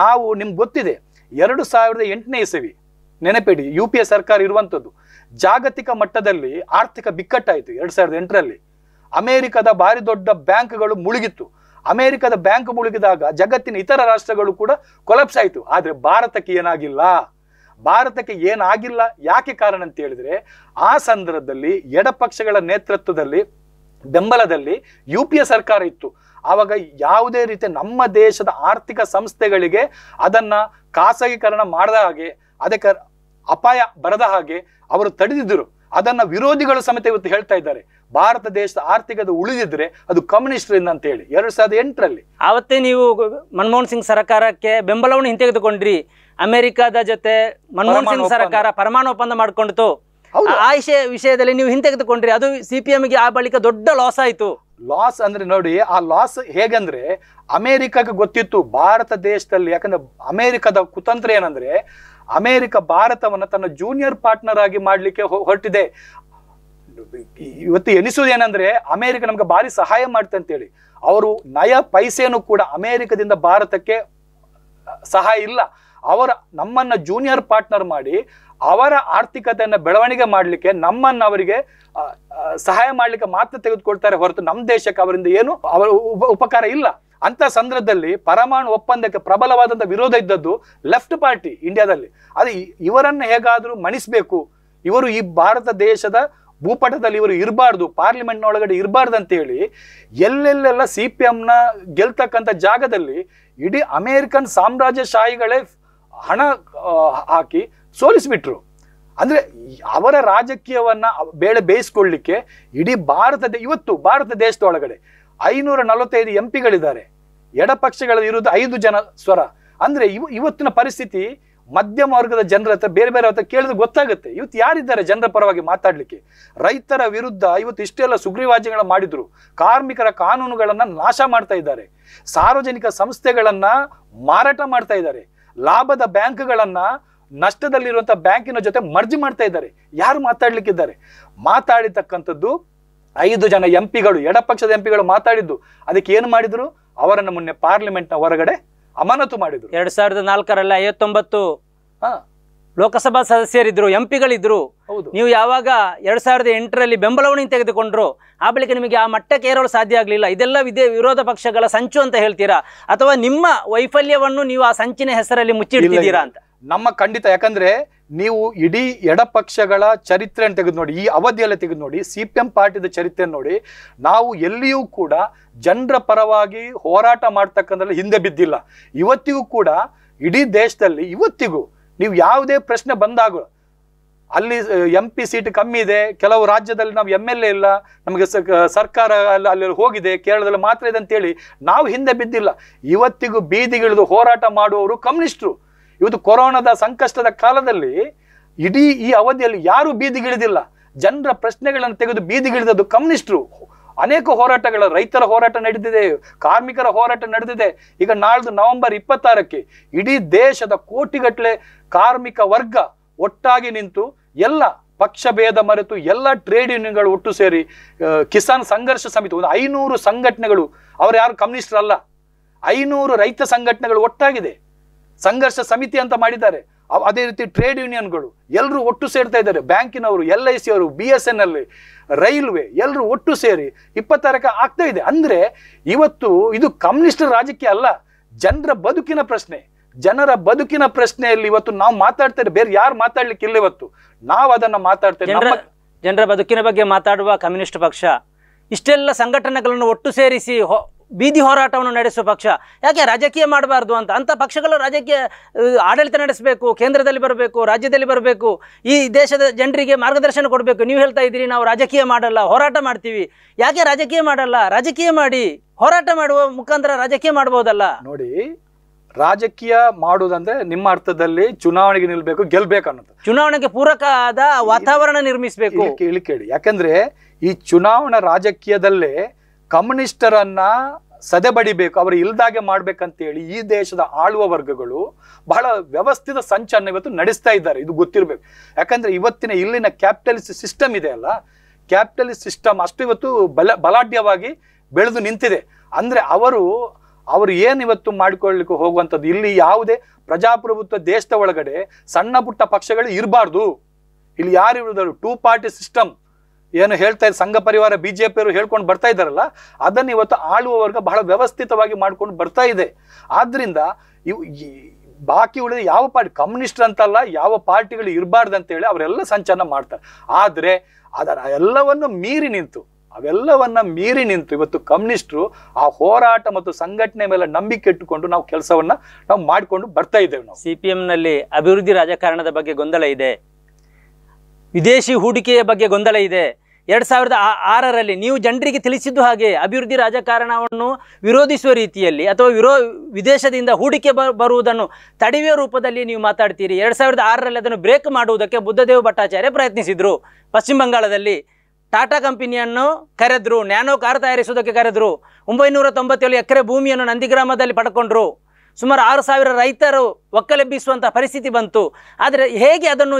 ನಾವು ನಿಮ್ಗೆ ಗೊತ್ತಿದೆ ಎರಡು ಸಾವಿರದ ಎಂಟನೇ ಇಸವಿ ನೆನಪಿಡಿ ಯು ಪಿ ಎ ಸರ್ಕಾರ ಇರುವಂಥದ್ದು ಜಾಗತಿಕ ಮಟ್ಟದಲ್ಲಿ ಆರ್ಥಿಕ ಬಿಕ್ಕಟ್ಟಾಯಿತು ಎರಡು ಸಾವಿರದ ಎಂಟರಲ್ಲಿ ಅಮೆರಿಕದ ಭಾರಿ ದೊಡ್ಡ ಬ್ಯಾಂಕ್ಗಳು ಮುಳುಗಿತ್ತು ಅಮೆರಿಕದ ಬ್ಯಾಂಕ್ ಮುಳುಗಿದಾಗ ಜಗತ್ತಿನ ಇತರ ರಾಷ್ಟ್ರಗಳು ಕೂಡ ಕೊಲಪ್ಸ್ ಆಯಿತು ಆದರೆ ಭಾರತಕ್ಕೆ ಏನಾಗಿಲ್ಲ ಭಾರತಕ್ಕೆ ಏನಾಗಿಲ್ಲ ಯಾಕೆ ಕಾರಣ ಅಂತ ಹೇಳಿದ್ರೆ ಆ ಸಂದರ್ಭದಲ್ಲಿ ಎಡಪಕ್ಷಗಳ ನೇತೃತ್ವದಲ್ಲಿ ಬೆಂಬಲದಲ್ಲಿ ಯು ಪಿ ಎ ಸರ್ಕಾರ ಇತ್ತು ಆವಾಗ ಯಾವುದೇ ರೀತಿ ನಮ್ಮ ದೇಶದ ಆರ್ಥಿಕ ಸಂಸ್ಥೆಗಳಿಗೆ ಅದನ್ನ ಖಾಸಗೀಕರಣ ಮಾಡದ ಹಾಗೆ ಅದಕ್ಕೆ ಅಪಾಯ ಬರದ ಹಾಗೆ ಅವರು ತಡೆದಿದ್ದರು ಅದನ್ನ ವಿರೋಧಿಗಳು ಸಮೇತ ಇವತ್ತು ಹೇಳ್ತಾ ಇದ್ದಾರೆ ಭಾರತ ದೇಶದ ಆರ್ಥಿಕತೆ ಉಳಿದಿದ್ರೆ ಅದು ಕಮ್ಯುನಿಸ್ಟ್ರಿಂದ ಅಂತ ಹೇಳಿ ಎರಡ್ ಸಾವಿರದ ಎಂಟರಲ್ಲಿ ಆವತ್ತೇ ನೀವು ಮನಮೋಹನ್ ಸಿಂಗ್ ಸರ್ಕಾರಕ್ಕೆ ಬೆಂಬಲವನ್ನು ಹಿಂತೆಗೆದುಕೊಂಡ್ರಿ ಅಮೆರಿಕದ ಜೊತೆ ಮನಮೋಹನ್ ಸಿಂಗ್ ಸರ್ಕಾರ ಪರಮಾಣು ಒಪ್ಪಂದ ಮಾಡಿಕೊಂಡಿತು ಆ ವಿಷಯದಲ್ಲಿ ನೀವು ಹಿಂತೆಗೆದುಕೊಂಡ್ರಿ ಅದು ಗೆ ಆ ಬಳಿಕ ದೊಡ್ಡ ಲಾಸ್ ಆಯಿತು ಲಾಸ್ ಅಂದ್ರೆ ನೋಡಿ ಆ ಲಾಸ್ ಹೇಗಂದ್ರೆ ಅಮೆರಿಕಕ್ಕೆ ಗೊತ್ತಿತ್ತು ಭಾರತ ದೇಶದಲ್ಲಿ ಯಾಕಂದ್ರೆ ಅಮೆರಿಕದ ಕುತಂತ್ರ ಏನಂದ್ರೆ ಅಮೆರಿಕ ಭಾರತವನ್ನ ತನ್ನ ಜೂನಿಯರ್ ಪಾರ್ಟ್ನರ್ ಆಗಿ ಮಾಡ್ಲಿಕ್ಕೆ ಹೊರಟಿದೆ ಇವತ್ತು ಎನಿಸುವುದೇನಂದ್ರೆ ಅಮೆರಿಕ ನಮ್ಗೆ ಭಾರಿ ಸಹಾಯ ಮಾಡುತ್ತೆ ಅಂತೇಳಿ ಅವರು ನಯ ಪೈಸೆಯನ್ನು ಕೂಡ ಅಮೆರಿಕದಿಂದ ಭಾರತಕ್ಕೆ ಸಹಾಯ ಇಲ್ಲ ಅವರ ನಮ್ಮನ್ನ ಜೂನಿಯರ್ ಪಾರ್ಟ್ನರ್ ಮಾಡಿ ಅವರ ಆರ್ಥಿಕತೆಯನ್ನು ಬೆಳವಣಿಗೆ ಮಾಡಲಿಕ್ಕೆ ನಮ್ಮನ್ನು ಅವರಿಗೆ ಸಹಾಯ ಮಾಡಲಿಕ್ಕೆ ಮಾತ್ರ ತೆಗೆದುಕೊಳ್ತಾರೆ ಹೊರತು ನಮ್ಮ ದೇಶಕ್ಕೆ ಅವರಿಂದ ಏನು ಅವರ ಉಪಕಾರ ಇಲ್ಲ ಅಂತ ಸಂದರ್ಭದಲ್ಲಿ ಪರಮಾಣು ಒಪ್ಪಂದಕ್ಕೆ ಪ್ರಬಲವಾದಂಥ ವಿರೋಧ ಇದ್ದದ್ದು ಲೆಫ್ಟ್ ಪಾರ್ಟಿ ಇಂಡಿಯಾದಲ್ಲಿ ಅದು ಇವರನ್ನು ಹೇಗಾದರೂ ಮಣಿಸಬೇಕು ಇವರು ಈ ಭಾರತ ದೇಶದ ಭೂಪಟದಲ್ಲಿ ಇವರು ಇರಬಾರ್ದು ಪಾರ್ಲಿಮೆಂಟ್ನ ಒಳಗಡೆ ಇರಬಾರ್ದು ಅಂತೇಳಿ ಎಲ್ಲೆಲ್ಲೆಲ್ಲ ಸಿ ಪಿ ಎಮ್ನ ಗೆಲ್ತಕ್ಕಂಥ ಜಾಗದಲ್ಲಿ ಇಡೀ ಅಮೇರಿಕನ್ ಸಾಮ್ರಾಜ್ಯಶಾಹಿಗಳೇ ಹಣ ಹಾಕಿ ಸೋಲಿಸಿಬಿಟ್ರು ಅಂದರೆ ಅವರ ರಾಜಕೀಯವನ್ನ ಬೇಳೆ ಬೇಯಿಸ್ಕೊಳ್ಳಿಕ್ಕೆ ಇಡೀ ಭಾರತ ಇವತ್ತು ಭಾರತ ದೇಶದೊಳಗಡೆ ಐನೂರ ನಲವತ್ತೈದು ಎಂ ಪಿಗಳಿದ್ದಾರೆ ಎಡಪಕ್ಷಗಳ ವಿರುದ್ಧ ಐದು ಜನ ಸ್ವರ ಅಂದರೆ ಇವ ಇವತ್ತಿನ ಪರಿಸ್ಥಿತಿ ಮಧ್ಯಮ ವರ್ಗದ ಜನರ ಹತ್ರ ಬೇರೆ ಬೇರೆ ಹತ್ರ ಕೇಳಿದ್ರೆ ಗೊತ್ತಾಗುತ್ತೆ ಇವತ್ತು ಯಾರಿದ್ದಾರೆ ಜನರ ಪರವಾಗಿ ಮಾತಾಡಲಿಕ್ಕೆ ರೈತರ ವಿರುದ್ಧ ಇವತ್ತು ಇಷ್ಟೆಲ್ಲ ಸುಗ್ರೀವಾಜ್ಞೆಗಳ ಮಾಡಿದ್ರು ಕಾರ್ಮಿಕರ ಕಾನೂನುಗಳನ್ನು ನಾಶ ಮಾಡ್ತಾ ಇದ್ದಾರೆ ಸಾರ್ವಜನಿಕ ಸಂಸ್ಥೆಗಳನ್ನು ಮಾರಾಟ ಮಾಡ್ತಾ ಇದ್ದಾರೆ ಲಾಭದ ಬ್ಯಾಂಕ್ಗಳನ್ನ ನಷ್ಟದಲ್ಲಿರುವಂತಹ ಬ್ಯಾಂಕಿನ ಜೊತೆ ಮರ್ಜಿ ಮಾಡ್ತಾ ಇದ್ದಾರೆ ಯಾರು ಮಾತಾಡ್ಲಿಕ್ಕಿದ್ದಾರೆ ಮಾತಾಡಿತಕ್ಕಂಥದ್ದು ಐದು ಜನ ಎಂ ಪಿಗಳು ಎಡಪಕ್ಷದ ಎಂ ಪಿಗಳು ಮಾತಾಡಿದ್ದು ಅದಕ್ಕೆ ಏನು ಮಾಡಿದ್ರು ಅವರನ್ನು ಮೊನ್ನೆ ಪಾರ್ಲಿಮೆಂಟ್ನ ಹೊರಗಡೆ ಅಮಾನತು ಮಾಡಿದ್ರು ಎರಡ್ ಸಾವಿರದ ನಾಲ್ಕರಲ್ಲಿ ಐವತ್ತೊಂಬತ್ತು ಲೋಕಸಭಾ ಸದಸ್ಯರಿದ್ದರು ಎಂ ಪಿಗಳಿದ್ರು ನೀವು ಯಾವಾಗ ಎರಡ್ ಸಾವಿರದ ಎಂಟರಲ್ಲಿ ಬೆಂಬಲವನ್ನು ತೆಗೆದುಕೊಂಡ್ರು ಆ ಬಳಿಕ ನಿಮಗೆ ಆ ಮಟ್ಟಕ್ಕೆ ಏರಲು ಸಾಧ್ಯ ಆಗಲಿಲ್ಲ ಇದೆಲ್ಲ ವಿದೇ ವಿರೋಧ ಪಕ್ಷಗಳ ಸಂಚು ಅಂತ ಹೇಳ್ತೀರಾ ಅಥವಾ ನಿಮ್ಮ ವೈಫಲ್ಯವನ್ನು ನೀವು ಆ ಸಂಚಿನ ಹೆಸರಲ್ಲಿ ಮುಚ್ಚಿಡ್ತಿದ್ದೀರಾ ಅಂತ ನಮ್ಮ ಖಂಡಿತ ಯಾಕಂದ್ರೆ ನೀವು ಇಡೀ ಎಡ ಪಕ್ಷಗಳ ಚರಿತ್ರೆಯನ್ನು ತೆಗೆದು ನೋಡಿ ಈ ಅವಧಿಯಲ್ಲಿ ತೆಗೆದು ನೋಡಿ ಸಿ ಪಿ ಎಂ ಪಾರ್ಟಿದ ಚರಿತ್ರೆಯನ್ನು ನೋಡಿ ನಾವು ಎಲ್ಲಿಯೂ ಕೂಡ ಜನರ ಪರವಾಗಿ ಹೋರಾಟ ಮಾಡ್ತಕ್ಕಂಥದ್ರಲ್ಲಿ ಹಿಂದೆ ಬಿದ್ದಿಲ್ಲ ಇವತ್ತಿಗೂ ಕೂಡ ಇಡೀ ದೇಶದಲ್ಲಿ ಇವತ್ತಿಗೂ ನೀವು ಯಾವುದೇ ಪ್ರಶ್ನೆ ಬಂದಾಗ ಅಲ್ಲಿ ಎಂ ಪಿ ಸೀಟ್ ಕಮ್ಮಿ ಇದೆ ಕೆಲವು ರಾಜ್ಯದಲ್ಲಿ ನಾವು ಎಮ್ ಎಲ್ ಎ ಇಲ್ಲ ನಮಗೆ ಸರ್ಕಾರ ಅಲ್ಲಿ ಅಲ್ಲಿ ಹೋಗಿದೆ ಕೇರಳದಲ್ಲಿ ಮಾತ್ರ ಇದೆ ಅಂತೇಳಿ ನಾವು ಹಿಂದೆ ಬಿದ್ದಿಲ್ಲ ಇವತ್ತಿಗೂ ಬೀದಿಗಿಳಿದು ಹೋರಾಟ ಮಾಡುವವರು ಕಮ್ಯುನಿಸ್ಟ್ರು ಇವತ್ತು ಕೊರೋನಾದ ಸಂಕಷ್ಟದ ಕಾಲದಲ್ಲಿ ಇಡೀ ಈ ಅವಧಿಯಲ್ಲಿ ಯಾರೂ ಬೀದಿಗಿಳಿದಿಲ್ಲ ಜನರ ಪ್ರಶ್ನೆಗಳನ್ನು ತೆಗೆದು ಬೀದಿಗಿಳಿದದ್ದು ಕಮ್ಯುನಿಸ್ಟ್ರು ಅನೇಕ ಹೋರಾಟಗಳ ರೈತರ ಹೋರಾಟ ನಡೆದಿದೆ ಕಾರ್ಮಿಕರ ಹೋರಾಟ ನಡೆದಿದೆ ಈಗ ನಾಳ್ದು ನವೆಂಬರ್ ಇಪ್ಪತ್ತಾರಕ್ಕೆ ಇಡೀ ದೇಶದ ಕೋಟಿಗಟ್ಟಲೆ ಕಾರ್ಮಿಕ ವರ್ಗ ಒಟ್ಟಾಗಿ ನಿಂತು ಎಲ್ಲ ಪಕ್ಷ ಭೇದ ಮರೆತು ಎಲ್ಲ ಟ್ರೇಡ್ ಯೂನಿಯನ್ಗಳು ಒಟ್ಟು ಸೇರಿ ಕಿಸಾನ್ ಸಂಘರ್ಷ ಸಮಿತಿ ಒಂದು ಐನೂರು ಸಂಘಟನೆಗಳು ಅವರು ಯಾರು ಅಲ್ಲ ಐನೂರು ರೈತ ಸಂಘಟನೆಗಳು ಒಟ್ಟಾಗಿದೆ ಸಂಘರ್ಷ ಸಮಿತಿ ಅಂತ ಮಾಡಿದ್ದಾರೆ ಅದೇ ರೀತಿ ಟ್ರೇಡ್ ಯೂನಿಯನ್ಗಳು ಎಲ್ಲರೂ ಒಟ್ಟು ಸೇರ್ತಾ ಇದ್ದಾರೆ ಬ್ಯಾಂಕಿನವರು ಎಲ್ ಐ ಸಿ ಅವರು B S N L railway ಎಲ್ಲರೂ ಒಟ್ಟು ಸೇರಿ ಇಪ್ಪತ್ತಾರಕ್ಕೆ ಆಗ್ತಾ ಇದೆ ಅಂದರೆ ಇವತ್ತು ಇದು ಕಮ್ಯುನಿಸ್ಟ್ ರಾಜಕೀಯ ಅಲ್ಲ ಜನರ ಬದುಕಿನ ಪ್ರಶ್ನೆ ಜನರ ಬದುಕಿನ ಪ್ರಶ್ನೆಯಲ್ಲಿ ಇವತ್ತು ನಾವು ಮಾತಾಡ್ತೇವೆ ಬೇರೆ ಯಾರು ಮಾತಾಡ್ಲಿಕ್ಕಿಲ್ಲ ಇವತ್ತು ನಾವು ಅದನ್ನ ಮಾತಾಡ್ತೇವೆ ಜನರ ಬದುಕಿನ ಬಗ್ಗೆ ಮಾತಾಡುವ ಕಮ್ಯುನಿಸ್ಟ್ ಪಕ್ಷ ಇಷ್ಟೆಲ್ಲ ಸಂಘಟನೆಗಳನ್ನು ಒಟ್ಟು ಸೇರಿಸಿ ಬೀದಿ ಹೋರಾಟವನ್ನು ನಡೆಸುವ ಪಕ್ಷ ಯಾಕೆ ರಾಜಕೀಯ ಮಾಡಬಾರ್ದು ಅಂತ ಅಂಥ ಪಕ್ಷಗಳು ರಾಜಕೀಯ ಆಡಳಿತ ನಡೆಸಬೇಕು ಕೇಂದ್ರದಲ್ಲಿ ಬರಬೇಕು ರಾಜ್ಯದಲ್ಲಿ ಬರಬೇಕು ಈ ದೇಶದ ಜನರಿಗೆ ಮಾರ್ಗದರ್ಶನ ಕೊಡಬೇಕು ನೀವು ಹೇಳ್ತಾ ಇದ್ದೀರಿ ನಾವು ರಾಜಕೀಯ ಮಾಡಲ್ಲ ಹೋರಾಟ ಮಾಡ್ತೀವಿ ಯಾಕೆ ರಾಜಕೀಯ ಮಾಡಲ್ಲ ರಾಜಕೀಯ ಮಾಡಿ ಹೋರಾಟ ಮಾಡುವ ಮುಖಾಂತರ ರಾಜಕೀಯ ಮಾಡ್ಬೋದಲ್ಲ ನೋಡಿ ರಾಜಕೀಯ ಮಾಡುವುದಂದ್ರೆ ನಿಮ್ಮ ಅರ್ಥದಲ್ಲಿ ಚುನಾವಣೆಗೆ ನಿಲ್ಬೇಕು ಗೆಲ್ಬೇಕು ಅನ್ನೋದು ಚುನಾವಣೆಗೆ ಪೂರಕ ಆದ ವಾತಾವರಣ ನಿರ್ಮಿಸಬೇಕು ಇಲ್ಲಿ ಕೇಳಿ ಯಾಕಂದ್ರೆ ಈ ಚುನಾವಣಾ ರಾಜಕೀಯದಲ್ಲೇ ಕಮ್ಯುನಿಸ್ಟರನ್ನ ಸದೆಬಡಿಬೇಕು ಅವರು ಇಲ್ದಾಗೆ ಮಾಡ್ಬೇಕಂತೇಳಿ ಈ ದೇಶದ ಆಳುವ ವರ್ಗಗಳು ಬಹಳ ವ್ಯವಸ್ಥಿತ ಸಂಚನ ಇವತ್ತು ನಡೆಸ್ತಾ ಇದ್ದಾರೆ ಇದು ಗೊತ್ತಿರಬೇಕು ಯಾಕಂದ್ರೆ ಇವತ್ತಿನ ಇಲ್ಲಿನ ಕ್ಯಾಪಿಟಲಿಸ್ಟ್ ಸಿಸ್ಟಮ್ ಇದೆ ಅಲ್ಲ ಕ್ಯಾಪಿಟಲಿಸ್ಟ್ ಸಿಸ್ಟಮ್ ಅಷ್ಟು ಇವತ್ತು ಬಲ ಬಲಾಢ್ಯವಾಗಿ ಬೆಳೆದು ನಿಂತಿದೆ ಅಂದ್ರೆ ಅವರು ಅವರು ಏನು ಇವತ್ತು ಮಾಡಿಕೊಳ್ಳಿಕ್ಕೆ ಹೋಗುವಂಥದ್ದು ಇಲ್ಲಿ ಯಾವುದೇ ಪ್ರಜಾಪ್ರಭುತ್ವ ದೇಶದ ಒಳಗಡೆ ಸಣ್ಣ ಪುಟ್ಟ ಪಕ್ಷಗಳು ಇರಬಾರ್ದು ಇಲ್ಲಿ ಯಾರು ಇರೋದು ಟೂ ಪಾರ್ಟಿ ಸಿಸ್ಟಮ್ ಏನು ಹೇಳ್ತಾ ಇದ್ದಾರೆ ಸಂಘ ಪರಿವಾರ ಬಿ ಜೆ ಪಿಯವರು ಹೇಳ್ಕೊಂಡು ಬರ್ತಾ ಇದ್ದಾರಲ್ಲ ಅದನ್ನು ಇವತ್ತು ಆಳುವ ವರ್ಗ ಬಹಳ ವ್ಯವಸ್ಥಿತವಾಗಿ ಮಾಡ್ಕೊಂಡು ಬರ್ತಾ ಇದೆ ಆದ್ದರಿಂದ ಇವು ಬಾಕಿ ಉಳಿದ ಯಾವ ಪಾರ್ಟಿ ಕಮ್ಯುನಿಸ್ಟ್ ಅಂತಲ್ಲ ಯಾವ ಪಾರ್ಟಿಗಳು ಇರಬಾರ್ದು ಅಂತೇಳಿ ಅವರೆಲ್ಲ ಸಂಚಲನ ಮಾಡ್ತಾರೆ ಆದರೆ ಅದರ ಎಲ್ಲವನ್ನು ಮೀರಿ ನಿಂತು ಅವೆಲ್ಲವನ್ನ ಮೀರಿ ನಿಂತು ಇವತ್ತು ಕಮ್ಯುನಿಸ್ಟ್ರು ಆ ಹೋರಾಟ ಮತ್ತು ಸಂಘಟನೆ ಮೇಲೆ ನಂಬಿಕೆ ಇಟ್ಟುಕೊಂಡು ನಾವು ಕೆಲಸವನ್ನ ನಾವು ಮಾಡಿಕೊಂಡು ಬರ್ತಾ ಇದ್ದೇವೆ ನಾವು ಸಿ ಪಿ ಅಭಿವೃದ್ಧಿ ರಾಜಕಾರಣದ ಬಗ್ಗೆ ಗೊಂದಲ ಇದೆ ವಿದೇಶಿ ಹೂಡಿಕೆಯ ಬಗ್ಗೆ ಗೊಂದಲ ಇದೆ ಎರಡ್ ಸಾವಿರದ ಆರರಲ್ಲಿ ನೀವು ಜನರಿಗೆ ತಿಳಿಸಿದ್ದು ಹಾಗೆ ಅಭಿವೃದ್ಧಿ ರಾಜಕಾರಣವನ್ನು ವಿರೋಧಿಸುವ ರೀತಿಯಲ್ಲಿ ಅಥವಾ ವಿರೋ ವಿದೇಶದಿಂದ ಹೂಡಿಕೆ ಬರುವುದನ್ನು ತಡೆಯುವ ರೂಪದಲ್ಲಿ ನೀವು ಮಾತಾಡ್ತೀರಿ ಎರಡ್ ಸಾವಿರದ ಆರರಲ್ಲಿ ಅದನ್ನು ಬ್ರೇಕ್ ಮಾಡುವುದಕ್ಕೆ ಬುದ್ಧದೇವ್ ಭಟ್ಟಾಚಾರ್ಯ ಪ್ರಯತ್ನಿಸಿದರು ಪಶ್ಚಿಮ ಬಂಗಾಳದಲ್ಲಿ ಟಾಟಾ ಕಂಪನಿಯನ್ನು ಕರೆದ್ರು ನ್ಯಾನೋ ಕಾರ್ ತಯಾರಿಸುವುದಕ್ಕೆ ಕರೆದ್ರು ಒಂಬೈನೂರ ತೊಂಬತ್ತೇಳು ಎಕರೆ ಭೂಮಿಯನ್ನು ನಂದಿಗ್ರಾಮದಲ್ಲಿ ಪಡ್ಕೊಂಡ್ರು ಸುಮಾರು ಆರು ಸಾವಿರ ರೈತರು ಒಕ್ಕಲೆಬ್ಬಿಸುವಂತಹ ಪರಿಸ್ಥಿತಿ ಬಂತು ಆದರೆ ಹೇಗೆ ಅದನ್ನು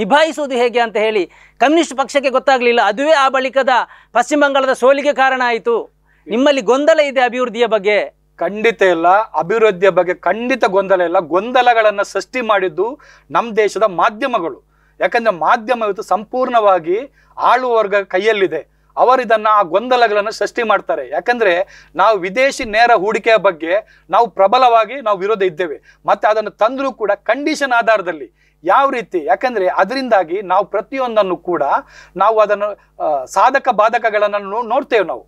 ನಿಭಾಯಿಸುವುದು ಹೇಗೆ ಅಂತ ಹೇಳಿ ಕಮ್ಯುನಿಸ್ಟ್ ಪಕ್ಷಕ್ಕೆ ಗೊತ್ತಾಗಲಿಲ್ಲ ಅದುವೇ ಆ ಬಳಿಕದ ಪಶ್ಚಿಮ ಬಂಗಾಳದ ಸೋಲಿಗೆ ಕಾರಣ ಆಯಿತು ನಿಮ್ಮಲ್ಲಿ ಗೊಂದಲ ಇದೆ ಅಭಿವೃದ್ಧಿಯ ಬಗ್ಗೆ ಖಂಡಿತ ಇಲ್ಲ ಅಭಿವೃದ್ಧಿಯ ಬಗ್ಗೆ ಖಂಡಿತ ಗೊಂದಲ ಇಲ್ಲ ಗೊಂದಲಗಳನ್ನು ಸೃಷ್ಟಿ ಮಾಡಿದ್ದು ನಮ್ಮ ದೇಶದ ಮಾಧ್ಯಮಗಳು ಯಾಕಂದ್ರೆ ಮಾಧ್ಯಮ ಇವತ್ತು ಸಂಪೂರ್ಣವಾಗಿ ವರ್ಗ ಕೈಯಲ್ಲಿದೆ ಅವರು ಇದನ್ನ ಆ ಗೊಂದಲಗಳನ್ನು ಸೃಷ್ಟಿ ಮಾಡ್ತಾರೆ ಯಾಕಂದ್ರೆ ನಾವು ವಿದೇಶಿ ನೇರ ಹೂಡಿಕೆಯ ಬಗ್ಗೆ ನಾವು ಪ್ರಬಲವಾಗಿ ನಾವು ವಿರೋಧ ಇದ್ದೇವೆ ಮತ್ತೆ ಅದನ್ನು ತಂದರೂ ಕೂಡ ಕಂಡೀಷನ್ ಆಧಾರದಲ್ಲಿ ಯಾವ ರೀತಿ ಯಾಕಂದ್ರೆ ಅದರಿಂದಾಗಿ ನಾವು ಪ್ರತಿಯೊಂದನ್ನು ಕೂಡ ನಾವು ಅದನ್ನು ಸಾಧಕ ಬಾಧಕಗಳನ್ನು ನೋಡ್ತೇವೆ ನಾವು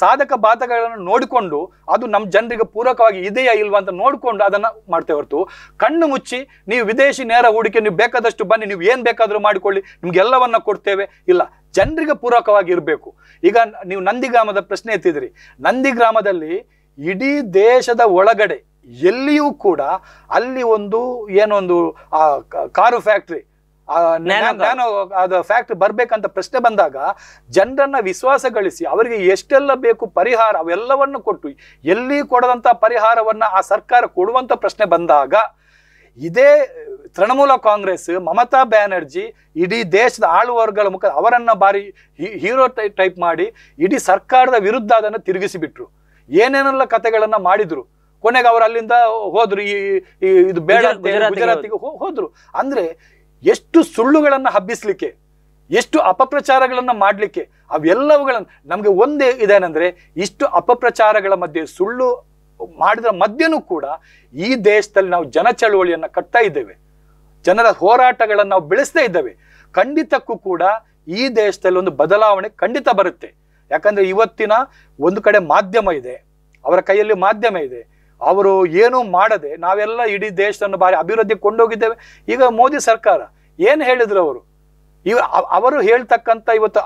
ಸಾಧಕ ಬಾಧಕಗಳನ್ನು ನೋಡಿಕೊಂಡು ಅದು ನಮ್ಮ ಜನರಿಗೆ ಪೂರಕವಾಗಿ ಇದೆಯಾ ಇಲ್ವಾ ಅಂತ ನೋಡಿಕೊಂಡು ಅದನ್ನು ಮಾಡ್ತೇವೆ ಹೊರತು ಕಣ್ಣು ಮುಚ್ಚಿ ನೀವು ವಿದೇಶಿ ನೇರ ಹೂಡಿಕೆ ನೀವು ಬೇಕಾದಷ್ಟು ಬನ್ನಿ ನೀವು ಏನು ಬೇಕಾದರೂ ಮಾಡಿಕೊಳ್ಳಿ ನಿಮ್ಗೆಲ್ಲವನ್ನ ಕೊಡ್ತೇವೆ ಇಲ್ಲ ಜನರಿಗೆ ಪೂರಕವಾಗಿ ಇರಬೇಕು ಈಗ ನೀವು ಗ್ರಾಮದ ಪ್ರಶ್ನೆ ಎತ್ತಿದ್ರಿ ಗ್ರಾಮದಲ್ಲಿ ಇಡೀ ದೇಶದ ಒಳಗಡೆ ಎಲ್ಲಿಯೂ ಕೂಡ ಅಲ್ಲಿ ಒಂದು ಏನೊಂದು ಕಾರು ಫ್ಯಾಕ್ಟ್ರಿ ನಾನು ಅದು ಫ್ಯಾಕ್ಟ್ ಬರ್ಬೇಕಂತ ಪ್ರಶ್ನೆ ಬಂದಾಗ ಜನರನ್ನ ವಿಶ್ವಾಸ ಗಳಿಸಿ ಅವರಿಗೆ ಎಷ್ಟೆಲ್ಲ ಬೇಕು ಪರಿಹಾರ ಅವೆಲ್ಲವನ್ನು ಕೊಟ್ಟು ಎಲ್ಲಿ ಕೊಡದಂತ ಪರಿಹಾರವನ್ನ ಆ ಸರ್ಕಾರ ಕೊಡುವಂತ ಪ್ರಶ್ನೆ ಬಂದಾಗ ಇದೇ ತೃಣಮೂಲ ಕಾಂಗ್ರೆಸ್ ಮಮತಾ ಬ್ಯಾನರ್ಜಿ ಇಡೀ ದೇಶದ ಆಳುವರ್ಗಗಳ ಮುಖ ಅವರನ್ನ ಬಾರಿ ಹೀರೋ ಟೈಪ್ ಮಾಡಿ ಇಡೀ ಸರ್ಕಾರದ ವಿರುದ್ಧ ಅದನ್ನು ತಿರುಗಿಸಿಬಿಟ್ರು ಏನೇನೆಲ್ಲ ಕಥೆಗಳನ್ನ ಮಾಡಿದ್ರು ಕೊನೆಗೆ ಅವರು ಅಲ್ಲಿಂದ ಹೋದ್ರು ಈ ಇದು ಬೇಡ ಗುಜರಾತಿಗೆ ಹೋದ್ರು ಅಂದ್ರೆ ಎಷ್ಟು ಸುಳ್ಳುಗಳನ್ನು ಹಬ್ಬಿಸ್ಲಿಕ್ಕೆ ಎಷ್ಟು ಅಪಪ್ರಚಾರಗಳನ್ನು ಮಾಡಲಿಕ್ಕೆ ಅವೆಲ್ಲವುಗಳನ್ನು ನಮಗೆ ಒಂದೇ ಇದೇನೆಂದರೆ ಇಷ್ಟು ಅಪಪ್ರಚಾರಗಳ ಮಧ್ಯೆ ಸುಳ್ಳು ಮಾಡಿದ್ರ ಮಧ್ಯನೂ ಕೂಡ ಈ ದೇಶದಲ್ಲಿ ನಾವು ಜನ ಚಳುವಳಿಯನ್ನು ಕಟ್ತಾ ಇದ್ದೇವೆ ಜನರ ಹೋರಾಟಗಳನ್ನು ನಾವು ಬೆಳೆಸ್ತಾ ಇದ್ದೇವೆ ಖಂಡಿತಕ್ಕೂ ಕೂಡ ಈ ದೇಶದಲ್ಲಿ ಒಂದು ಬದಲಾವಣೆ ಖಂಡಿತ ಬರುತ್ತೆ ಯಾಕಂದರೆ ಇವತ್ತಿನ ಒಂದು ಕಡೆ ಮಾಧ್ಯಮ ಇದೆ ಅವರ ಕೈಯಲ್ಲಿ ಮಾಧ್ಯಮ ಇದೆ ಅವರು ಏನೂ ಮಾಡದೆ ನಾವೆಲ್ಲ ಇಡೀ ದೇಶವನ್ನು ಭಾರಿ ಅಭಿವೃದ್ಧಿ ಕೊಂಡೋಗಿದ್ದೇವೆ ಈಗ ಮೋದಿ ಸರ್ಕಾರ ಏನು ಹೇಳಿದ್ರು ಅವರು ಇವ ಅವರು ಹೇಳ್ತಕ್ಕಂಥ ಇವತ್ತು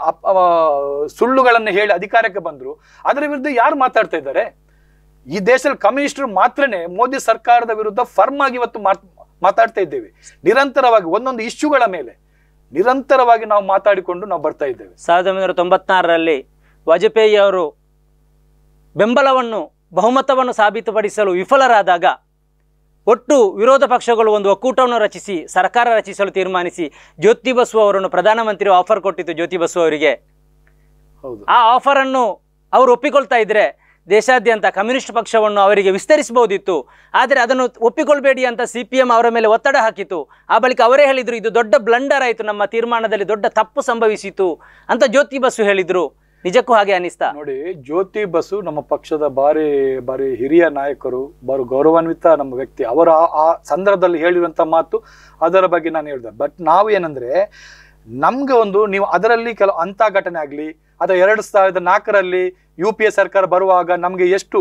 ಸುಳ್ಳುಗಳನ್ನು ಹೇಳಿ ಅಧಿಕಾರಕ್ಕೆ ಬಂದರು ಅದರ ವಿರುದ್ಧ ಯಾರು ಮಾತಾಡ್ತಾ ಇದ್ದಾರೆ ಈ ದೇಶದಲ್ಲಿ ಕಮ್ಯುನಿಸ್ಟರು ಮಾತ್ರನೇ ಮೋದಿ ಸರ್ಕಾರದ ವಿರುದ್ಧ ಫರ್ಮ್ ಆಗಿ ಇವತ್ತು ಮಾತಾಡ್ತಾ ಇದ್ದೇವೆ ನಿರಂತರವಾಗಿ ಒಂದೊಂದು ಇಶ್ಯೂಗಳ ಮೇಲೆ ನಿರಂತರವಾಗಿ ನಾವು ಮಾತಾಡಿಕೊಂಡು ನಾವು ಬರ್ತಾ ಇದ್ದೇವೆ ಸಾವಿರದ ಒಂಬೈನೂರ ತೊಂಬತ್ನಾರರಲ್ಲಿ ವಾಜಪೇಯಿ ಅವರು ಬೆಂಬಲವನ್ನು ಬಹುಮತವನ್ನು ಸಾಬೀತುಪಡಿಸಲು ವಿಫಲರಾದಾಗ ಒಟ್ಟು ವಿರೋಧ ಪಕ್ಷಗಳು ಒಂದು ಒಕ್ಕೂಟವನ್ನು ರಚಿಸಿ ಸರ್ಕಾರ ರಚಿಸಲು ತೀರ್ಮಾನಿಸಿ ಜ್ಯೋತಿ ಬಸು ಅವರನ್ನು ಪ್ರಧಾನಮಂತ್ರಿ ಆಫರ್ ಕೊಟ್ಟಿತ್ತು ಜ್ಯೋತಿ ಬಸು ಅವರಿಗೆ ಆ ಆಫರನ್ನು ಅವರು ಒಪ್ಪಿಕೊಳ್ತಾ ಇದ್ರೆ ದೇಶಾದ್ಯಂತ ಕಮ್ಯುನಿಸ್ಟ್ ಪಕ್ಷವನ್ನು ಅವರಿಗೆ ವಿಸ್ತರಿಸಬಹುದಿತ್ತು ಆದರೆ ಅದನ್ನು ಒಪ್ಪಿಕೊಳ್ಬೇಡಿ ಅಂತ ಸಿ ಪಿ ಎಂ ಅವರ ಮೇಲೆ ಒತ್ತಡ ಹಾಕಿತು ಆ ಬಳಿಕ ಅವರೇ ಹೇಳಿದರು ಇದು ದೊಡ್ಡ ಬ್ಲಂಡರ್ ಆಯಿತು ನಮ್ಮ ತೀರ್ಮಾನದಲ್ಲಿ ದೊಡ್ಡ ತಪ್ಪು ಸಂಭವಿಸಿತು ಅಂತ ಜ್ಯೋತಿ ಬಸು ಹೇಳಿದರು ನಿಜಕ್ಕೂ ಹಾಗೆ ಅನಿಸ್ತಾ ನೋಡಿ ಜ್ಯೋತಿ ಬಸು ನಮ್ಮ ಪಕ್ಷದ ಬಾರಿ ಬಾರಿ ಹಿರಿಯ ನಾಯಕರು ಬಾರಿ ಗೌರವಾನ್ವಿತ ನಮ್ಮ ವ್ಯಕ್ತಿ ಅವರು ಆ ಸಂದರ್ಭದಲ್ಲಿ ಹೇಳಿರುವಂತ ಮಾತು ಅದರ ಬಗ್ಗೆ ನಾನು ಹೇಳಿದೆ ಬಟ್ ನಾವು ಏನಂದ್ರೆ ನಮ್ಗೆ ಒಂದು ನೀವು ಅದರಲ್ಲಿ ಕೆಲವು ಅಂತ ಘಟನೆ ಆಗಲಿ ಅಥವಾ ಎರಡು ಸಾವಿರದ ನಾಲ್ಕರಲ್ಲಿ ಯು ಪಿ ಎ ಸರ್ಕಾರ ಬರುವಾಗ ನಮಗೆ ಎಷ್ಟು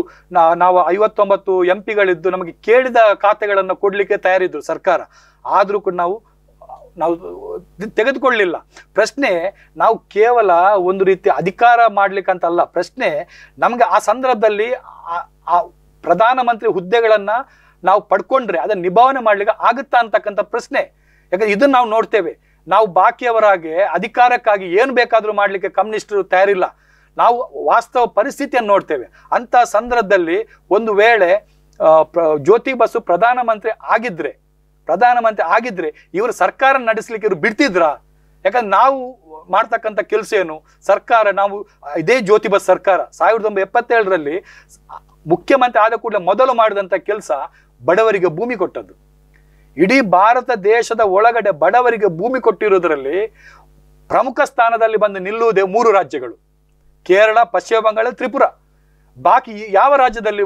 ನಾವು ಐವತ್ತೊಂಬತ್ತು ಎಂ ಪಿಗಳಿದ್ದು ನಮಗೆ ಕೇಳಿದ ಖಾತೆಗಳನ್ನು ಕೊಡಲಿಕ್ಕೆ ತಯಾರಿದ್ರು ಸರ್ಕಾರ ಆದರೂ ಕೂಡ ನಾವು ನಾವು ತೆಗೆದುಕೊಳ್ಳಲಿಲ್ಲ ಪ್ರಶ್ನೆ ನಾವು ಕೇವಲ ಒಂದು ರೀತಿ ಅಧಿಕಾರ ಅಲ್ಲ ಪ್ರಶ್ನೆ ನಮಗೆ ಆ ಸಂದರ್ಭದಲ್ಲಿ ಆ ಪ್ರಧಾನಮಂತ್ರಿ ಹುದ್ದೆಗಳನ್ನು ನಾವು ಪಡ್ಕೊಂಡ್ರೆ ಅದನ್ನು ನಿಭಾವಣೆ ಮಾಡ್ಲಿಕ್ಕೆ ಆಗುತ್ತಾ ಅಂತಕ್ಕಂಥ ಪ್ರಶ್ನೆ ಯಾಕಂದ್ರೆ ಇದನ್ನು ನಾವು ನೋಡ್ತೇವೆ ನಾವು ಬಾಕಿಯವರಾಗೆ ಅಧಿಕಾರಕ್ಕಾಗಿ ಏನು ಬೇಕಾದರೂ ಮಾಡಲಿಕ್ಕೆ ಕಮ್ಯುನಿಸ್ಟರು ತಯಾರಿಲ್ಲ ನಾವು ವಾಸ್ತವ ಪರಿಸ್ಥಿತಿಯನ್ನು ನೋಡ್ತೇವೆ ಅಂಥ ಸಂದರ್ಭದಲ್ಲಿ ಒಂದು ವೇಳೆ ಜ್ಯೋತಿ ಪ್ರಧಾನ ಪ್ರಧಾನಮಂತ್ರಿ ಆಗಿದ್ರೆ ಪ್ರಧಾನಮಂತ್ರಿ ಆಗಿದ್ರೆ ಇವರು ಸರ್ಕಾರ ನಡೆಸಲಿಕ್ಕೆ ಇವರು ಬಿಡ್ತಿದ್ರಾ ಯಾಕಂದ್ರೆ ನಾವು ಮಾಡ್ತಕ್ಕಂಥ ಕೆಲಸ ಏನು ಸರ್ಕಾರ ನಾವು ಇದೇ ಜ್ಯೋತಿ ಬಸ್ ಸರ್ಕಾರ ಸಾವಿರದ ಒಂಬೈನೂರ ಎಪ್ಪತ್ತೇಳರಲ್ಲಿ ಮುಖ್ಯಮಂತ್ರಿ ಆದ ಕೂಡಲೇ ಮೊದಲು ಮಾಡಿದಂಥ ಕೆಲಸ ಬಡವರಿಗೆ ಭೂಮಿ ಕೊಟ್ಟದ್ದು ಇಡೀ ಭಾರತ ದೇಶದ ಒಳಗಡೆ ಬಡವರಿಗೆ ಭೂಮಿ ಕೊಟ್ಟಿರೋದರಲ್ಲಿ ಪ್ರಮುಖ ಸ್ಥಾನದಲ್ಲಿ ಬಂದು ನಿಲ್ಲುವುದೇ ಮೂರು ರಾಜ್ಯಗಳು ಕೇರಳ ಪಶ್ಚಿಮ ಬಂಗಾಳ ತ್ರಿಪುರ ಬಾಕಿ ಯಾವ ರಾಜ್ಯದಲ್ಲಿ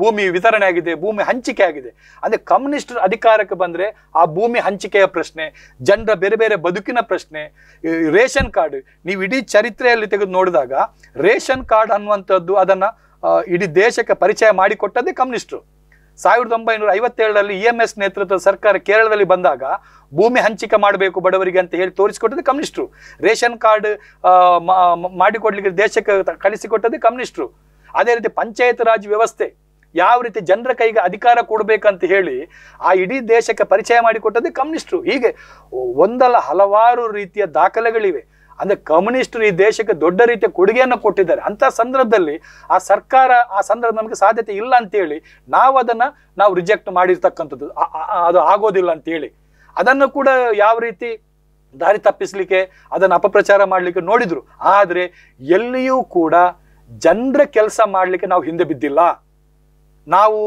ಭೂಮಿ ವಿತರಣೆ ಆಗಿದೆ ಭೂಮಿ ಹಂಚಿಕೆ ಆಗಿದೆ ಅಂದ್ರೆ ಕಮ್ಯುನಿಸ್ಟ್ ಅಧಿಕಾರಕ್ಕೆ ಬಂದ್ರೆ ಆ ಭೂಮಿ ಹಂಚಿಕೆಯ ಪ್ರಶ್ನೆ ಜನರ ಬೇರೆ ಬೇರೆ ಬದುಕಿನ ಪ್ರಶ್ನೆ ರೇಷನ್ ಕಾರ್ಡ್ ನೀವು ಇಡೀ ಚರಿತ್ರೆಯಲ್ಲಿ ತೆಗೆದು ನೋಡಿದಾಗ ರೇಷನ್ ಕಾರ್ಡ್ ಅನ್ನುವಂಥದ್ದು ಅದನ್ನ ಇಡೀ ದೇಶಕ್ಕೆ ಪರಿಚಯ ಮಾಡಿಕೊಟ್ಟದ್ದೇ ಕಮ್ಯುನಿಸ್ಟ್ರು ಸಾವಿರದ ಒಂಬೈನೂರ ಐವತ್ತೇಳರಲ್ಲಿ ಇ ಎಂ ಎಸ್ ನೇತೃತ್ವದ ಸರ್ಕಾರ ಕೇರಳದಲ್ಲಿ ಬಂದಾಗ ಭೂಮಿ ಹಂಚಿಕೆ ಮಾಡಬೇಕು ಬಡವರಿಗೆ ಅಂತ ಹೇಳಿ ತೋರಿಸಿಕೊಟ್ಟದ್ದು ಕಮ್ಯುನಿಸ್ಟ್ರು ರೇಷನ್ ಕಾರ್ಡ್ ಮಾಡಿಕೊಡ್ಲಿಕ್ಕೆ ದೇಶಕ್ಕೆ ಕಳಿಸಿಕೊಟ್ಟದ್ದು ಕಮ್ಯುನಿಸ್ಟ್ರು ಅದೇ ರೀತಿ ಪಂಚಾಯತ್ ರಾಜ್ ವ್ಯವಸ್ಥೆ ಯಾವ ರೀತಿ ಜನರ ಕೈಗೆ ಅಧಿಕಾರ ಕೊಡಬೇಕಂತ ಹೇಳಿ ಆ ಇಡೀ ದೇಶಕ್ಕೆ ಪರಿಚಯ ಮಾಡಿಕೊಟ್ಟದ್ದು ಕಮ್ಯುನಿಸ್ಟ್ರು ಹೀಗೆ ಒಂದಲ್ಲ ಹಲವಾರು ರೀತಿಯ ದಾಖಲೆಗಳಿವೆ ಅಂದರೆ ಕಮ್ಯುನಿಸ್ಟ್ರು ಈ ದೇಶಕ್ಕೆ ದೊಡ್ಡ ರೀತಿಯ ಕೊಡುಗೆಯನ್ನು ಕೊಟ್ಟಿದ್ದಾರೆ ಅಂಥ ಸಂದರ್ಭದಲ್ಲಿ ಆ ಸರ್ಕಾರ ಆ ಸಂದರ್ಭ ನಮಗೆ ಸಾಧ್ಯತೆ ಇಲ್ಲ ಅಂತೇಳಿ ನಾವು ಅದನ್ನು ನಾವು ರಿಜೆಕ್ಟ್ ಮಾಡಿರ್ತಕ್ಕಂಥದ್ದು ಅದು ಆಗೋದಿಲ್ಲ ಅಂತೇಳಿ ಅದನ್ನು ಕೂಡ ಯಾವ ರೀತಿ ದಾರಿ ತಪ್ಪಿಸ್ಲಿಕ್ಕೆ ಅದನ್ನು ಅಪಪ್ರಚಾರ ಮಾಡಲಿಕ್ಕೆ ನೋಡಿದರು ಆದರೆ ಎಲ್ಲಿಯೂ ಕೂಡ ಜನರ ಕೆಲಸ ಮಾಡಲಿಕ್ಕೆ ನಾವು ಹಿಂದೆ ಬಿದ್ದಿಲ್ಲ ನಾವು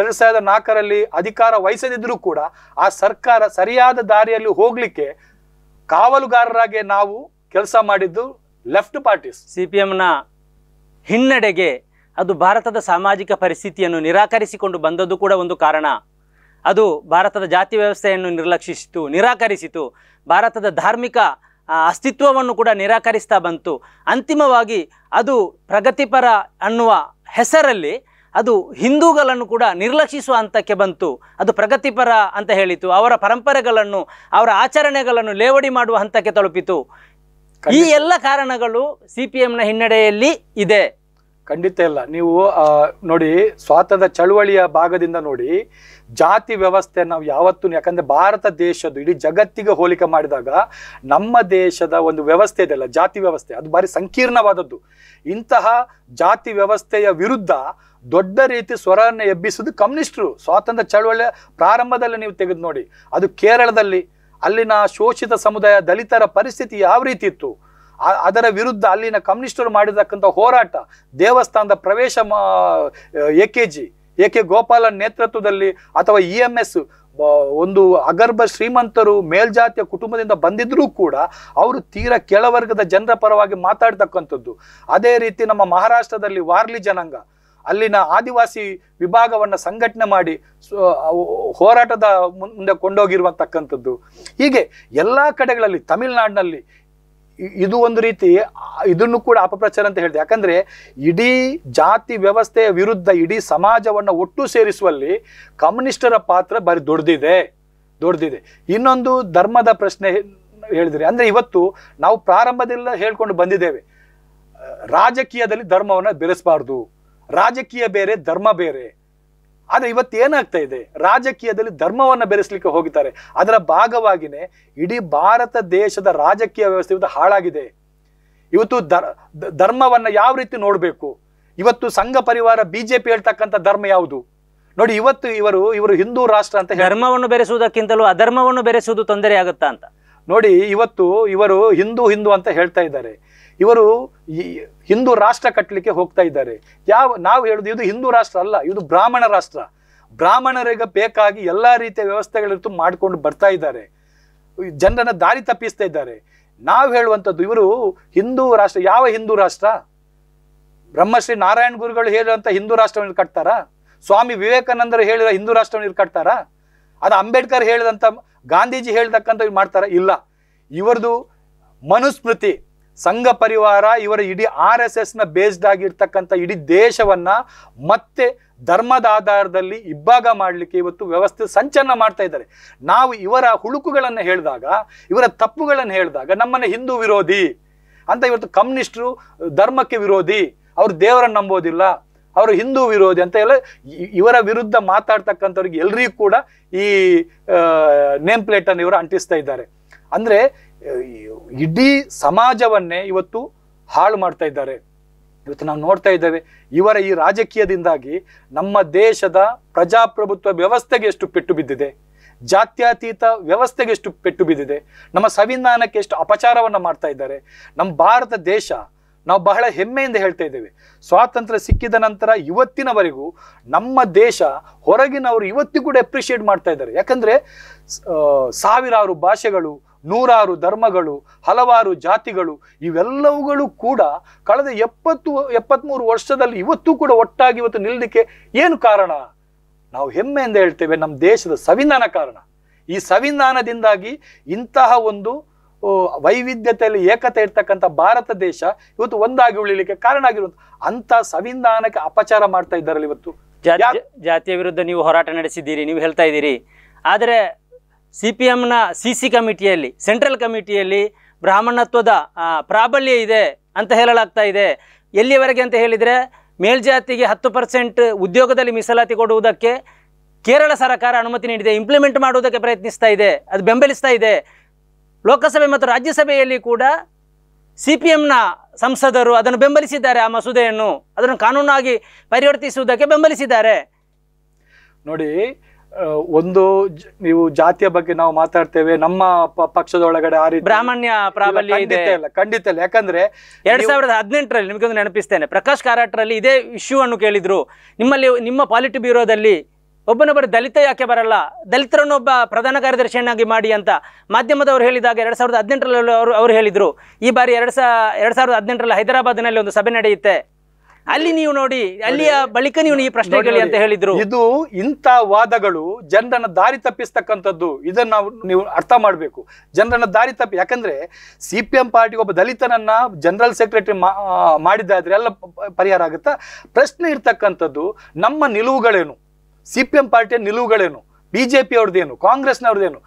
ಎರಡ್ ಸಾವಿರದ ನಾಲ್ಕರಲ್ಲಿ ಅಧಿಕಾರ ವಹಿಸದಿದ್ದರೂ ಕೂಡ ಆ ಸರ್ಕಾರ ಸರಿಯಾದ ದಾರಿಯಲ್ಲಿ ಹೋಗ್ಲಿಕ್ಕೆ ಕಾವಲುಗಾರರಾಗಿ ನಾವು ಕೆಲಸ ಮಾಡಿದ್ದು ಲೆಫ್ಟ್ ಪಾರ್ಟೀಸ್ ಸಿ ಪಿ ಎಂನ ಹಿನ್ನಡೆಗೆ ಅದು ಭಾರತದ ಸಾಮಾಜಿಕ ಪರಿಸ್ಥಿತಿಯನ್ನು ನಿರಾಕರಿಸಿಕೊಂಡು ಬಂದದ್ದು ಕೂಡ ಒಂದು ಕಾರಣ ಅದು ಭಾರತದ ಜಾತಿ ವ್ಯವಸ್ಥೆಯನ್ನು ನಿರ್ಲಕ್ಷಿಸಿತು ನಿರಾಕರಿಸಿತು ಭಾರತದ ಧಾರ್ಮಿಕ ಅಸ್ತಿತ್ವವನ್ನು ಕೂಡ ನಿರಾಕರಿಸ್ತಾ ಬಂತು ಅಂತಿಮವಾಗಿ ಅದು ಪ್ರಗತಿಪರ ಅನ್ನುವ ಹೆಸರಲ್ಲಿ ಅದು ಹಿಂದೂಗಳನ್ನು ಕೂಡ ನಿರ್ಲಕ್ಷಿಸುವ ಹಂತಕ್ಕೆ ಬಂತು ಅದು ಪ್ರಗತಿಪರ ಅಂತ ಹೇಳಿತು ಅವರ ಪರಂಪರೆಗಳನ್ನು ಅವರ ಆಚರಣೆಗಳನ್ನು ಲೇವಡಿ ಮಾಡುವ ಹಂತಕ್ಕೆ ತಲುಪಿತು ಈ ಎಲ್ಲ ಕಾರಣಗಳು ಸಿ ಪಿ ಎಂನ ಹಿನ್ನಡೆಯಲ್ಲಿ ಇದೆ ಖಂಡಿತ ಇಲ್ಲ ನೀವು ನೋಡಿ ಸ್ವಾತಂತ್ರ್ಯ ಚಳುವಳಿಯ ಭಾಗದಿಂದ ನೋಡಿ ಜಾತಿ ವ್ಯವಸ್ಥೆ ನಾವು ಯಾವತ್ತೂ ಯಾಕಂದ್ರೆ ಭಾರತ ದೇಶದ್ದು ಇಡೀ ಜಗತ್ತಿಗೆ ಹೋಲಿಕೆ ಮಾಡಿದಾಗ ನಮ್ಮ ದೇಶದ ಒಂದು ವ್ಯವಸ್ಥೆ ಅಲ್ಲ ಜಾತಿ ವ್ಯವಸ್ಥೆ ಅದು ಭಾರಿ ಸಂಕೀರ್ಣವಾದದ್ದು ಇಂತಹ ಜಾತಿ ವ್ಯವಸ್ಥೆಯ ವಿರುದ್ಧ ದೊಡ್ಡ ರೀತಿ ಸ್ವರವನ್ನು ಎಬ್ಬಿಸುವುದು ಕಮ್ಯುನಿಸ್ಟರು ಸ್ವಾತಂತ್ರ್ಯ ಚಳುವಳಿಯ ಪ್ರಾರಂಭದಲ್ಲಿ ನೀವು ತೆಗೆದು ನೋಡಿ ಅದು ಕೇರಳದಲ್ಲಿ ಅಲ್ಲಿನ ಶೋಷಿತ ಸಮುದಾಯ ದಲಿತರ ಪರಿಸ್ಥಿತಿ ಯಾವ ರೀತಿ ಇತ್ತು ಅದರ ವಿರುದ್ಧ ಅಲ್ಲಿನ ಕಮ್ಯುನಿಸ್ಟರು ಮಾಡಿರ್ತಕ್ಕಂಥ ಹೋರಾಟ ದೇವಸ್ಥಾನದ ಪ್ರವೇಶ A K G A K Gopalan ನೇತೃತ್ವದಲ್ಲಿ ಅಥವಾ ಇ ಎಮ್ ಎಸ್ ಒಂದು ಅಗರ್ಭ ಶ್ರೀಮಂತರು ಮೇಲ್ಜಾತಿಯ ಕುಟುಂಬದಿಂದ ಬಂದಿದ್ರೂ ಕೂಡ ಅವರು ತೀರಾ ಕೆಳವರ್ಗದ ಜನರ ಪರವಾಗಿ ಮಾತಾಡ್ತಕ್ಕಂಥದ್ದು ಅದೇ ರೀತಿ ನಮ್ಮ ಮಹಾರಾಷ್ಟ್ರದಲ್ಲಿ ವಾರ್ಲಿ ಜನಾಂಗ ಅಲ್ಲಿನ ಆದಿವಾಸಿ ವಿಭಾಗವನ್ನು ಸಂಘಟನೆ ಮಾಡಿ ಹೋರಾಟದ ಮುಂದೆ ಕೊಂಡೋಗಿರುವಂತಕ್ಕಂಥದ್ದು ಹೀಗೆ ಎಲ್ಲ ಕಡೆಗಳಲ್ಲಿ ತಮಿಳುನಾಡಿನಲ್ಲಿ ಇದು ಒಂದು ರೀತಿ ಇದನ್ನು ಕೂಡ ಅಪಪ್ರಚಾರ ಅಂತ ಹೇಳಿದೆ ಯಾಕಂದ್ರೆ ಇಡೀ ಜಾತಿ ವ್ಯವಸ್ಥೆಯ ವಿರುದ್ಧ ಇಡೀ ಸಮಾಜವನ್ನು ಒಟ್ಟು ಸೇರಿಸುವಲ್ಲಿ ಕಮ್ಯುನಿಸ್ಟರ ಪಾತ್ರ ಬಾರಿ ದೊಡ್ಡದಿದೆ ದೊಡ್ಡದಿದೆ ಇನ್ನೊಂದು ಧರ್ಮದ ಪ್ರಶ್ನೆ ಹೇಳಿದ್ರೆ ಅಂದ್ರೆ ಇವತ್ತು ನಾವು ಪ್ರಾರಂಭದಿಂದ ಹೇಳ್ಕೊಂಡು ಬಂದಿದ್ದೇವೆ ರಾಜಕೀಯದಲ್ಲಿ ಧರ್ಮವನ್ನು ಬೆರೆಸಬಾರ್ದು ರಾಜಕೀಯ ಬೇರೆ ಧರ್ಮ ಬೇರೆ ಆದರೆ ಇವತ್ತೇನಾಗ್ತಾ ಇದೆ ರಾಜಕೀಯದಲ್ಲಿ ಧರ್ಮವನ್ನು ಬೆರೆಸಲಿಕ್ಕೆ ಹೋಗಿದ್ದಾರೆ ಅದರ ಭಾಗವಾಗಿನೇ ಇಡೀ ಭಾರತ ದೇಶದ ರಾಜಕೀಯ ವ್ಯವಸ್ಥೆ ಇವತ್ತು ಹಾಳಾಗಿದೆ ಇವತ್ತು ಧರ್ಮವನ್ನು ಯಾವ ರೀತಿ ನೋಡಬೇಕು ಇವತ್ತು ಸಂಘ ಪರಿವಾರ ಬಿಜೆಪಿ ಹೇಳ್ತಕ್ಕಂಥ ಧರ್ಮ ಯಾವುದು ನೋಡಿ ಇವತ್ತು ಇವರು ಇವರು ಹಿಂದೂ ರಾಷ್ಟ್ರ ಅಂತ ಧರ್ಮವನ್ನು ಬೆರೆಸುವುದಕ್ಕಿಂತಲೂ ಅಧರ್ಮವನ್ನು ಬೆರೆಸುವುದು ತೊಂದರೆ ಆಗುತ್ತಾ ಅಂತ ನೋಡಿ ಇವತ್ತು ಇವರು ಹಿಂದೂ ಹಿಂದೂ ಅಂತ ಹೇಳ್ತಾ ಇದ್ದಾರೆ ಇವರು ಹಿಂದೂ ರಾಷ್ಟ್ರ ಕಟ್ಟಲಿಕ್ಕೆ ಹೋಗ್ತಾ ಇದ್ದಾರೆ ಯಾವ ನಾವು ಹೇಳುದು ಇದು ಹಿಂದೂ ರಾಷ್ಟ್ರ ಅಲ್ಲ ಇದು ಬ್ರಾಹ್ಮಣ ರಾಷ್ಟ್ರ ಬ್ರಾಹ್ಮಣರಿಗೆ ಬೇಕಾಗಿ ಎಲ್ಲ ರೀತಿಯ ವ್ಯವಸ್ಥೆಗಳಿರ್ತು ಮಾಡಿಕೊಂಡು ಬರ್ತಾ ಇದ್ದಾರೆ ಜನರನ್ನ ದಾರಿ ತಪ್ಪಿಸ್ತಾ ಇದ್ದಾರೆ ನಾವು ಹೇಳುವಂಥದ್ದು ಇವರು ಹಿಂದೂ ರಾಷ್ಟ್ರ ಯಾವ ಹಿಂದೂ ರಾಷ್ಟ್ರ ಬ್ರಹ್ಮಶ್ರೀ ನಾರಾಯಣ ಗುರುಗಳು ಹೇಳುವಂಥ ಹಿಂದೂ ರಾಷ್ಟ್ರವನ್ನು ಕಟ್ತಾರಾ ಸ್ವಾಮಿ ವಿವೇಕಾನಂದರು ಹೇಳಿರೋ ಹಿಂದೂ ರಾಷ್ಟ್ರವನ್ನು ಇವ್ರು ಕಟ್ತಾರಾ ಅದು ಅಂಬೇಡ್ಕರ್ ಹೇಳಿದಂಥ ಗಾಂಧೀಜಿ ಹೇಳ್ತಕ್ಕಂಥ ಮಾಡ್ತಾರ ಇಲ್ಲ ಇವರದು ಮನುಸ್ಮೃತಿ ಸಂಘ ಪರಿವಾರ ಇವರ ಇಡೀ ಆರ್ ಎಸ್ ಎಸ್ನ ಬೇಸ್ಡ್ ಆಗಿರ್ತಕ್ಕಂಥ ಇಡೀ ದೇಶವನ್ನು ಮತ್ತೆ ಧರ್ಮದ ಆಧಾರದಲ್ಲಿ ಇಬ್ಬಾಗ ಮಾಡಲಿಕ್ಕೆ ಇವತ್ತು ವ್ಯವಸ್ಥೆ ಸಂಚಲನ ಮಾಡ್ತಾ ಇದ್ದಾರೆ ನಾವು ಇವರ ಹುಳುಕುಗಳನ್ನು ಹೇಳಿದಾಗ ಇವರ ತಪ್ಪುಗಳನ್ನು ಹೇಳಿದಾಗ ನಮ್ಮನ್ನು ಹಿಂದೂ ವಿರೋಧಿ ಅಂತ ಇವತ್ತು ಕಮ್ಯುನಿಸ್ಟರು ಧರ್ಮಕ್ಕೆ ವಿರೋಧಿ ಅವರು ದೇವರನ್ನು ನಂಬೋದಿಲ್ಲ ಅವರು ಹಿಂದೂ ವಿರೋಧಿ ಅಂತ ಎಲ್ಲ ಇವರ ವಿರುದ್ಧ ಮಾತಾಡ್ತಕ್ಕಂಥವ್ರಿಗೆ ಎಲ್ರಿಗೂ ಕೂಡ ಈ ನೇಮ್ ಪ್ಲೇಟನ್ನು ಇವರು ಅಂಟಿಸ್ತಾ ಇದ್ದಾರೆ ಅಂದರೆ ಇಡೀ ಸಮಾಜವನ್ನೇ ಇವತ್ತು ಹಾಳು ಮಾಡ್ತಾ ಇದ್ದಾರೆ ಇವತ್ತು ನಾವು ನೋಡ್ತಾ ಇದ್ದೇವೆ ಇವರ ಈ ರಾಜಕೀಯದಿಂದಾಗಿ ನಮ್ಮ ದೇಶದ ಪ್ರಜಾಪ್ರಭುತ್ವ ವ್ಯವಸ್ಥೆಗೆ ಎಷ್ಟು ಪೆಟ್ಟು ಬಿದ್ದಿದೆ ಜಾತ್ಯತೀತ ವ್ಯವಸ್ಥೆಗೆ ಎಷ್ಟು ಪೆಟ್ಟು ಬಿದ್ದಿದೆ ನಮ್ಮ ಸಂವಿಧಾನಕ್ಕೆ ಎಷ್ಟು ಅಪಚಾರವನ್ನು ಮಾಡ್ತಾ ಇದ್ದಾರೆ ನಮ್ಮ ಭಾರತ ದೇಶ ನಾವು ಬಹಳ ಹೆಮ್ಮೆಯಿಂದ ಹೇಳ್ತಾ ಇದ್ದೇವೆ ಸ್ವಾತಂತ್ರ್ಯ ಸಿಕ್ಕಿದ ನಂತರ ಇವತ್ತಿನವರೆಗೂ ನಮ್ಮ ದೇಶ ಹೊರಗಿನವರು ಇವತ್ತಿಗೂ ಕೂಡ ಎಪ್ರಿಷಿಯೇಟ್ ಮಾಡ್ತಾ ಇದ್ದಾರೆ ಯಾಕಂದರೆ ಸಾವಿರಾರು ಭಾಷೆಗಳು ನೂರಾರು ಧರ್ಮಗಳು ಹಲವಾರು ಜಾತಿಗಳು ಇವೆಲ್ಲವುಗಳು ಕೂಡ ಕಳೆದ ಎಪ್ಪತ್ತು ಎಪ್ಪತ್ತ್ಮೂರು ವರ್ಷದಲ್ಲಿ ಇವತ್ತು ಕೂಡ ಒಟ್ಟಾಗಿ ಇವತ್ತು ನಿಲ್ಲಲಿಕ್ಕೆ ಏನು ಕಾರಣ ನಾವು ಹೆಮ್ಮೆಯಿಂದ ಹೇಳ್ತೇವೆ ನಮ್ಮ ದೇಶದ ಸಂವಿಧಾನ ಕಾರಣ ಈ ಸಂವಿಧಾನದಿಂದಾಗಿ ಇಂತಹ ಒಂದು ವೈವಿಧ್ಯತೆಯಲ್ಲಿ ಏಕತೆ ಇರ್ತಕ್ಕಂಥ ಭಾರತ ದೇಶ ಇವತ್ತು ಒಂದಾಗಿ ಉಳಿಲಿಕ್ಕೆ ಕಾರಣ ಆಗಿರುವಂತ ಅಂತ ಸಂವಿಧಾನಕ್ಕೆ ಅಪಚಾರ ಮಾಡ್ತಾ ಇದ್ದಾರಲ್ಲ ಇವತ್ತು ಜಾತಿಯ ವಿರುದ್ಧ ನೀವು ಹೋರಾಟ ನಡೆಸಿದ್ದೀರಿ ನೀವು ಹೇಳ್ತಾ ಇದ್ದೀರಿ ಆದರೆ ಸಿ ಪಿ ಎಮ್ನ ಸಿ ಸಿ ಕಮಿಟಿಯಲ್ಲಿ ಸೆಂಟ್ರಲ್ ಕಮಿಟಿಯಲ್ಲಿ ಬ್ರಾಹ್ಮಣತ್ವದ ಪ್ರಾಬಲ್ಯ ಇದೆ ಅಂತ ಹೇಳಲಾಗ್ತಾ ಇದೆ ಎಲ್ಲಿವರೆಗೆ ಅಂತ ಹೇಳಿದರೆ ಮೇಲ್ಜಾತಿಗೆ ಹತ್ತು ಪರ್ಸೆಂಟ್ ಉದ್ಯೋಗದಲ್ಲಿ ಮೀಸಲಾತಿ ಕೊಡುವುದಕ್ಕೆ ಕೇರಳ ಸರ್ಕಾರ ಅನುಮತಿ ನೀಡಿದೆ ಇಂಪ್ಲಿಮೆಂಟ್ ಮಾಡುವುದಕ್ಕೆ ಪ್ರಯತ್ನಿಸ್ತಾ ಇದೆ ಅದು ಬೆಂಬಲಿಸ್ತಾ ಇದೆ ಲೋಕಸಭೆ ಮತ್ತು ರಾಜ್ಯಸಭೆಯಲ್ಲಿ ಕೂಡ ಸಿ ಪಿ ಎಮ್ನ ಸಂಸದರು ಅದನ್ನು ಬೆಂಬಲಿಸಿದ್ದಾರೆ ಆ ಮಸೂದೆಯನ್ನು ಅದನ್ನು ಕಾನೂನಾಗಿ ಪರಿವರ್ತಿಸುವುದಕ್ಕೆ ಬೆಂಬಲಿಸಿದ್ದಾರೆ ನೋಡಿ ಒಂದು ನೀವು ಜಾತಿಯ ಬಗ್ಗೆ ನಾವು ಮಾತಾಡ್ತೇವೆ ನಮ್ಮ ಪಕ್ಷದೊಳಗಡೆ ಆ ರೀತಿ ಬ್ರಾಹ್ಮಣ್ಯ ಪ್ರಾಬಲ್ಯ ಇದೆ ಖಂಡಿತ ಇಲ್ಲ ಯಾಕಂದ್ರೆ ಎರಡ್ ಸಾವಿರದ ಹದಿನೆಂಟರಲ್ಲಿ ನಿಮಗೊಂದು ನೆನಪಿಸ್ತೇನೆ ಪ್ರಕಾಶ್ ಕಾರಾಟ್ರಲ್ಲಿ ಇದೇ ಇಶ್ಯೂ ಅನ್ನು ಕೇಳಿದ್ರು ನಿಮ್ಮಲ್ಲಿ ನಿಮ್ಮ ಪಾಲಿಟಿ ಬ್ಯೂರೋದಲ್ಲಿ ಒಬ್ಬನೊಬ್ಬರು ದಲಿತ ಯಾಕೆ ಬರಲ್ಲ ದಲಿತರನ್ನೊಬ್ಬ ಪ್ರಧಾನ ಕಾರ್ಯದರ್ಶಿಯನ್ನಾಗಿ ಮಾಡಿ ಅಂತ ಮಾಧ್ಯಮದವರು ಹೇಳಿದಾಗ ಎರಡ್ ಸಾವಿರದ ಹದಿನೆಂಟರಲ್ಲಿ ಅವರು ಅವರು ಹೇಳಿದ್ರು ಈ ಬಾರಿ ಎರಡ್ ಸಾ ಎರಡ್ ಸಾವಿರದ ಹದಿನೆಂಟರಲ್ಲಿ ಹೈದರಾಬಾದ್ನಲ್ಲಿ ಒಂದು ಸಭೆ ನಡೆಯುತ್ತೆ ಅಲ್ಲಿ ನೀವು ನೋಡಿ ಅಲ್ಲಿಯ ಬಳಿಕ ನೀವು ಈ ಕೇಳಿ ಅಂತ ಹೇಳಿದ್ರು ಇದು ಇಂಥ ವಾದಗಳು ಜನರನ್ನ ದಾರಿ ತಪ್ಪಿಸ್ತಕ್ಕಂಥದ್ದು ಇದನ್ನ ನೀವು ಅರ್ಥ ಮಾಡಬೇಕು ಜನರನ್ನ ದಾರಿ ತಪ್ಪಿ ಯಾಕಂದ್ರೆ ಸಿ ಪಿ ಎಂ ಪಾರ್ಟಿ ಒಬ್ಬ ದಲಿತನನ್ನ ಜನರಲ್ ಸೆಕ್ರೆಟರಿ ಮಾಡಿದ್ದಾದ್ರೆ ಎಲ್ಲ ಪರಿಹಾರ ಆಗುತ್ತಾ ಪ್ರಶ್ನೆ ಇರ್ತಕ್ಕಂಥದ್ದು ನಮ್ಮ ನಿಲುವುಗಳೇನು ಸಿ ಪಿ ಎಂ ಪಾರ್ಟಿಯ ನಿಲುವುಗಳೇನು ಬಿಜೆಪಿ ಜೆ ಪಿ ಅವ್ರದ್ದೇನು ಕಾಂಗ್ರೆಸ್ನವ್ರದ್ದೇನು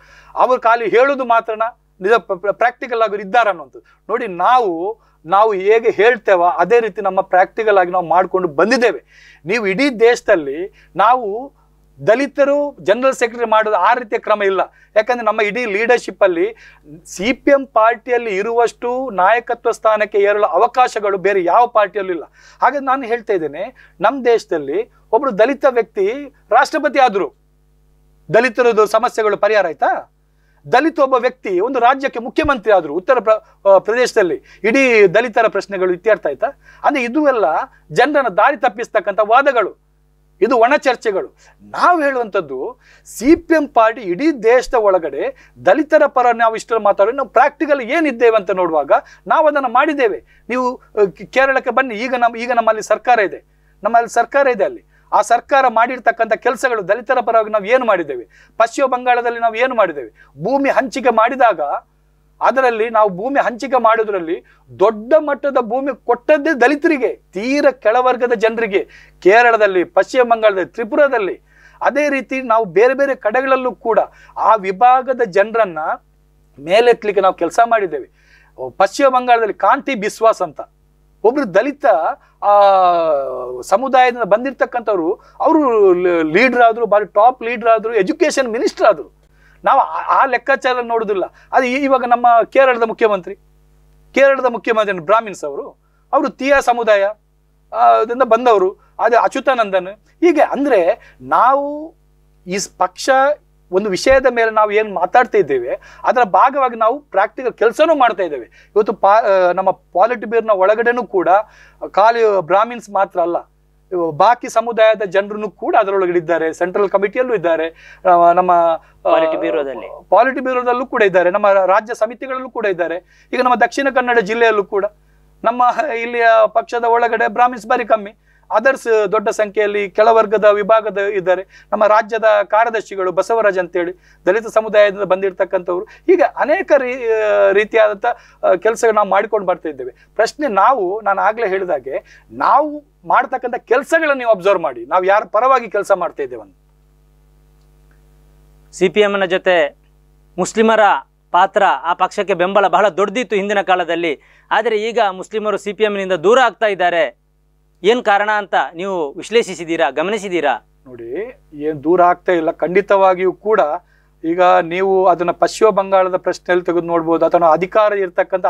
ಅವ್ರು ಖಾಲಿ ಹೇಳೋದು ಮಾತ್ರನ ನಿಜ ಪ್ರಾಕ್ಟಿಕಲ್ ಆಗಿ ಇದ್ದಾರೆ ಅನ್ನೋದು ನೋಡಿ ನಾವು ನಾವು ಹೇಗೆ ಹೇಳ್ತೇವೋ ಅದೇ ರೀತಿ ನಮ್ಮ ಪ್ರಾಕ್ಟಿಕಲ್ ಆಗಿ ನಾವು ಮಾಡಿಕೊಂಡು ಬಂದಿದ್ದೇವೆ ನೀವು ಇಡೀ ದೇಶದಲ್ಲಿ ನಾವು ದಲಿತರು ಜನರಲ್ ಸೆಕ್ರೆಟರಿ ಮಾಡೋದು ಆ ರೀತಿಯ ಕ್ರಮ ಇಲ್ಲ ಯಾಕಂದರೆ ನಮ್ಮ ಇಡೀ ಲೀಡರ್ಶಿಪ್ಪಲ್ಲಿ ಸಿ ಪಿ ಎಂ ಪಾರ್ಟಿಯಲ್ಲಿ ಇರುವಷ್ಟು ನಾಯಕತ್ವ ಸ್ಥಾನಕ್ಕೆ ಏರಲು ಅವಕಾಶಗಳು ಬೇರೆ ಯಾವ ಪಾರ್ಟಿಯಲ್ಲೂ ಇಲ್ಲ ಹಾಗೆ ನಾನು ಹೇಳ್ತಾ ಇದ್ದೇನೆ ನಮ್ಮ ದೇಶದಲ್ಲಿ ಒಬ್ಬರು ದಲಿತ ವ್ಯಕ್ತಿ ರಾಷ್ಟ್ರಪತಿ ಆದರು ದಲಿತರದ್ದು ಸಮಸ್ಯೆಗಳು ಪರಿಹಾರ ಆಯ್ತಾ ದಲಿತ ಒಬ್ಬ ವ್ಯಕ್ತಿ ಒಂದು ರಾಜ್ಯಕ್ಕೆ ಮುಖ್ಯಮಂತ್ರಿ ಆದರು ಉತ್ತರ ಪ್ರದೇಶದಲ್ಲಿ ಇಡೀ ದಲಿತರ ಪ್ರಶ್ನೆಗಳು ಇತ್ಯರ್ಥ ಆಯ್ತಾ ಅಂದ್ರೆ ಇದು ಎಲ್ಲ ಜನರನ್ನ ದಾರಿ ತಪ್ಪಿಸ್ತಕ್ಕಂಥ ವಾದಗಳು ಇದು ಒಣ ಚರ್ಚೆಗಳು ನಾವು ಹೇಳುವಂಥದ್ದು ಸಿ ಪಿ ಎಂ ಪಾರ್ಟಿ ಇಡೀ ದೇಶದ ಒಳಗಡೆ ದಲಿತರ ಪರ ನಾವು ಇಷ್ಟರಲ್ಲಿ ಮಾತಾಡಿ ನಾವು ಪ್ರಾಕ್ಟಿಕಲ್ ಏನಿದ್ದೇವೆ ಅಂತ ನೋಡುವಾಗ ನಾವು ಅದನ್ನು ಮಾಡಿದ್ದೇವೆ ನೀವು ಕೇರಳಕ್ಕೆ ಬನ್ನಿ ಈಗ ನಮ್ಮ ಈಗ ನಮ್ಮಲ್ಲಿ ಸರ್ಕಾರ ಇದೆ ನಮ್ಮಲ್ಲಿ ಸರ್ಕಾರ ಇದೆ ಅಲ್ಲಿ ಆ ಸರ್ಕಾರ ಮಾಡಿರ್ತಕ್ಕಂಥ ಕೆಲಸಗಳು ದಲಿತರ ಪರವಾಗಿ ನಾವು ಏನು ಮಾಡಿದ್ದೇವೆ ಪಶ್ಚಿಮ ಬಂಗಾಳದಲ್ಲಿ ನಾವು ಏನು ಮಾಡಿದ್ದೇವೆ ಭೂಮಿ ಹಂಚಿಕೆ ಮಾಡಿದಾಗ ಅದರಲ್ಲಿ ನಾವು ಭೂಮಿ ಹಂಚಿಕೆ ಮಾಡೋದ್ರಲ್ಲಿ ದೊಡ್ಡ ಮಟ್ಟದ ಭೂಮಿ ಕೊಟ್ಟದ್ದೇ ದಲಿತರಿಗೆ ತೀರ ಕೆಳವರ್ಗದ ಜನರಿಗೆ ಕೇರಳದಲ್ಲಿ ಪಶ್ಚಿಮ ಬಂಗಾಳದಲ್ಲಿ ತ್ರಿಪುರದಲ್ಲಿ ಅದೇ ರೀತಿ ನಾವು ಬೇರೆ ಬೇರೆ ಕಡೆಗಳಲ್ಲೂ ಕೂಡ ಆ ವಿಭಾಗದ ಜನರನ್ನ ಮೇಲೆತ್ತಲಿಕ್ಕೆ ನಾವು ಕೆಲಸ ಮಾಡಿದ್ದೇವೆ ಪಶ್ಚಿಮ ಬಂಗಾಳದಲ್ಲಿ ಕಾಂತಿ ಬಿಸ್ವಾಸ್ ಅಂತ ಒಬ್ರು ದಲಿತ ಆ ಸಮುದಾಯದಿಂದ ಬಂದಿರತಕ್ಕಂಥವ್ರು ಅವರು ಲೀಡರ್ ಆದ್ರು ಬಾರಿ ಟಾಪ್ ಲೀಡರ್ ಆದ್ರು ಎಜುಕೇಶನ್ ಮಿನಿಸ್ಟರ್ ಆದ್ರು ನಾವು ಆ ಲೆಕ್ಕಾಚಾರ ನೋಡೋದಿಲ್ಲ ಅದು ಇವಾಗ ನಮ್ಮ ಕೇರಳದ ಮುಖ್ಯಮಂತ್ರಿ ಕೇರಳದ ಮುಖ್ಯಮಂತ್ರಿ ಬ್ರಾಹ್ಮಿನ್ಸ್ ಅವರು ಅವರು ತೀಯಾ ಸಮುದಾಯ ಇದರಿಂದ ಬಂದವರು ಅದೇ ಅಚ್ಯುತಾನಂದನ್ ಹೀಗೆ ಅಂದರೆ ನಾವು ಈ ಪಕ್ಷ ಒಂದು ವಿಷಯದ ಮೇಲೆ ನಾವು ಏನು ಮಾತಾಡ್ತಾ ಇದ್ದೇವೆ ಅದರ ಭಾಗವಾಗಿ ನಾವು ಪ್ರಾಕ್ಟಿಕಲ್ ಕೆಲಸನೂ ಮಾಡ್ತಾ ಇದ್ದೇವೆ ಇವತ್ತು ಪಾ ನಮ್ಮ ಪಾಲಿಟಿ ಬ್ಯೂರ್ನ ಒಳಗಡೆನೂ ಕೂಡ ಖಾಲಿ ಬ್ರಾಹ್ಮಿನ್ಸ್ ಮಾತ್ರ ಅಲ್ಲ ಬಾಕಿ ಸಮುದಾಯದ ಜನರನ್ನು ಕೂಡ ಅದರೊಳಗಡೆ ಇದ್ದಾರೆ ಸೆಂಟ್ರಲ್ ಕಮಿಟಿಯಲ್ಲೂ ಇದ್ದಾರೆ ನಮ್ಮ ಬ್ಯೂರೋದಲ್ಲಿ ಪಾಲಿಟಿ ಬ್ಯೂರೋದಲ್ಲೂ ಕೂಡ ಇದ್ದಾರೆ ನಮ್ಮ ರಾಜ್ಯ ಸಮಿತಿಗಳಲ್ಲೂ ಕೂಡ ಇದ್ದಾರೆ ಈಗ ನಮ್ಮ ದಕ್ಷಿಣ ಕನ್ನಡ ಜಿಲ್ಲೆಯಲ್ಲೂ ಕೂಡ ನಮ್ಮ ಇಲ್ಲಿಯ ಪಕ್ಷದ ಒಳಗಡೆ ಬ್ರಾಹ್ಮಿನ್ಸ್ ಬಾರಿ ಕಮ್ಮಿ ಅದರ್ಸ್ ದೊಡ್ಡ ಸಂಖ್ಯೆಯಲ್ಲಿ ಕೆಳವರ್ಗದ ವಿಭಾಗದ ಇದ್ದಾರೆ ನಮ್ಮ ರಾಜ್ಯದ ಕಾರ್ಯದರ್ಶಿಗಳು ಬಸವರಾಜ್ ಅಂತೇಳಿ ದಲಿತ ಸಮುದಾಯದಿಂದ ಬಂದಿರತಕ್ಕಂಥವ್ರು ಹೀಗೆ ಅನೇಕ ರೀ ರೀತಿಯಾದಂಥ ಕೆಲಸಗಳು ನಾವು ಮಾಡಿಕೊಂಡು ಬರ್ತಾ ಇದ್ದೇವೆ ಪ್ರಶ್ನೆ ನಾವು ನಾನು ಆಗಲೇ ಹೇಳಿದಾಗೆ ನಾವು ಮಾಡ್ತಕ್ಕಂಥ ಕೆಲಸಗಳನ್ನು ನೀವು ಅಬ್ಸರ್ವ್ ಮಾಡಿ ನಾವು ಯಾರ ಪರವಾಗಿ ಕೆಲಸ ಮಾಡ್ತಾ ಇದ್ದೇವೆ ಸಿ ಪಿ ಎಮ್ನ ಜೊತೆ ಮುಸ್ಲಿಮರ ಪಾತ್ರ ಆ ಪಕ್ಷಕ್ಕೆ ಬೆಂಬಲ ಬಹಳ ದೊಡ್ಡದಿತ್ತು ಹಿಂದಿನ ಕಾಲದಲ್ಲಿ ಆದರೆ ಈಗ ಮುಸ್ಲಿಮರು ಸಿ ಪಿ ಎಮ್ನಿಂದ ದೂರ ಆಗ್ತಾ ಇದ್ದಾರೆ ಏನ್ ಕಾರಣ ಅಂತ ನೀವು ವಿಶ್ಲೇಷಿಸಿದೀರಾ ಗಮನಿಸಿದೀರಾ ನೋಡಿ ಏನು ದೂರ ಆಗ್ತಾ ಇಲ್ಲ ಖಂಡಿತವಾಗಿಯೂ ಕೂಡ ಈಗ ನೀವು ಅದನ್ನ ಪಶ್ಚಿಮ ಬಂಗಾಳದ ಪ್ರಶ್ನೆಯಲ್ಲಿ ತೆಗೆದು ನೋಡ್ಬೋದು ಅಥವಾ ಅಧಿಕಾರ ಇರ್ತಕ್ಕಂಥ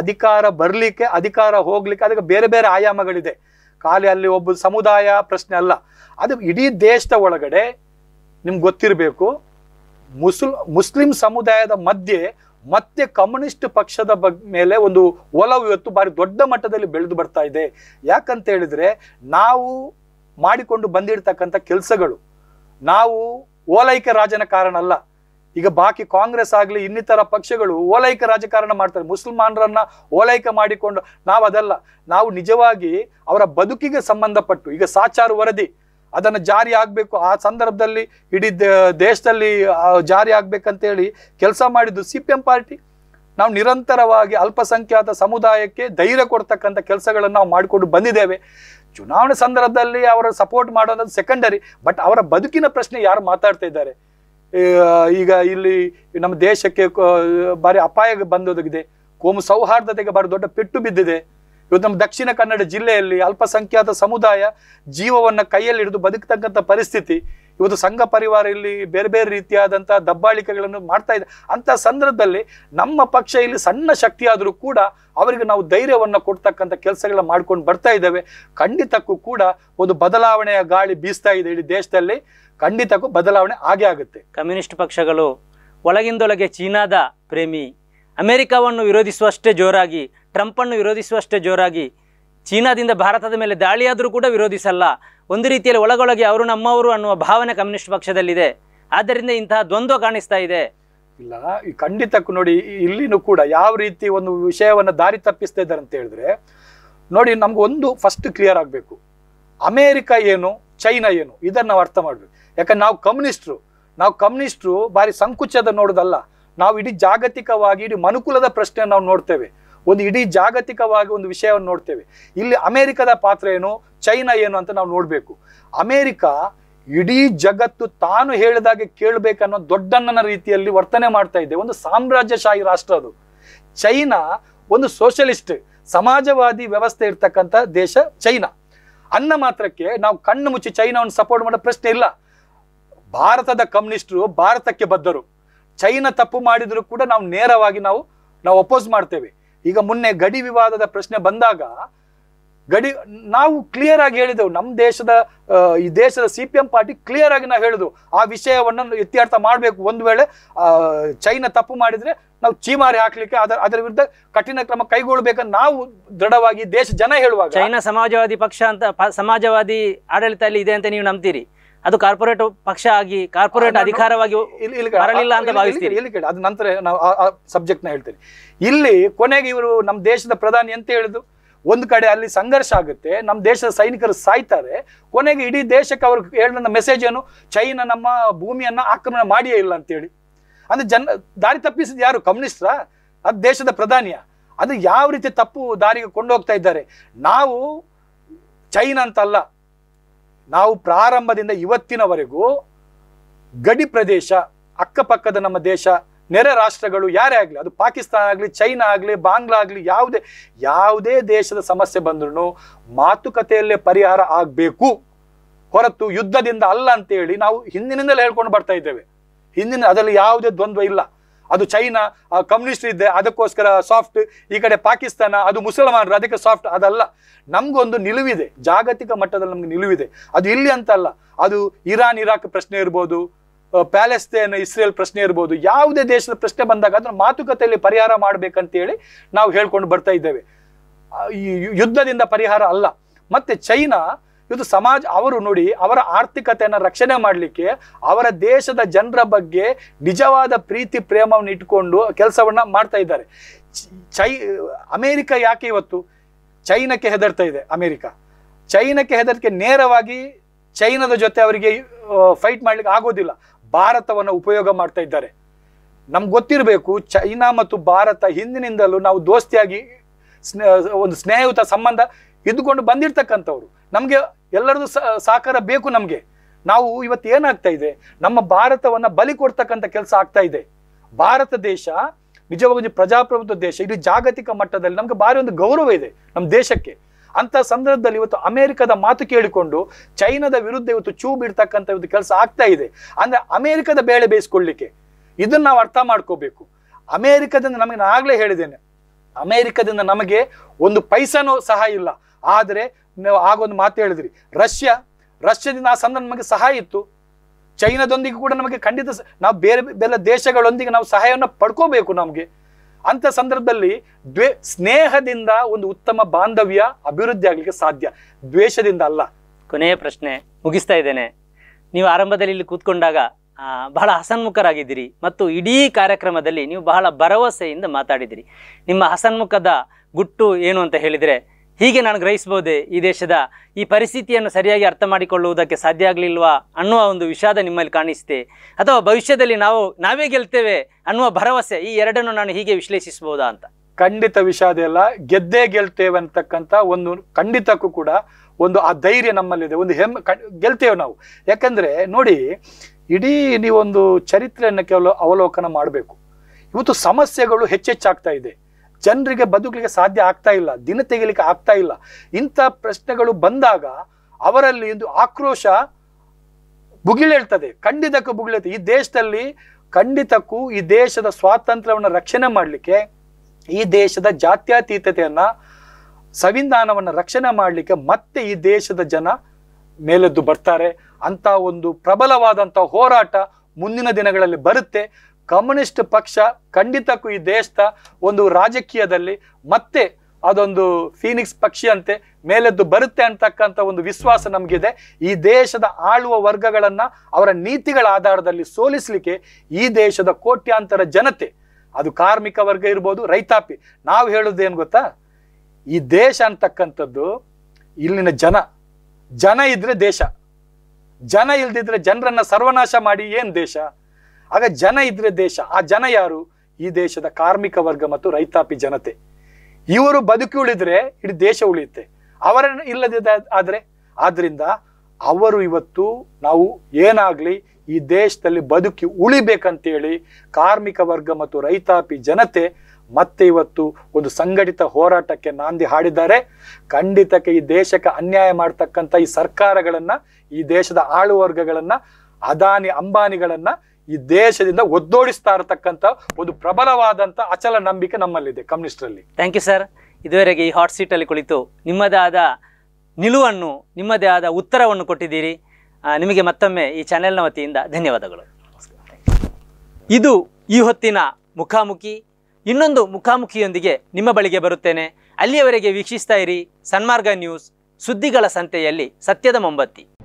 ಅಧಿಕಾರ ಬರಲಿಕ್ಕೆ ಅಧಿಕಾರ ಹೋಗ್ಲಿಕ್ಕೆ ಅದಕ್ಕೆ ಬೇರೆ ಬೇರೆ ಆಯಾಮಗಳಿದೆ ಖಾಲಿ ಅಲ್ಲಿ ಒಬ್ಬ ಸಮುದಾಯ ಪ್ರಶ್ನೆ ಅಲ್ಲ ಅದು ಇಡೀ ದೇಶದ ಒಳಗಡೆ ನಿಮ್ಗೆ ಗೊತ್ತಿರಬೇಕು ಮುಸ್ಲ್ ಮುಸ್ಲಿಂ ಸಮುದಾಯದ ಮಧ್ಯೆ ಮತ್ತೆ ಕಮ್ಯುನಿಸ್ಟ್ ಪಕ್ಷದ ಬಗ್ ಮೇಲೆ ಒಂದು ಒಲವು ಇವತ್ತು ಬಾರಿ ದೊಡ್ಡ ಮಟ್ಟದಲ್ಲಿ ಬೆಳೆದು ಬರ್ತಾ ಇದೆ ಯಾಕಂತ ಹೇಳಿದ್ರೆ ನಾವು ಮಾಡಿಕೊಂಡು ಬಂದಿರ್ತಕ್ಕಂಥ ಕೆಲಸಗಳು ನಾವು ಓಲೈಕೆ ರಾಜನ ಕಾರಣ ಅಲ್ಲ ಈಗ ಬಾಕಿ ಕಾಂಗ್ರೆಸ್ ಆಗಲಿ ಇನ್ನಿತರ ಪಕ್ಷಗಳು ಓಲೈಕೆ ರಾಜಕಾರಣ ಮಾಡ್ತಾರೆ ಮುಸಲ್ಮಾನರನ್ನ ಓಲೈಕೆ ಮಾಡಿಕೊಂಡು ನಾವು ಅದಲ್ಲ ನಾವು ನಿಜವಾಗಿ ಅವರ ಬದುಕಿಗೆ ಸಂಬಂಧಪಟ್ಟು ಈಗ ಸಾಚಾರು ವರದಿ ಅದನ್ನು ಜಾರಿ ಆಗಬೇಕು ಆ ಸಂದರ್ಭದಲ್ಲಿ ಇಡೀ ದೇಶದಲ್ಲಿ ಜಾರಿ ಆಗಬೇಕಂತೇಳಿ ಕೆಲಸ ಮಾಡಿದ್ದು ಸಿ ಪಿ ಎಂ ಪಾರ್ಟಿ ನಾವು ನಿರಂತರವಾಗಿ ಅಲ್ಪಸಂಖ್ಯಾತ ಸಮುದಾಯಕ್ಕೆ ಧೈರ್ಯ ಕೊಡ್ತಕ್ಕಂಥ ಕೆಲಸಗಳನ್ನು ನಾವು ಮಾಡಿಕೊಂಡು ಬಂದಿದ್ದೇವೆ ಚುನಾವಣೆ ಸಂದರ್ಭದಲ್ಲಿ ಅವರ ಸಪೋರ್ಟ್ ಮಾಡೋದು ಸೆಕೆಂಡರಿ ಬಟ್ ಅವರ ಬದುಕಿನ ಪ್ರಶ್ನೆ ಯಾರು ಮಾತಾಡ್ತಾ ಇದ್ದಾರೆ ಈಗ ಇಲ್ಲಿ ನಮ್ಮ ದೇಶಕ್ಕೆ ಭಾರಿ ಅಪಾಯ ಬಂದೊದಗಿದೆ ಕೋಮು ಸೌಹಾರ್ದತೆಗೆ ಭಾರಿ ದೊಡ್ಡ ಪೆಟ್ಟು ಬಿದ್ದಿದೆ ಇವತ್ತು ನಮ್ಮ ದಕ್ಷಿಣ ಕನ್ನಡ ಜಿಲ್ಲೆಯಲ್ಲಿ ಅಲ್ಪಸಂಖ್ಯಾತ ಸಮುದಾಯ ಜೀವವನ್ನು ಕೈಯಲ್ಲಿ ಹಿಡಿದು ಬದುಕತಕ್ಕಂಥ ಪರಿಸ್ಥಿತಿ ಇವತ್ತು ಸಂಘ ಪರಿವಾರ ಇಲ್ಲಿ ಬೇರೆ ಬೇರೆ ರೀತಿಯಾದಂಥ ದಬ್ಬಾಳಿಕೆಗಳನ್ನು ಮಾಡ್ತಾ ಇದೆ ಅಂಥ ಸಂದರ್ಭದಲ್ಲಿ ನಮ್ಮ ಪಕ್ಷ ಇಲ್ಲಿ ಸಣ್ಣ ಶಕ್ತಿಯಾದರೂ ಕೂಡ ಅವರಿಗೆ ನಾವು ಧೈರ್ಯವನ್ನು ಕೊಡ್ತಕ್ಕಂಥ ಕೆಲಸಗಳನ್ನ ಮಾಡ್ಕೊಂಡು ಬರ್ತಾ ಇದ್ದೇವೆ ಖಂಡಿತಕ್ಕೂ ಕೂಡ ಒಂದು ಬದಲಾವಣೆಯ ಗಾಳಿ ಬೀಸ್ತಾ ಇದೆ ಇಡೀ ದೇಶದಲ್ಲಿ ಖಂಡಿತಕ್ಕೂ ಬದಲಾವಣೆ ಆಗೇ ಆಗುತ್ತೆ ಕಮ್ಯುನಿಸ್ಟ್ ಪಕ್ಷಗಳು ಒಳಗಿಂದೊಳಗೆ ಚೀನಾದ ಪ್ರೇಮಿ ಅಮೆರಿಕವನ್ನು ವಿರೋಧಿಸುವಷ್ಟೇ ಜೋರಾಗಿ ಟ್ರಂಪನ್ನು ವಿರೋಧಿಸುವಷ್ಟೇ ಜೋರಾಗಿ ಚೀನಾದಿಂದ ಭಾರತದ ಮೇಲೆ ದಾಳಿಯಾದರೂ ಕೂಡ ವಿರೋಧಿಸಲ್ಲ ಒಂದು ರೀತಿಯಲ್ಲಿ ಒಳಗೊಳಗೆ ಅವರು ನಮ್ಮವರು ಅನ್ನುವ ಭಾವನೆ ಕಮ್ಯುನಿಸ್ಟ್ ಪಕ್ಷದಲ್ಲಿದೆ ಆದ್ದರಿಂದ ಇಂತಹ ದ್ವಂದ್ವ ಕಾಣಿಸ್ತಾ ಇದೆ ಇಲ್ಲ ಖಂಡಿತಕ್ಕೂ ನೋಡಿ ಇಲ್ಲಿನೂ ಕೂಡ ಯಾವ ರೀತಿ ಒಂದು ವಿಷಯವನ್ನು ದಾರಿ ತಪ್ಪಿಸ್ತಾ ಇದ್ದಾರೆ ಅಂತ ಹೇಳಿದ್ರೆ ನೋಡಿ ನಮ್ಗೆ ಒಂದು ಫಸ್ಟ್ ಕ್ಲಿಯರ್ ಆಗಬೇಕು ಅಮೇರಿಕ ಏನು ಚೈನಾ ಏನು ಇದನ್ನು ನಾವು ಅರ್ಥ ಮಾಡಬೇಕು ಯಾಕಂದ್ರೆ ನಾವು ಕಮ್ಯುನಿಸ್ಟ್ರು ನಾವು ಕಮ್ಯುನಿಸ್ಟ್ರು ಬಾರಿ ಸಂಕುಚದ ನೋಡೋದಲ್ಲ ನಾವು ಇಡೀ ಜಾಗತಿಕವಾಗಿ ಇಡೀ ಮನುಕುಲದ ಪ್ರಶ್ನೆ ನಾವು ನೋಡ್ತೇವೆ ಒಂದು ಇಡೀ ಜಾಗತಿಕವಾಗಿ ಒಂದು ವಿಷಯವನ್ನು ನೋಡ್ತೇವೆ ಇಲ್ಲಿ ಅಮೆರಿಕದ ಪಾತ್ರ ಏನು ಚೈನಾ ಏನು ಅಂತ ನಾವು ನೋಡಬೇಕು ಅಮೆರಿಕ ಇಡೀ ಜಗತ್ತು ತಾನು ಹೇಳಿದಾಗೆ ಕೇಳಬೇಕನ್ನೋ ದೊಡ್ಡಣ್ಣನ ರೀತಿಯಲ್ಲಿ ವರ್ತನೆ ಮಾಡ್ತಾ ಇದೆ ಒಂದು ಸಾಮ್ರಾಜ್ಯಶಾಹಿ ರಾಷ್ಟ್ರ ಅದು ಚೈನಾ ಒಂದು ಸೋಷಲಿಸ್ಟ್ ಸಮಾಜವಾದಿ ವ್ಯವಸ್ಥೆ ಇರ್ತಕ್ಕಂಥ ದೇಶ ಚೈನಾ ಅನ್ನ ಮಾತ್ರಕ್ಕೆ ನಾವು ಕಣ್ಣು ಮುಚ್ಚಿ ಚೈನಾವನ್ನು ಸಪೋರ್ಟ್ ಮಾಡೋ ಪ್ರಶ್ನೆ ಇಲ್ಲ ಭಾರತದ ಕಮ್ಯುನಿಸ್ಟರು ಭಾರತಕ್ಕೆ ಬದ್ಧರು ಚೈನಾ ತಪ್ಪು ಮಾಡಿದರೂ ಕೂಡ ನಾವು ನೇರವಾಗಿ ನಾವು ನಾವು ಅಪೋಸ್ ಮಾಡ್ತೇವೆ ಈಗ ಮೊನ್ನೆ ಗಡಿ ವಿವಾದದ ಪ್ರಶ್ನೆ ಬಂದಾಗ ಗಡಿ ನಾವು ಕ್ಲಿಯರ್ ಆಗಿ ಹೇಳಿದೆವು ನಮ್ಮ ದೇಶದ ಈ ದೇಶದ C P M party clear ಆಗಿ ನಾವು ಹೇಳಿದೆವು ಆ ವಿಷಯವನ್ನು ಇತ್ಯರ್ಥ ಮಾಡಬೇಕು ಒಂದು ವೇಳೆ ಚೈನಾ ತಪ್ಪು ಮಾಡಿದರೆ ನಾವು ಚೀಮಾರಿ ಹಾಕ್ಲಿಕ್ಕೆ ಅದರ ಅದರ ವಿರುದ್ಧ ಕಠಿಣ ಕ್ರಮ ಕೈಗೊಳ್ಳಬೇಕಂತ ನಾವು ದೃಢವಾಗಿ ದೇಶ ಜನ ಹೇಳುವಾಗ ಚೈನಾ ಸಮಾಜವಾದಿ ಪಕ್ಷ ಅಂತ ಸಮಾಜವಾದಿ ಆಡಳಿತ ಇದೆ ಅಂತ ನೀವು ನಂಬ್ತೀರಿ ಅದು ಕಾರ್ಪೊರೇಟ್ ಪಕ್ಷ ಆಗಿ ಕಾರ್ಪೊರೇಟ್ ಅಧಿಕಾರವಾಗಿ ಬರಲಿಲ್ಲ ಅಂತ ಇಲ್ಲಿ ನಂತರ ನಾವು ಆ ಸಬ್ಜೆಕ್ಟ್ನ ಹೇಳ್ತೀನಿ ಇಲ್ಲಿ ಕೊನೆಗೆ ಇವರು ನಮ್ಮ ದೇಶದ ಪ್ರಧಾನಿ ಅಂತ ಹೇಳುದು ಒಂದು ಕಡೆ ಅಲ್ಲಿ ಸಂಘರ್ಷ ಆಗುತ್ತೆ ನಮ್ಮ ದೇಶದ ಸೈನಿಕರು ಸಾಯ್ತಾರೆ ಕೊನೆಗೆ ಇಡೀ ದೇಶಕ್ಕೆ ಅವ್ರು ಹೇಳಿದ ಮೆಸೇಜ್ ಏನು ಚೈನಾ ನಮ್ಮ ಭೂಮಿಯನ್ನ ಆಕ್ರಮಣ ಮಾಡಿಯೇ ಇಲ್ಲ ಅಂತೇಳಿ ಅಂದ್ರೆ ಜನ ದಾರಿ ತಪ್ಪಿಸಿದ ಯಾರು ಕಮ್ಯುನಿಸ್ಟ್ರಾ ಅದು ದೇಶದ ಪ್ರಧಾನಿಯ ಅದು ಯಾವ ರೀತಿ ತಪ್ಪು ದಾರಿಗೆ ಕೊಂಡೋಗ್ತಾ ಇದ್ದಾರೆ ನಾವು ಚೈನಾ ಅಂತಲ್ಲ ನಾವು ಪ್ರಾರಂಭದಿಂದ ಇವತ್ತಿನವರೆಗೂ ಗಡಿ ಪ್ರದೇಶ ಅಕ್ಕಪಕ್ಕದ ನಮ್ಮ ದೇಶ ನೆರೆ ರಾಷ್ಟ್ರಗಳು ಯಾರೇ ಆಗಲಿ ಅದು ಪಾಕಿಸ್ತಾನ ಆಗಲಿ ಚೈನಾ ಆಗಲಿ ಬಾಂಗ್ಲಾ ಆಗಲಿ ಯಾವುದೇ ಯಾವುದೇ ದೇಶದ ಸಮಸ್ಯೆ ಬಂದ್ರೂ ಮಾತುಕತೆಯಲ್ಲೇ ಪರಿಹಾರ ಆಗಬೇಕು ಹೊರತು ಯುದ್ಧದಿಂದ ಅಲ್ಲ ಅಂತೇಳಿ ನಾವು ಹಿಂದಿನಿಂದಲೇ ಹೇಳ್ಕೊಂಡು ಬರ್ತಾ ಇದ್ದೇವೆ ಹಿಂದಿನ ಅದರಲ್ಲಿ ಯಾವುದೇ ದ್ವಂದ್ವ ಇಲ್ಲ ಅದು ಚೈನಾ ಕಮ್ಯುನಿಸ್ಟ್ ಇದೆ ಅದಕ್ಕೋಸ್ಕರ ಸಾಫ್ಟ್ ಈ ಕಡೆ ಪಾಕಿಸ್ತಾನ ಅದು ಮುಸಲ್ಮಾನರು ಅದಕ್ಕೆ ಸಾಫ್ಟ್ ಅದಲ್ಲ ನಮಗೊಂದು ನಿಲುವಿದೆ ಜಾಗತಿಕ ಮಟ್ಟದಲ್ಲಿ ನಮ್ಗೆ ನಿಲುವಿದೆ ಅದು ಇಲ್ಲಿ ಅಂತಲ್ಲ ಅದು ಇರಾನ್ ಇರಾಕ್ ಪ್ರಶ್ನೆ ಇರ್ಬೋದು ಪ್ಯಾಲೆಸ್ತೇನ್ ಇಸ್ರೇಲ್ ಪ್ರಶ್ನೆ ಇರ್ಬೋದು ಯಾವುದೇ ದೇಶದ ಪ್ರಶ್ನೆ ಬಂದಾಗ ಅದನ್ನು ಮಾತುಕತೆಯಲ್ಲಿ ಪರಿಹಾರ ಹೇಳಿ ನಾವು ಹೇಳ್ಕೊಂಡು ಬರ್ತಾ ಇದ್ದೇವೆ ಯುದ್ಧದಿಂದ ಪರಿಹಾರ ಅಲ್ಲ ಮತ್ತೆ ಚೈನಾ ಇದು ಸಮಾಜ ಅವರು ನೋಡಿ ಅವರ ಆರ್ಥಿಕತೆಯನ್ನು ರಕ್ಷಣೆ ಮಾಡಲಿಕ್ಕೆ ಅವರ ದೇಶದ ಜನರ ಬಗ್ಗೆ ನಿಜವಾದ ಪ್ರೀತಿ ಪ್ರೇಮವನ್ನು ಇಟ್ಟುಕೊಂಡು ಕೆಲಸವನ್ನು ಮಾಡ್ತಾ ಇದ್ದಾರೆ ಚೈ ಅಮೇರಿಕ ಯಾಕೆ ಇವತ್ತು ಚೈನಕ್ಕೆ ಹೆದರ್ತಾ ಇದೆ ಅಮೇರಿಕ ಚೈನಕ್ಕೆ ಹೆದರಿಕೆ ನೇರವಾಗಿ ಚೈನಾದ ಜೊತೆ ಅವರಿಗೆ ಫೈಟ್ ಮಾಡಲಿಕ್ಕೆ ಆಗೋದಿಲ್ಲ ಭಾರತವನ್ನು ಉಪಯೋಗ ಮಾಡ್ತಾ ಇದ್ದಾರೆ ನಮ್ಗೆ ಗೊತ್ತಿರಬೇಕು ಚೈನಾ ಮತ್ತು ಭಾರತ ಹಿಂದಿನಿಂದಲೂ ನಾವು ದೋಸ್ತಿಯಾಗಿ ಒಂದು ಸ್ನೇಹಯುತ ಸಂಬಂಧ ಇದ್ದುಕೊಂಡು ಬಂದಿರ್ತಕ್ಕಂಥವ್ರು ನಮಗೆ ಎಲ್ಲರದು ಸಹಕಾರ ಬೇಕು ನಮಗೆ ನಾವು ಇವತ್ತು ಏನಾಗ್ತಾ ಇದೆ ನಮ್ಮ ಭಾರತವನ್ನು ಬಲಿ ಕೊಡ್ತಕ್ಕಂಥ ಕೆಲಸ ಆಗ್ತಾ ಇದೆ ಭಾರತ ದೇಶ ನಿಜವಾಗಿ ಪ್ರಜಾಪ್ರಭುತ್ವ ದೇಶ ಇದು ಜಾಗತಿಕ ಮಟ್ಟದಲ್ಲಿ ನಮ್ಗೆ ಭಾರಿ ಒಂದು ಗೌರವ ಇದೆ ನಮ್ಮ ದೇಶಕ್ಕೆ ಅಂತ ಸಂದರ್ಭದಲ್ಲಿ ಇವತ್ತು ಅಮೆರಿಕದ ಮಾತು ಕೇಳಿಕೊಂಡು ಚೈನಾದ ವಿರುದ್ಧ ಇವತ್ತು ಚೂ ಬಿಡ್ತಕ್ಕಂಥ ಒಂದು ಕೆಲಸ ಆಗ್ತಾ ಇದೆ ಅಂದ್ರೆ ಅಮೆರಿಕದ ಬೇಳೆ ಬೇಯಿಸ್ಕೊಳ್ಳಿಕ್ಕೆ ಇದನ್ನ ನಾವು ಅರ್ಥ ಮಾಡ್ಕೋಬೇಕು ಅಮೆರಿಕದಿಂದ ನಮಗೆ ನಾನು ಆಗಲೇ ಹೇಳಿದ್ದೇನೆ ಅಮೆರಿಕದಿಂದ ನಮಗೆ ಒಂದು ಪೈಸಾನೂ ಸಹ ಇಲ್ಲ ಆದರೆ ನೀವು ಆಗೊಂದು ಮಾತು ಹೇಳಿದ್ರಿ ರಷ್ಯಾ ರಷ್ಯಾದಿಂದ ಆ ಸಂದ ನಮಗೆ ಸಹಾಯ ಇತ್ತು ಚೈನಾದೊಂದಿಗೆ ಕೂಡ ನಮಗೆ ಖಂಡಿತ ನಾವು ಬೇರೆ ಬೇರೆ ದೇಶಗಳೊಂದಿಗೆ ನಾವು ಸಹಾಯವನ್ನು ಪಡ್ಕೋಬೇಕು ನಮಗೆ ಅಂತ ಸಂದರ್ಭದಲ್ಲಿ ದ್ವೇ ಸ್ನೇಹದಿಂದ ಒಂದು ಉತ್ತಮ ಬಾಂಧವ್ಯ ಅಭಿವೃದ್ಧಿ ಆಗಲಿಕ್ಕೆ ಸಾಧ್ಯ ದ್ವೇಷದಿಂದ ಅಲ್ಲ ಕೊನೆಯ ಪ್ರಶ್ನೆ ಮುಗಿಸ್ತಾ ಇದ್ದೇನೆ ನೀವು ಆರಂಭದಲ್ಲಿ ಇಲ್ಲಿ ಕೂತ್ಕೊಂಡಾಗ ಬಹಳ ಹಸನ್ಮುಖರಾಗಿದ್ದೀರಿ ಮತ್ತು ಇಡೀ ಕಾರ್ಯಕ್ರಮದಲ್ಲಿ ನೀವು ಬಹಳ ಭರವಸೆಯಿಂದ ಮಾತಾಡಿದಿರಿ ನಿಮ್ಮ ಹಸನ್ಮುಖದ ಗುಟ್ಟು ಏನು ಅಂತ ಹೇಳಿದರೆ ಹೀಗೆ ನಾನು ಗ್ರಹಿಸಬಹುದೇ ಈ ದೇಶದ ಈ ಪರಿಸ್ಥಿತಿಯನ್ನು ಸರಿಯಾಗಿ ಅರ್ಥ ಮಾಡಿಕೊಳ್ಳುವುದಕ್ಕೆ ಸಾಧ್ಯ ಆಗಲಿಲ್ವಾ ಅನ್ನುವ ಒಂದು ವಿಷಾದ ನಿಮ್ಮಲ್ಲಿ ಕಾಣಿಸ್ತೇವೆ ಅಥವಾ ಭವಿಷ್ಯದಲ್ಲಿ ನಾವು ನಾವೇ ಗೆಲ್ತೇವೆ ಅನ್ನುವ ಭರವಸೆ ಈ ಎರಡನ್ನು ನಾನು ಹೀಗೆ ವಿಶ್ಲೇಷಿಸಬಹುದಾ ಅಂತ ಖಂಡಿತ ವಿಷಾದ ಎಲ್ಲ ಗೆದ್ದೇ ಗೆಲ್ತೇವೆ ಅಂತಕ್ಕಂಥ ಒಂದು ಖಂಡಿತಕ್ಕೂ ಕೂಡ ಒಂದು ಆ ಧೈರ್ಯ ನಮ್ಮಲ್ಲಿದೆ ಒಂದು ಹೆಮ್ಮೆ ಗೆಲ್ತೇವೆ ನಾವು ಯಾಕಂದ್ರೆ ನೋಡಿ ಇಡೀ ನೀವೊಂದು ಚರಿತ್ರೆಯನ್ನು ಕೇವಲ ಅವಲೋಕನ ಮಾಡಬೇಕು ಇವತ್ತು ಸಮಸ್ಯೆಗಳು ಹೆಚ್ಚೆಚ್ಚಾಗ್ತಾ ಇದೆ ಜನರಿಗೆ ಬದುಕಲಿಕ್ಕೆ ಸಾಧ್ಯ ಆಗ್ತಾ ಇಲ್ಲ ದಿನ ತೆಗಿಲಿಕ್ಕೆ ಆಗ್ತಾ ಇಲ್ಲ ಇಂಥ ಪ್ರಶ್ನೆಗಳು ಬಂದಾಗ ಅವರಲ್ಲಿ ಒಂದು ಆಕ್ರೋಶ ಬುಗಿಳೇಳ್ತದೆ ಖಂಡಿತಕ್ಕೂ ಬುಗಿಳೇಳ್ತದೆ ಈ ದೇಶದಲ್ಲಿ ಖಂಡಿತಕ್ಕೂ ಈ ದೇಶದ ಸ್ವಾತಂತ್ರ್ಯವನ್ನು ರಕ್ಷಣೆ ಮಾಡಲಿಕ್ಕೆ ಈ ದೇಶದ ಜಾತ್ಯತೀತತೆಯನ್ನು ಸಂವಿಧಾನವನ್ನು ರಕ್ಷಣೆ ಮಾಡಲಿಕ್ಕೆ ಮತ್ತೆ ಈ ದೇಶದ ಜನ ಮೇಲೆದ್ದು ಬರ್ತಾರೆ ಅಂತ ಒಂದು ಪ್ರಬಲವಾದಂಥ ಹೋರಾಟ ಮುಂದಿನ ದಿನಗಳಲ್ಲಿ ಬರುತ್ತೆ ಕಮ್ಯುನಿಸ್ಟ್ ಪಕ್ಷ ಖಂಡಿತಕ್ಕೂ ಈ ದೇಶದ ಒಂದು ರಾಜಕೀಯದಲ್ಲಿ ಮತ್ತೆ ಅದೊಂದು ಫೀನಿಕ್ಸ್ ಪಕ್ಷಿಯಂತೆ ಮೇಲೆದ್ದು ಬರುತ್ತೆ ಅಂತಕ್ಕಂಥ ಒಂದು ವಿಶ್ವಾಸ ನಮಗಿದೆ ಈ ದೇಶದ ಆಳುವ ವರ್ಗಗಳನ್ನು ಅವರ ನೀತಿಗಳ ಆಧಾರದಲ್ಲಿ ಸೋಲಿಸಲಿಕ್ಕೆ ಈ ದೇಶದ ಕೋಟ್ಯಾಂತರ ಜನತೆ ಅದು ಕಾರ್ಮಿಕ ವರ್ಗ ಇರ್ಬೋದು ರೈತಾಪಿ ನಾವು ಹೇಳೋದೇನು ಗೊತ್ತಾ ಈ ದೇಶ ಅಂತಕ್ಕಂಥದ್ದು ಇಲ್ಲಿನ ಜನ ಜನ ಇದ್ರೆ ದೇಶ ಜನ ಇಲ್ದಿದ್ರೆ ಜನರನ್ನ ಸರ್ವನಾಶ ಮಾಡಿ ಏನು ದೇಶ ಆಗ ಜನ ಇದ್ರೆ ದೇಶ ಆ ಜನ ಯಾರು ಈ ದೇಶದ ಕಾರ್ಮಿಕ ವರ್ಗ ಮತ್ತು ರೈತಾಪಿ ಜನತೆ ಇವರು ಬದುಕಿ ಉಳಿದ್ರೆ ಇಡೀ ದೇಶ ಉಳಿಯುತ್ತೆ ಅವರ ಇಲ್ಲದಿದ್ದ ಆದರೆ ಆದ್ರಿಂದ ಅವರು ಇವತ್ತು ನಾವು ಏನಾಗ್ಲಿ ಈ ದೇಶದಲ್ಲಿ ಬದುಕಿ ಉಳಿಬೇಕಂತೇಳಿ ಕಾರ್ಮಿಕ ವರ್ಗ ಮತ್ತು ರೈತಾಪಿ ಜನತೆ ಮತ್ತೆ ಇವತ್ತು ಒಂದು ಸಂಘಟಿತ ಹೋರಾಟಕ್ಕೆ ನಾಂದಿ ಹಾಡಿದ್ದಾರೆ ಖಂಡಿತಕ್ಕೆ ಈ ದೇಶಕ್ಕೆ ಅನ್ಯಾಯ ಮಾಡ್ತಕ್ಕಂಥ ಈ ಸರ್ಕಾರಗಳನ್ನ ಈ ದೇಶದ ವರ್ಗಗಳನ್ನ ಅದಾನಿ ಅಂಬಾನಿಗಳನ್ನ ಈ ದೇಶದಿಂದ ಒದ್ದೋಡಿಸ್ತಾ ಇರತಕ್ಕಂಥ ಒಂದು ಪ್ರಬಲವಾದಂಥ ಅಚಲ ನಂಬಿಕೆ ನಮ್ಮಲ್ಲಿದೆ ಕಮ್ಯುನಿಸ್ಟ್ರಲ್ಲಿ ಥ್ಯಾಂಕ್ ಯು ಸರ್ ಇದುವರೆಗೆ ಈ ಹಾಟ್ ಸೀಟಲ್ಲಿ ಕುಳಿತು ನಿಮ್ಮದೇ ಆದ ನಿಲುವನ್ನು ನಿಮ್ಮದೇ ಆದ ಉತ್ತರವನ್ನು ಕೊಟ್ಟಿದ್ದೀರಿ ನಿಮಗೆ ಮತ್ತೊಮ್ಮೆ ಈ ಚಾನೆಲ್ನ ವತಿಯಿಂದ ಧನ್ಯವಾದಗಳು ಇದು ಈ ಹೊತ್ತಿನ ಮುಖಾಮುಖಿ ಇನ್ನೊಂದು ಮುಖಾಮುಖಿಯೊಂದಿಗೆ ನಿಮ್ಮ ಬಳಿಗೆ ಬರುತ್ತೇನೆ ಅಲ್ಲಿಯವರೆಗೆ ವೀಕ್ಷಿಸ್ತಾ ಇರಿ ಸನ್ಮಾರ್ಗ ನ್ಯೂಸ್ ಸುದ್ದಿಗಳ ಸಂತೆಯಲ್ಲಿ ಸತ್ಯದ ಮೊಂಬತ್ತಿ